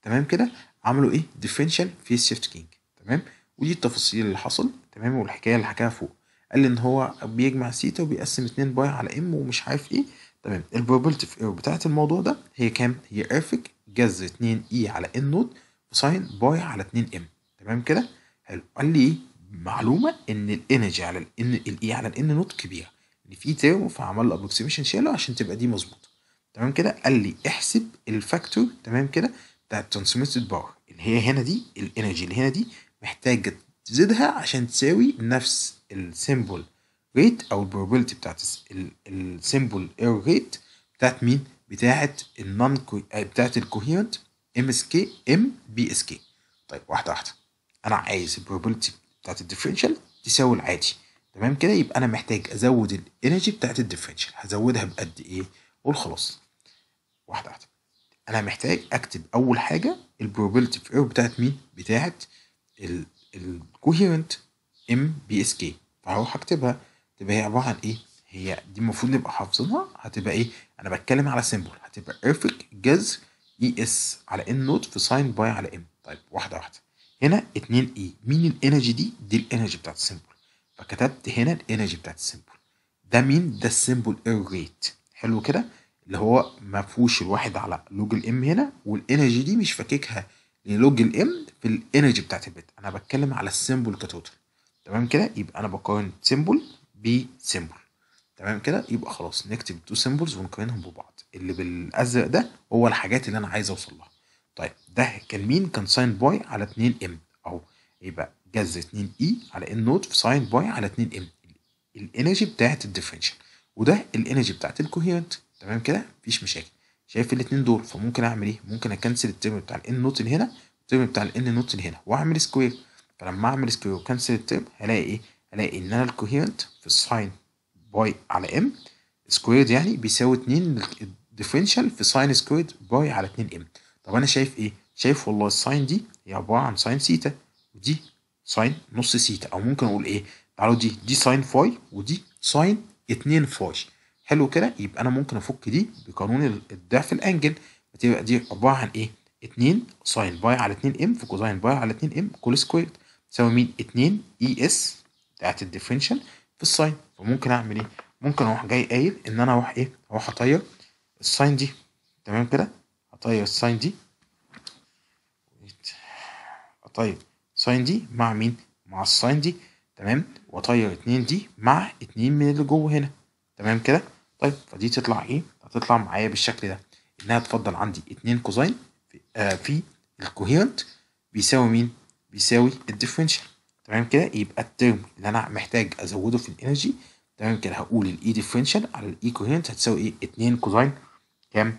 تمام كده عملوا ايه ديفرنشال فيس شيفت كينج تمام ودي التفاصيل اللي حصل تمام والحكايه اللي حكاها فوق قال لي ان هو بيجمع سيتا وبيقسم 2 باي على ام ومش عارف ايه تمام البروبابيلتي في ايرور بتاعت الموضوع ده هي كام هي ايرفك جذر 2 اي e على ان نوت ساين باي على 2 ام تمام كده حلو قال لي إيه؟ معلومه ان الانرجي على الان الاي e على الان نوت كبيره ان في تيرم فعمل له ابروكسيميشن شاله عشان تبقى دي مظبوطه تمام كده قال لي احسب الفاكتور تمام كده بتاع الترانسميتد باور اللي هي هنا دي الانرجي اللي هنا دي محتاجه تزيدها عشان تساوي نفس السيمبل ريت او البروبابيلتي بتاعت السيمبل ايرور ريت بتاعت مين بتاعت النون بتاعت الكوهيرنت ام اس كي ام بي اس كي طيب واحده واحده انا عايز البروبابيلتي بتاعت الديفرنشال تساوي العادي تمام كده يبقى انا محتاج ازود الانرجي بتاعت الديفرنشال هزودها بقد ايه قول خلاص واحده واحده انا محتاج اكتب اول حاجه البروبابيلتي في بتاعت مين بتاعت الكوهيرنت ام بي اس كي فهروح اكتبها تبقى هي عباره عن ايه هي دي المفروض نبقى حافظينها هتبقى ايه انا بتكلم على سيمبل هتبقى ايرفك جذر اي e, اس على ان نوت في ساين باي على ام طيب واحده واحده هنا 2 اي e. مين الانرجي دي دي الانرجي بتاعت السيمبل فكتبت هنا الانرجي بتاعت السيمبل ده مين ده السيمبل ريت حلو كده اللي هو ما فيهوش الواحد على لوج الام هنا والانرجي دي مش فاككها للوج الام في الانرجي بتاعت البت انا بتكلم على السيمبل كتوتال تمام كده يبقى انا بقارن سيمبل بسيمبل تمام كده يبقى خلاص نكتب تو سيمبلز ونقارنهم ببعض اللي بالازرق ده هو الحاجات اللي انا عايز اوصل لها طيب ده كان مين كان ساين باي على 2 ام اهو يبقى جز 2 اي على ان نوت في ساين باي على 2 ام الانرجي بتاعت الديفرنشال وده الانرجي بتاعت الكوهيرنت تمام كده مفيش مشاكل شايف الاثنين دول فممكن اعمل ايه ممكن اكنسل الترم بتاع الان نوت اللي هنا الترم بتاع الان نوت اللي هنا واعمل سكوير فلما اعمل سكوير وكنسل الترم هلاقي ايه هلاقي ان انا الكوهيرنت في الساين باي على ام سكويرد يعني بيساوي 2 ديفرنشال في ساين سكويرد باي على 2 ام طب انا شايف ايه؟ شايف والله الساين دي هي عباره عن ساين سيتا ودي ساين نص سيتا او ممكن اقول ايه؟ تعالوا دي دي ساين فاي ودي ساين 2 فاي حلو كده يبقى انا ممكن افك دي بقانون الضعف الانجل فتبقى دي عباره عن ايه؟ 2 ساين باي على 2 ام في كوزاين باي على 2 ام كل سكويرد تساوي مين؟ 2 اي اس بتاعت الديفرنشال في الساين فممكن اعمل ايه؟ ممكن اروح جاي قايل ان انا اروح ايه؟ اروح اطير الساين دي تمام كده هطير الساين دي اطير ساين دي مع مين مع الساين دي تمام واطير اتنين دي مع اتنين من اللي جوه هنا تمام كده طيب فدي تطلع ايه هتطلع معايا بالشكل ده انها تفضل عندي اتنين كوزين في, آه في الكوهيرنت بيساوي مين بيساوي الديفرنشال تمام كده يبقى الترم اللي انا محتاج ازوده في الانرجي تمام كده هقول الاي ديفرنشال e على الاي كوهيرنت e هتساوي ايه 2 كوزين كام؟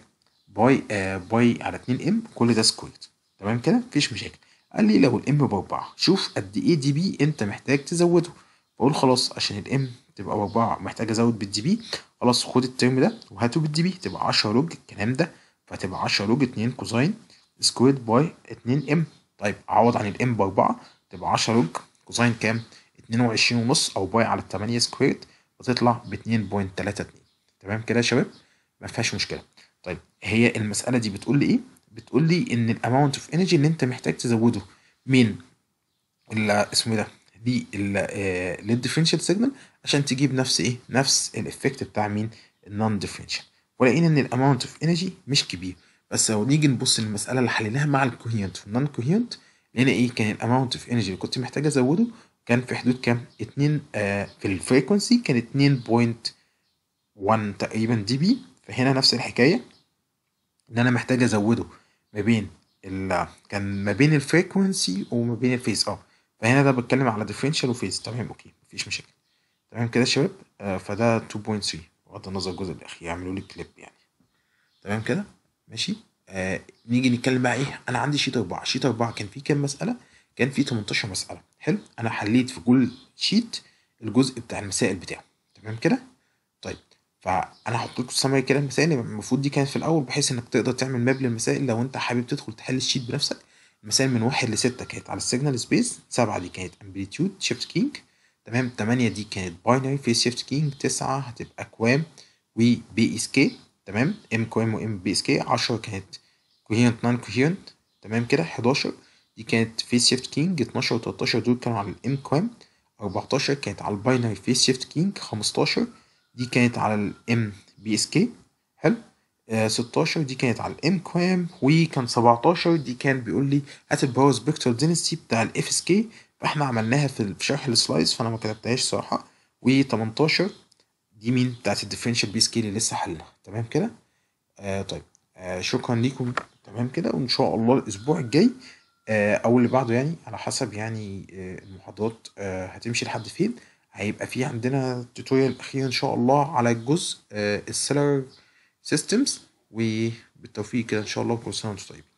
باي آه باي على 2 ام كل ده سكويرد تمام كده مفيش مشاكل قال لي لو الام ب 4 شوف قد ايه دي بي انت محتاج تزوده بقول خلاص عشان الام تبقى ب 4 محتاج ازود بالدي بي خلاص خد الترم ده وهاته بالدي بي تبقى 10 لوج الكلام ده فتبقى 10 لوج 2 كوزاين سكويرد باي 2 ام طيب اعوض عن الام ب 4 تبقى 10 لوج كوزاين كام 22 ونص او باي على 8 سكويرد وتطلع ب 2.32 تمام كده يا شباب ما فيهاش مشكله طيب هي المساله دي بتقول لي ايه بتقول لي ان الاماونت اوف انرجي اللي انت محتاج تزوده من اسمه إيه ده دي للديفرنشال سيجنال آه، عشان تجيب نفس ايه نفس الايفكت بتاع مين النون ديفرنشال ولقينا ان الاماونت اوف انرجي مش كبير بس لو نيجي نبص للمساله اللي حليناها مع الكوهينت والنون كوهينت لقينا ايه كان الاماونت اوف انرجي اللي كنت محتاج ازوده كان في حدود كام 2 آه في الفريكونسي كان 2.1 تقريبا دي بي فهنا نفس الحكاية ان انا محتاج ازوده ما بين ال كان ما بين الفريكونسي وما بين الفيز اه فهنا ده بتكلم على ديفرنشال وفيز تمام اوكي مفيش مشاكل تمام كده يا شباب آه فده 2.3 بغض النظر الجزء الاخير يعملوا لي كليب يعني تمام كده ماشي آه نيجي نتكلم بقى ايه انا عندي شيت 4 شيت 4 كان فيه كام مساله كان فيه 18 مساله حلو انا حليت في كل شيت الجزء بتاع المسائل بتاعه تمام كده فانا هحط لكم السمري كده المسائل المفروض دي كانت في الاول بحيث انك تقدر تعمل ماب للمسائل لو انت حابب تدخل تحل الشيت بنفسك المسائل من واحد لستة كانت على السيجنال سبيس سبعة دي كانت امبليتيود شيفت كينج تمام تمانية دي كانت باينري فيس شيفت كينج تسعة هتبقى كوام وبي اس كي تمام ام كوام وام بي اس كي عشرة كانت كوهيرنت نان كوهيرنت تمام كده حداشر دي كانت فيس شيفت كينج 12 و 13 دول كانوا على الام كوام 14 كانت على الباينري فيس شيفت كينج 15 دي كانت على الام بي اس كي حلو آه 16 دي كانت على الام كوام وكان 17 دي كان بيقول لي هات الباور سبكترال دينستي بتاع الاف اس كي فاحنا عملناها في شرح السلايدز فانا ما كتبتهاش صراحه و18 دي مين بتاعت الديفرنشال بي اس كي اللي لسه حلناها تمام كده آه طيب آه شكرا ليكم تمام كده وان شاء الله الاسبوع الجاي آه او اللي بعده يعني على حسب يعني آه المحاضرات آه هتمشي لحد فين هيبقى في عندنا توتوريال اخير ان شاء الله على الجزء آه، السيلر سيستمز وبالتوفيق كده ان شاء الله كل سنه وانتم طيبين